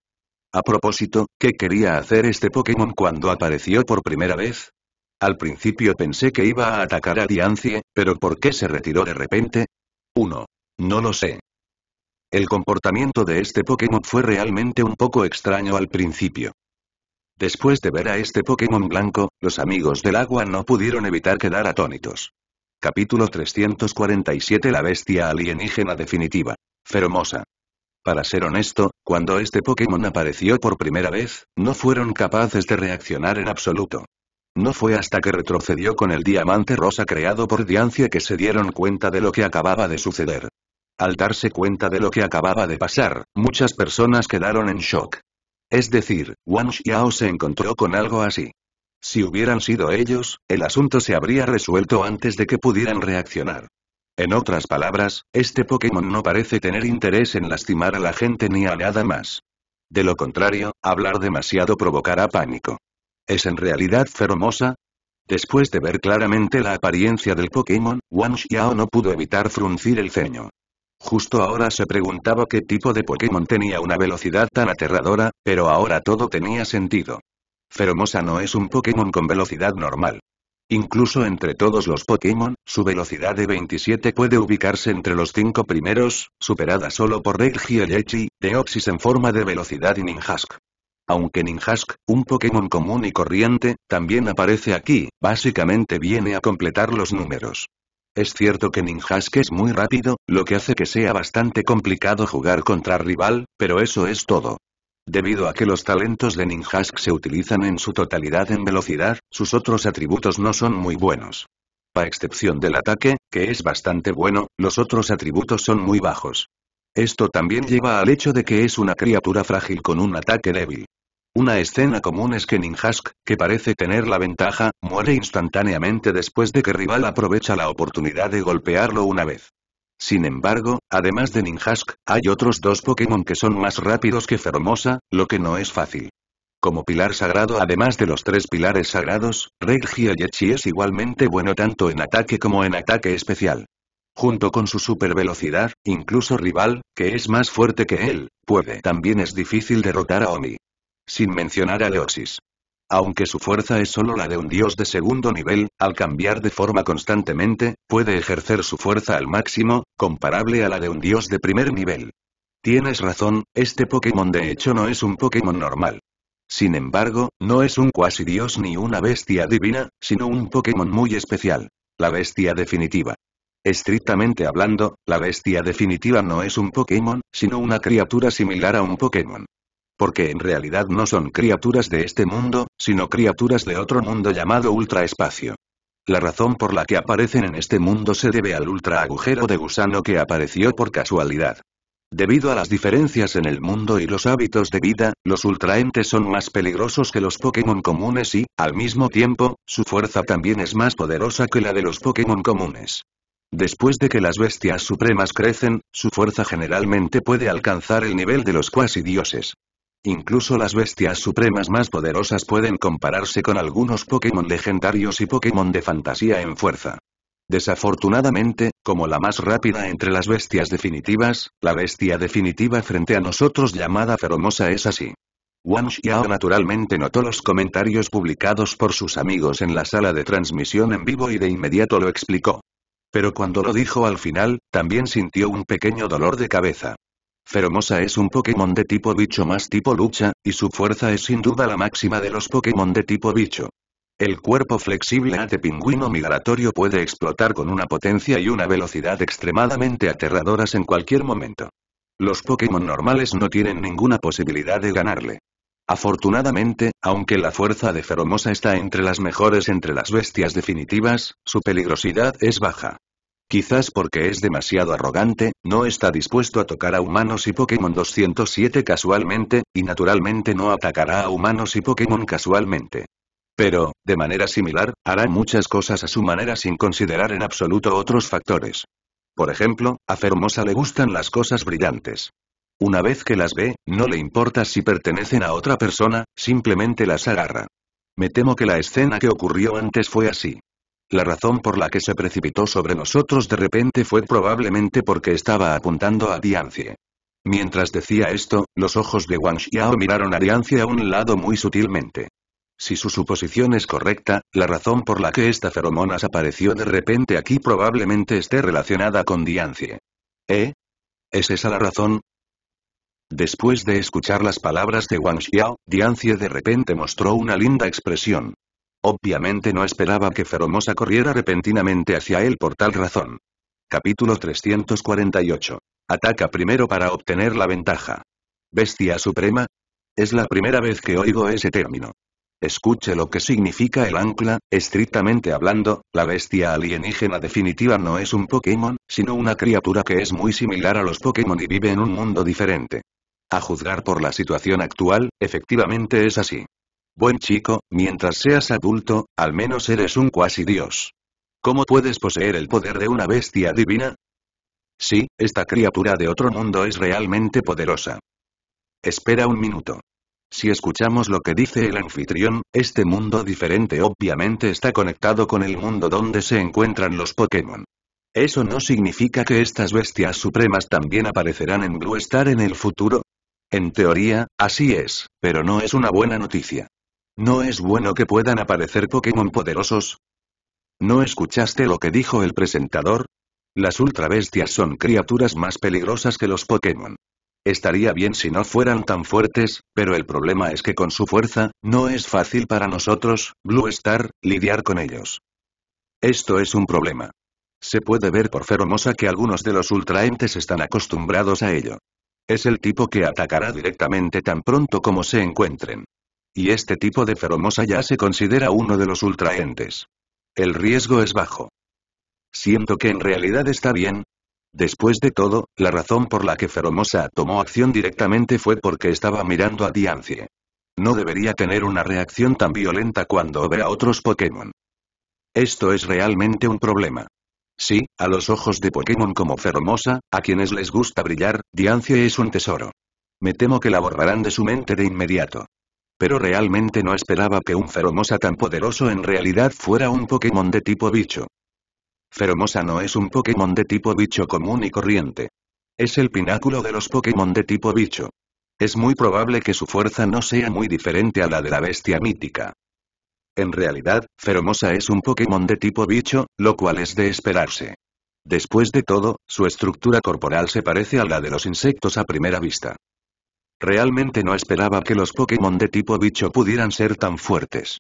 A propósito, ¿qué quería hacer este Pokémon cuando apareció por primera vez? Al principio pensé que iba a atacar a Diancie, pero ¿por qué se retiró de repente? 1. No lo sé. El comportamiento de este Pokémon fue realmente un poco extraño al principio. Después de ver a este Pokémon blanco, los amigos del agua no pudieron evitar quedar atónitos. Capítulo 347 La bestia alienígena definitiva. Feromosa. Para ser honesto, cuando este Pokémon apareció por primera vez, no fueron capaces de reaccionar en absoluto. No fue hasta que retrocedió con el diamante rosa creado por Diancie que se dieron cuenta de lo que acababa de suceder. Al darse cuenta de lo que acababa de pasar, muchas personas quedaron en shock. Es decir, Wang Xiao se encontró con algo así. Si hubieran sido ellos, el asunto se habría resuelto antes de que pudieran reaccionar. En otras palabras, este Pokémon no parece tener interés en lastimar a la gente ni a nada más. De lo contrario, hablar demasiado provocará pánico. ¿Es en realidad Feromosa? Después de ver claramente la apariencia del Pokémon, Wang Xiao no pudo evitar fruncir el ceño. Justo ahora se preguntaba qué tipo de Pokémon tenía una velocidad tan aterradora, pero ahora todo tenía sentido. Feromosa no es un Pokémon con velocidad normal. Incluso entre todos los Pokémon, su velocidad de 27 puede ubicarse entre los cinco primeros, superada solo por Regieleki, Deoxys en forma de velocidad y Ninjask. Aunque Ninjask, un Pokémon común y corriente, también aparece aquí, básicamente viene a completar los números. Es cierto que Ninjask es muy rápido, lo que hace que sea bastante complicado jugar contra rival, pero eso es todo. Debido a que los talentos de Ninjask se utilizan en su totalidad en velocidad, sus otros atributos no son muy buenos. A excepción del ataque, que es bastante bueno, los otros atributos son muy bajos. Esto también lleva al hecho de que es una criatura frágil con un ataque débil. Una escena común es que Ninjask, que parece tener la ventaja, muere instantáneamente después de que rival aprovecha la oportunidad de golpearlo una vez. Sin embargo, además de Ninjask, hay otros dos Pokémon que son más rápidos que Fermosa, lo que no es fácil. Como pilar sagrado además de los tres pilares sagrados, Regia Yechi es igualmente bueno tanto en ataque como en ataque especial. Junto con su super velocidad, incluso rival, que es más fuerte que él, puede. También es difícil derrotar a Omi. Sin mencionar a Leoxis. Aunque su fuerza es solo la de un dios de segundo nivel, al cambiar de forma constantemente, puede ejercer su fuerza al máximo, comparable a la de un dios de primer nivel. Tienes razón, este Pokémon de hecho no es un Pokémon normal. Sin embargo, no es un cuasi dios ni una bestia divina, sino un Pokémon muy especial. La bestia definitiva. Estrictamente hablando, la bestia definitiva no es un Pokémon, sino una criatura similar a un Pokémon. Porque en realidad no son criaturas de este mundo, sino criaturas de otro mundo llamado ultraespacio. La razón por la que aparecen en este mundo se debe al ultra agujero de gusano que apareció por casualidad. Debido a las diferencias en el mundo y los hábitos de vida, los ultraentes son más peligrosos que los Pokémon comunes y, al mismo tiempo, su fuerza también es más poderosa que la de los Pokémon comunes. Después de que las bestias supremas crecen, su fuerza generalmente puede alcanzar el nivel de los cuasi dioses. Incluso las bestias supremas más poderosas pueden compararse con algunos Pokémon legendarios y Pokémon de fantasía en fuerza. Desafortunadamente, como la más rápida entre las bestias definitivas, la bestia definitiva frente a nosotros llamada Feromosa es así. Wang Xiao naturalmente notó los comentarios publicados por sus amigos en la sala de transmisión en vivo y de inmediato lo explicó. Pero cuando lo dijo al final, también sintió un pequeño dolor de cabeza. Feromosa es un Pokémon de tipo bicho más tipo lucha, y su fuerza es sin duda la máxima de los Pokémon de tipo bicho. El cuerpo flexible A de pingüino migratorio puede explotar con una potencia y una velocidad extremadamente aterradoras en cualquier momento. Los Pokémon normales no tienen ninguna posibilidad de ganarle. Afortunadamente, aunque la fuerza de Feromosa está entre las mejores entre las bestias definitivas, su peligrosidad es baja. Quizás porque es demasiado arrogante, no está dispuesto a tocar a humanos y Pokémon 207 casualmente, y naturalmente no atacará a humanos y Pokémon casualmente. Pero, de manera similar, hará muchas cosas a su manera sin considerar en absoluto otros factores. Por ejemplo, a Fermosa le gustan las cosas brillantes. Una vez que las ve, no le importa si pertenecen a otra persona, simplemente las agarra. Me temo que la escena que ocurrió antes fue así. La razón por la que se precipitó sobre nosotros de repente fue probablemente porque estaba apuntando a Diancie. Mientras decía esto, los ojos de Wang Xiao miraron a Diancie a un lado muy sutilmente. Si su suposición es correcta, la razón por la que esta feromonas apareció de repente aquí probablemente esté relacionada con Diancie. ¿Eh? ¿Es esa la razón? Después de escuchar las palabras de Wang Xiao, Diancie de repente mostró una linda expresión. Obviamente no esperaba que Feromosa corriera repentinamente hacia él por tal razón. Capítulo 348. Ataca primero para obtener la ventaja. Bestia Suprema. Es la primera vez que oigo ese término. Escuche lo que significa el ancla, estrictamente hablando, la bestia alienígena definitiva no es un Pokémon, sino una criatura que es muy similar a los Pokémon y vive en un mundo diferente. A juzgar por la situación actual, efectivamente es así. Buen chico, mientras seas adulto, al menos eres un cuasi dios. ¿Cómo puedes poseer el poder de una bestia divina? Sí, esta criatura de otro mundo es realmente poderosa. Espera un minuto. Si escuchamos lo que dice el anfitrión, este mundo diferente obviamente está conectado con el mundo donde se encuentran los Pokémon. ¿Eso no significa que estas bestias supremas también aparecerán en Blue Star en el futuro? En teoría, así es, pero no es una buena noticia. ¿No es bueno que puedan aparecer Pokémon poderosos? ¿No escuchaste lo que dijo el presentador? Las ultra bestias son criaturas más peligrosas que los Pokémon. Estaría bien si no fueran tan fuertes, pero el problema es que con su fuerza, no es fácil para nosotros, Blue Star, lidiar con ellos. Esto es un problema. Se puede ver por Feromosa que algunos de los ultraentes están acostumbrados a ello. Es el tipo que atacará directamente tan pronto como se encuentren. Y este tipo de feromosa ya se considera uno de los ultraentes. El riesgo es bajo. Siento que en realidad está bien. Después de todo, la razón por la que Feromosa tomó acción directamente fue porque estaba mirando a Diancie. No debería tener una reacción tan violenta cuando ve a otros Pokémon. Esto es realmente un problema. Sí, a los ojos de Pokémon como Feromosa, a quienes les gusta brillar, Diancie es un tesoro. Me temo que la borrarán de su mente de inmediato pero realmente no esperaba que un Feromosa tan poderoso en realidad fuera un Pokémon de tipo bicho. Feromosa no es un Pokémon de tipo bicho común y corriente. Es el pináculo de los Pokémon de tipo bicho. Es muy probable que su fuerza no sea muy diferente a la de la bestia mítica. En realidad, Feromosa es un Pokémon de tipo bicho, lo cual es de esperarse. Después de todo, su estructura corporal se parece a la de los insectos a primera vista. Realmente no esperaba que los Pokémon de tipo bicho pudieran ser tan fuertes.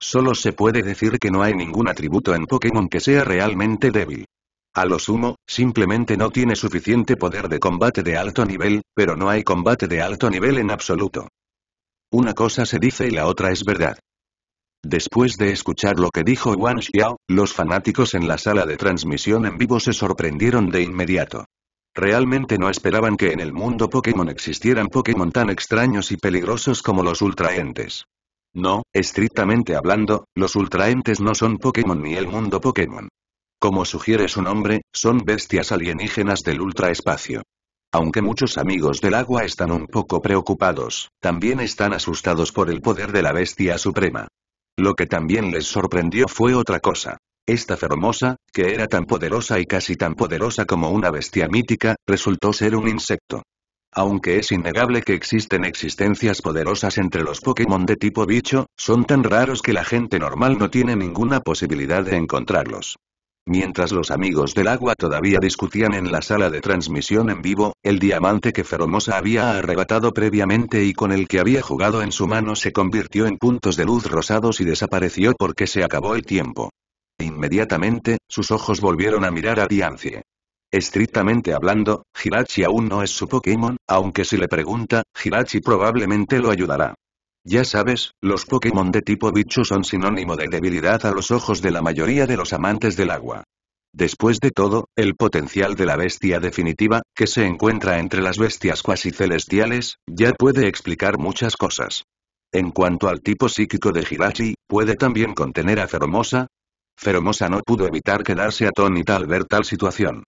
Solo se puede decir que no hay ningún atributo en Pokémon que sea realmente débil. A lo sumo, simplemente no tiene suficiente poder de combate de alto nivel, pero no hay combate de alto nivel en absoluto. Una cosa se dice y la otra es verdad. Después de escuchar lo que dijo Wang Xiao, los fanáticos en la sala de transmisión en vivo se sorprendieron de inmediato. Realmente no esperaban que en el mundo Pokémon existieran Pokémon tan extraños y peligrosos como los ultraentes. No, estrictamente hablando, los ultraentes no son Pokémon ni el mundo Pokémon. Como sugiere su nombre, son bestias alienígenas del ultraespacio. Aunque muchos amigos del agua están un poco preocupados, también están asustados por el poder de la bestia suprema. Lo que también les sorprendió fue otra cosa. Esta fermosa, que era tan poderosa y casi tan poderosa como una bestia mítica, resultó ser un insecto. Aunque es innegable que existen existencias poderosas entre los Pokémon de tipo bicho, son tan raros que la gente normal no tiene ninguna posibilidad de encontrarlos. Mientras los amigos del agua todavía discutían en la sala de transmisión en vivo, el diamante que Feromosa había arrebatado previamente y con el que había jugado en su mano se convirtió en puntos de luz rosados y desapareció porque se acabó el tiempo. Inmediatamente, sus ojos volvieron a mirar a Diancie. Estrictamente hablando, Hirachi aún no es su Pokémon, aunque si le pregunta, Hirachi probablemente lo ayudará. Ya sabes, los Pokémon de tipo bicho son sinónimo de debilidad a los ojos de la mayoría de los amantes del agua. Después de todo, el potencial de la bestia definitiva, que se encuentra entre las bestias cuasi celestiales, ya puede explicar muchas cosas. En cuanto al tipo psíquico de Hirachi, puede también contener a Fermosa, Feromosa no pudo evitar quedarse atónita al ver tal situación.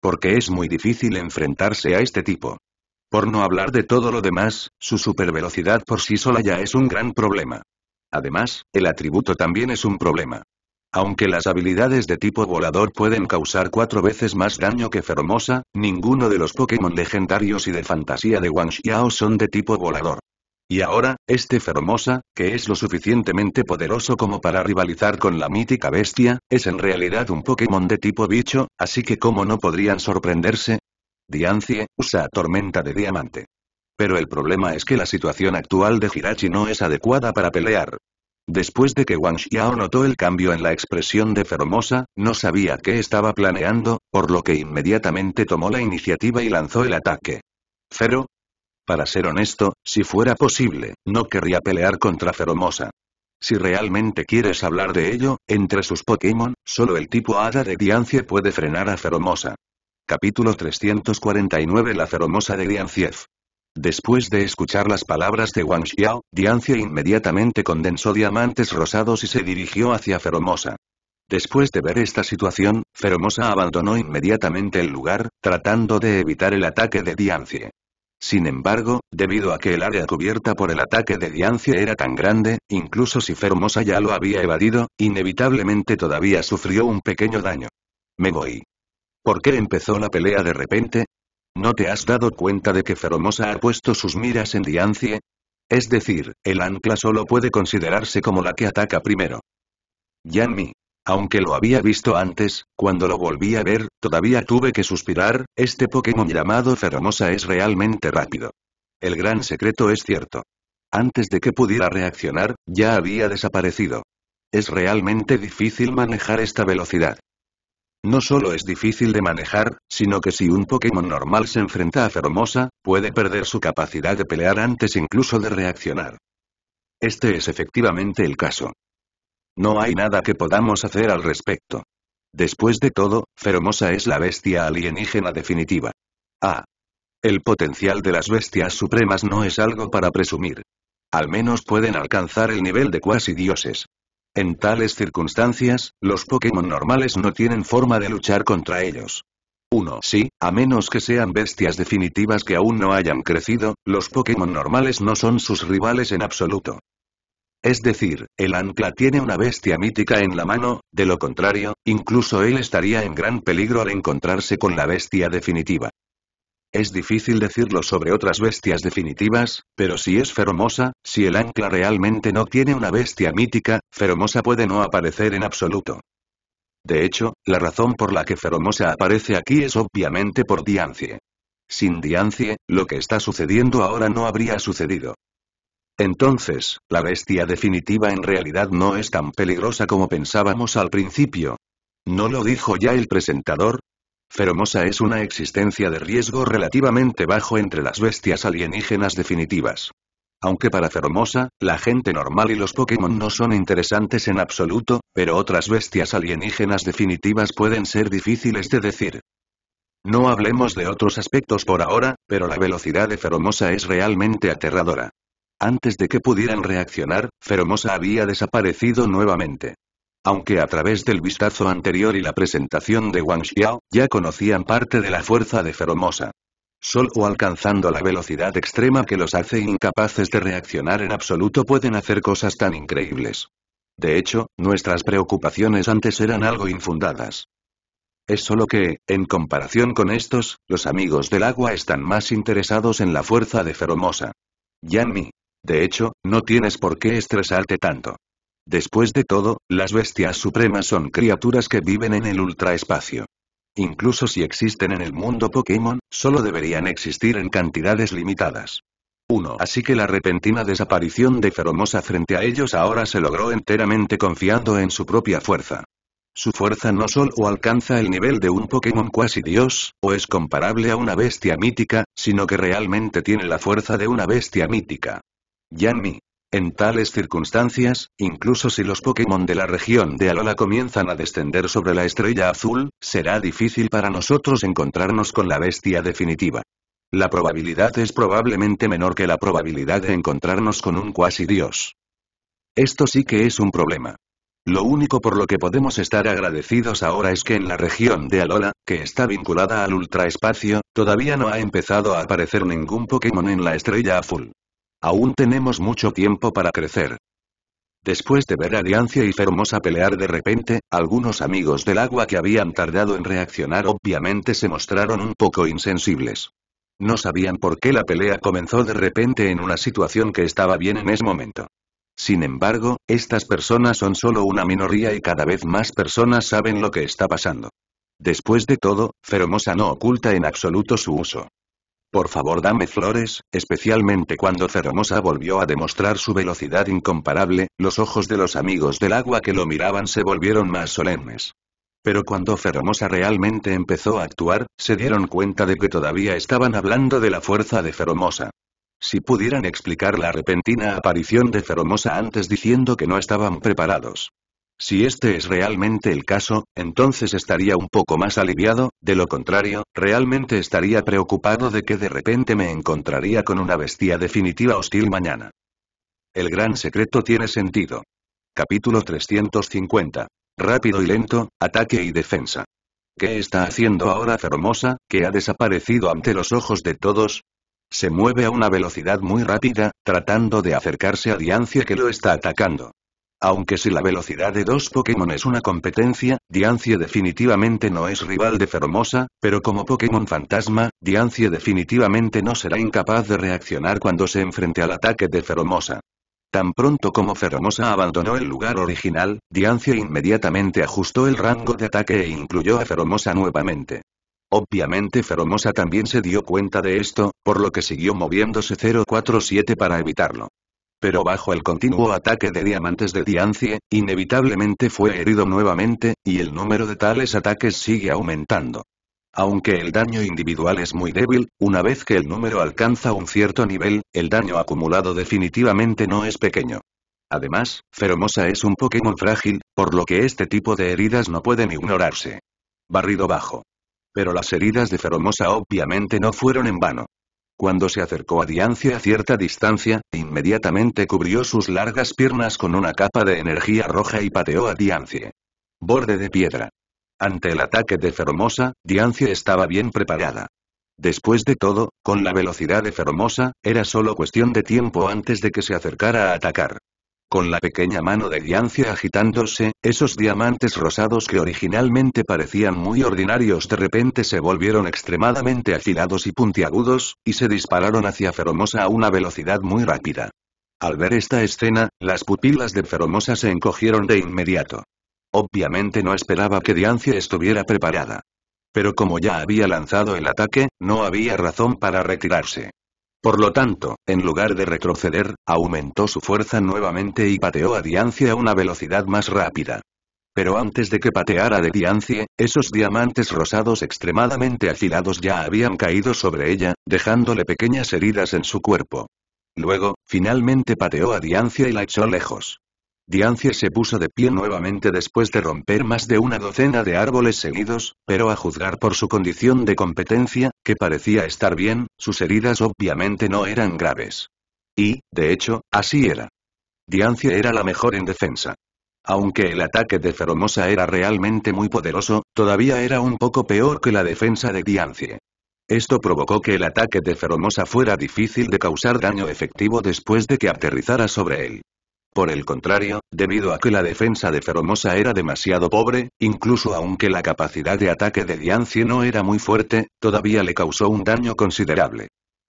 Porque es muy difícil enfrentarse a este tipo. Por no hablar de todo lo demás, su supervelocidad por sí sola ya es un gran problema. Además, el atributo también es un problema. Aunque las habilidades de tipo volador pueden causar cuatro veces más daño que Feromosa, ninguno de los Pokémon legendarios y de fantasía de Wang Xiao son de tipo volador. Y ahora, este Fermosa, que es lo suficientemente poderoso como para rivalizar con la mítica bestia, es en realidad un Pokémon de tipo bicho, así que como no podrían sorprenderse? Diancie, usa Tormenta de Diamante. Pero el problema es que la situación actual de Hirachi no es adecuada para pelear. Después de que Wang Xiao notó el cambio en la expresión de Fermosa, no sabía qué estaba planeando, por lo que inmediatamente tomó la iniciativa y lanzó el ataque. Fero, para ser honesto, si fuera posible, no querría pelear contra Feromosa. Si realmente quieres hablar de ello, entre sus Pokémon, solo el tipo Hada de Diancie puede frenar a Feromosa. Capítulo 349 La Feromosa de Diancief. Después de escuchar las palabras de Wang Xiao, Diancie inmediatamente condensó diamantes rosados y se dirigió hacia Feromosa. Después de ver esta situación, Feromosa abandonó inmediatamente el lugar, tratando de evitar el ataque de Diancie. Sin embargo, debido a que el área cubierta por el ataque de Diancia era tan grande, incluso si Fermosa ya lo había evadido, inevitablemente todavía sufrió un pequeño daño. Me voy. ¿Por qué empezó la pelea de repente? ¿No te has dado cuenta de que Feromosa ha puesto sus miras en Diancie? Es decir, el ancla solo puede considerarse como la que ataca primero. Yanmi, aunque lo había visto antes, cuando lo volví a ver, todavía tuve que suspirar, este Pokémon llamado Feromosa es realmente rápido. El gran secreto es cierto. Antes de que pudiera reaccionar, ya había desaparecido. Es realmente difícil manejar esta velocidad. No solo es difícil de manejar, sino que si un Pokémon normal se enfrenta a Fermosa, puede perder su capacidad de pelear antes incluso de reaccionar. Este es efectivamente el caso. No hay nada que podamos hacer al respecto. Después de todo, Feromosa es la bestia alienígena definitiva. Ah. El potencial de las bestias supremas no es algo para presumir. Al menos pueden alcanzar el nivel de cuasi dioses. En tales circunstancias, los Pokémon normales no tienen forma de luchar contra ellos. Uno. Sí, a menos que sean bestias definitivas que aún no hayan crecido, los Pokémon normales no son sus rivales en absoluto. Es decir, el ancla tiene una bestia mítica en la mano, de lo contrario, incluso él estaría en gran peligro al encontrarse con la bestia definitiva. Es difícil decirlo sobre otras bestias definitivas, pero si es Feromosa, si el ancla realmente no tiene una bestia mítica, Feromosa puede no aparecer en absoluto. De hecho, la razón por la que Feromosa aparece aquí es obviamente por Diancie. Sin Diancie, lo que está sucediendo ahora no habría sucedido. Entonces, la bestia definitiva en realidad no es tan peligrosa como pensábamos al principio. ¿No lo dijo ya el presentador? Feromosa es una existencia de riesgo relativamente bajo entre las bestias alienígenas definitivas. Aunque para Feromosa, la gente normal y los Pokémon no son interesantes en absoluto, pero otras bestias alienígenas definitivas pueden ser difíciles de decir. No hablemos de otros aspectos por ahora, pero la velocidad de Feromosa es realmente aterradora. Antes de que pudieran reaccionar, Feromosa había desaparecido nuevamente. Aunque a través del vistazo anterior y la presentación de Wang Xiao, ya conocían parte de la fuerza de Feromosa. Solo alcanzando la velocidad extrema que los hace incapaces de reaccionar en absoluto pueden hacer cosas tan increíbles. De hecho, nuestras preocupaciones antes eran algo infundadas. Es solo que, en comparación con estos, los amigos del agua están más interesados en la fuerza de Feromosa. Yanmi, de hecho, no tienes por qué estresarte tanto. Después de todo, las bestias supremas son criaturas que viven en el ultraespacio. Incluso si existen en el mundo Pokémon, solo deberían existir en cantidades limitadas. 1. Así que la repentina desaparición de Feromosa frente a ellos ahora se logró enteramente confiando en su propia fuerza. Su fuerza no solo alcanza el nivel de un Pokémon cuasi dios, o es comparable a una bestia mítica, sino que realmente tiene la fuerza de una bestia mítica. Yanmi. En tales circunstancias, incluso si los Pokémon de la región de Alola comienzan a descender sobre la estrella azul, será difícil para nosotros encontrarnos con la bestia definitiva. La probabilidad es probablemente menor que la probabilidad de encontrarnos con un cuasi dios. Esto sí que es un problema. Lo único por lo que podemos estar agradecidos ahora es que en la región de Alola, que está vinculada al ultraespacio, todavía no ha empezado a aparecer ningún Pokémon en la estrella azul. Aún tenemos mucho tiempo para crecer. Después de ver a Diancia y Fermosa pelear de repente, algunos amigos del agua que habían tardado en reaccionar obviamente se mostraron un poco insensibles. No sabían por qué la pelea comenzó de repente en una situación que estaba bien en ese momento. Sin embargo, estas personas son solo una minoría y cada vez más personas saben lo que está pasando. Después de todo, Feromosa no oculta en absoluto su uso. Por favor dame flores, especialmente cuando Ferromosa volvió a demostrar su velocidad incomparable, los ojos de los amigos del agua que lo miraban se volvieron más solemnes. Pero cuando Ferromosa realmente empezó a actuar, se dieron cuenta de que todavía estaban hablando de la fuerza de Ferromosa. Si pudieran explicar la repentina aparición de Ferromosa antes diciendo que no estaban preparados. Si este es realmente el caso, entonces estaría un poco más aliviado, de lo contrario, realmente estaría preocupado de que de repente me encontraría con una bestia definitiva hostil mañana. El gran secreto tiene sentido. Capítulo 350. Rápido y lento, ataque y defensa. ¿Qué está haciendo ahora Fermosa, que ha desaparecido ante los ojos de todos? Se mueve a una velocidad muy rápida, tratando de acercarse a Diancia que lo está atacando. Aunque si la velocidad de dos Pokémon es una competencia, Diancie definitivamente no es rival de Fermosa, pero como Pokémon fantasma, Diancie definitivamente no será incapaz de reaccionar cuando se enfrente al ataque de Feromosa. Tan pronto como Feromosa abandonó el lugar original, Diancie inmediatamente ajustó el rango de ataque e incluyó a Feromosa nuevamente. Obviamente Feromosa también se dio cuenta de esto, por lo que siguió moviéndose 047 para evitarlo pero bajo el continuo ataque de diamantes de Diancie, inevitablemente fue herido nuevamente, y el número de tales ataques sigue aumentando. Aunque el daño individual es muy débil, una vez que el número alcanza un cierto nivel, el daño acumulado definitivamente no es pequeño. Además, Feromosa es un Pokémon frágil, por lo que este tipo de heridas no pueden ignorarse. Barrido bajo. Pero las heridas de Feromosa obviamente no fueron en vano. Cuando se acercó a Diancie a cierta distancia, inmediatamente cubrió sus largas piernas con una capa de energía roja y pateó a Diancie. Borde de piedra. Ante el ataque de Fermosa, Diancie estaba bien preparada. Después de todo, con la velocidad de Fermosa, era solo cuestión de tiempo antes de que se acercara a atacar con la pequeña mano de Diancia agitándose, esos diamantes rosados que originalmente parecían muy ordinarios de repente se volvieron extremadamente afilados y puntiagudos, y se dispararon hacia Feromosa a una velocidad muy rápida. Al ver esta escena, las pupilas de Feromosa se encogieron de inmediato. Obviamente no esperaba que Diancia estuviera preparada. Pero como ya había lanzado el ataque, no había razón para retirarse. Por lo tanto, en lugar de retroceder, aumentó su fuerza nuevamente y pateó a Diancie a una velocidad más rápida. Pero antes de que pateara de Diancie, esos diamantes rosados extremadamente afilados ya habían caído sobre ella, dejándole pequeñas heridas en su cuerpo. Luego, finalmente pateó a Diancia y la echó lejos. Diancie se puso de pie nuevamente después de romper más de una docena de árboles seguidos, pero a juzgar por su condición de competencia, que parecía estar bien, sus heridas obviamente no eran graves. Y, de hecho, así era. Diancie era la mejor en defensa. Aunque el ataque de Feromosa era realmente muy poderoso, todavía era un poco peor que la defensa de Diancie. Esto provocó que el ataque de Feromosa fuera difícil de causar daño efectivo después de que aterrizara sobre él. Por el contrario, debido a que la defensa de Feromosa era demasiado pobre, incluso aunque la capacidad de ataque de Diancie no era muy fuerte, todavía le causó un daño considerable.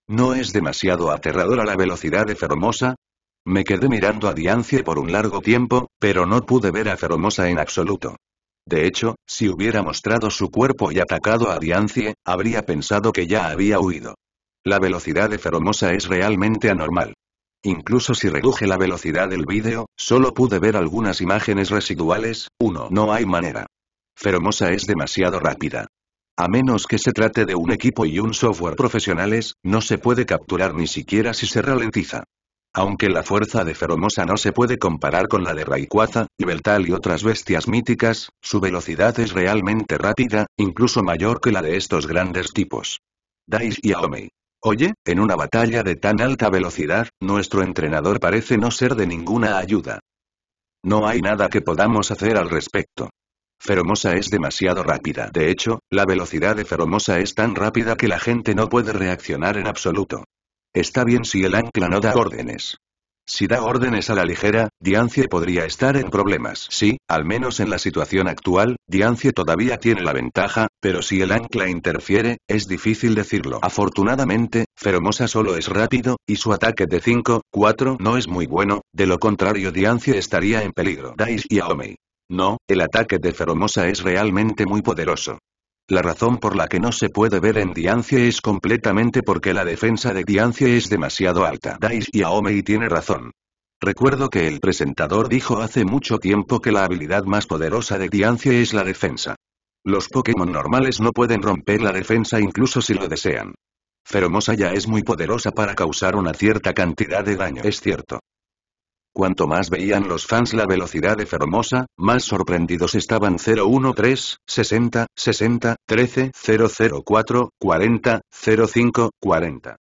¿No es demasiado aterradora la velocidad de Feromosa? Me quedé mirando a Diancie por un largo tiempo, pero no pude ver a Feromosa en absoluto. De hecho, si hubiera mostrado su cuerpo y atacado a Diancie, habría pensado que ya había huido. La velocidad de Feromosa es realmente anormal. Incluso si reduje la velocidad del vídeo, solo pude ver algunas imágenes residuales, uno no hay manera. Feromosa es demasiado rápida. A menos que se trate de un equipo y un software profesionales, no se puede capturar ni siquiera si se ralentiza. Aunque la fuerza de Feromosa no se puede comparar con la de Rayquaza, Ibeltal y otras bestias míticas, su velocidad es realmente rápida, incluso mayor que la de estos grandes tipos. Dais y Aomei. Oye, en una batalla de tan alta velocidad, nuestro entrenador parece no ser de ninguna ayuda. No hay nada que podamos hacer al respecto. Feromosa es demasiado rápida. De hecho, la velocidad de Feromosa es tan rápida que la gente no puede reaccionar en absoluto. Está bien si el ancla no da órdenes. Si da órdenes a la ligera, Diancie podría estar en problemas. Sí, al menos en la situación actual, Diancie todavía tiene la ventaja, pero si el ancla interfiere, es difícil decirlo. Afortunadamente, Feromosa solo es rápido, y su ataque de 5, 4 no es muy bueno, de lo contrario Diancie estaría en peligro. Dais y Aomei. No, el ataque de Feromosa es realmente muy poderoso. La razón por la que no se puede ver en Diancie es completamente porque la defensa de Diancie es demasiado alta. Dais y Aomei tiene razón. Recuerdo que el presentador dijo hace mucho tiempo que la habilidad más poderosa de Diancie es la defensa. Los Pokémon normales no pueden romper la defensa incluso si lo desean. Feromosa ya es muy poderosa para causar una cierta cantidad de daño. Es cierto. Cuanto más veían los fans la velocidad de Fermosa, más sorprendidos estaban 013, 60, 60, 13, 004, 40, 05, 40.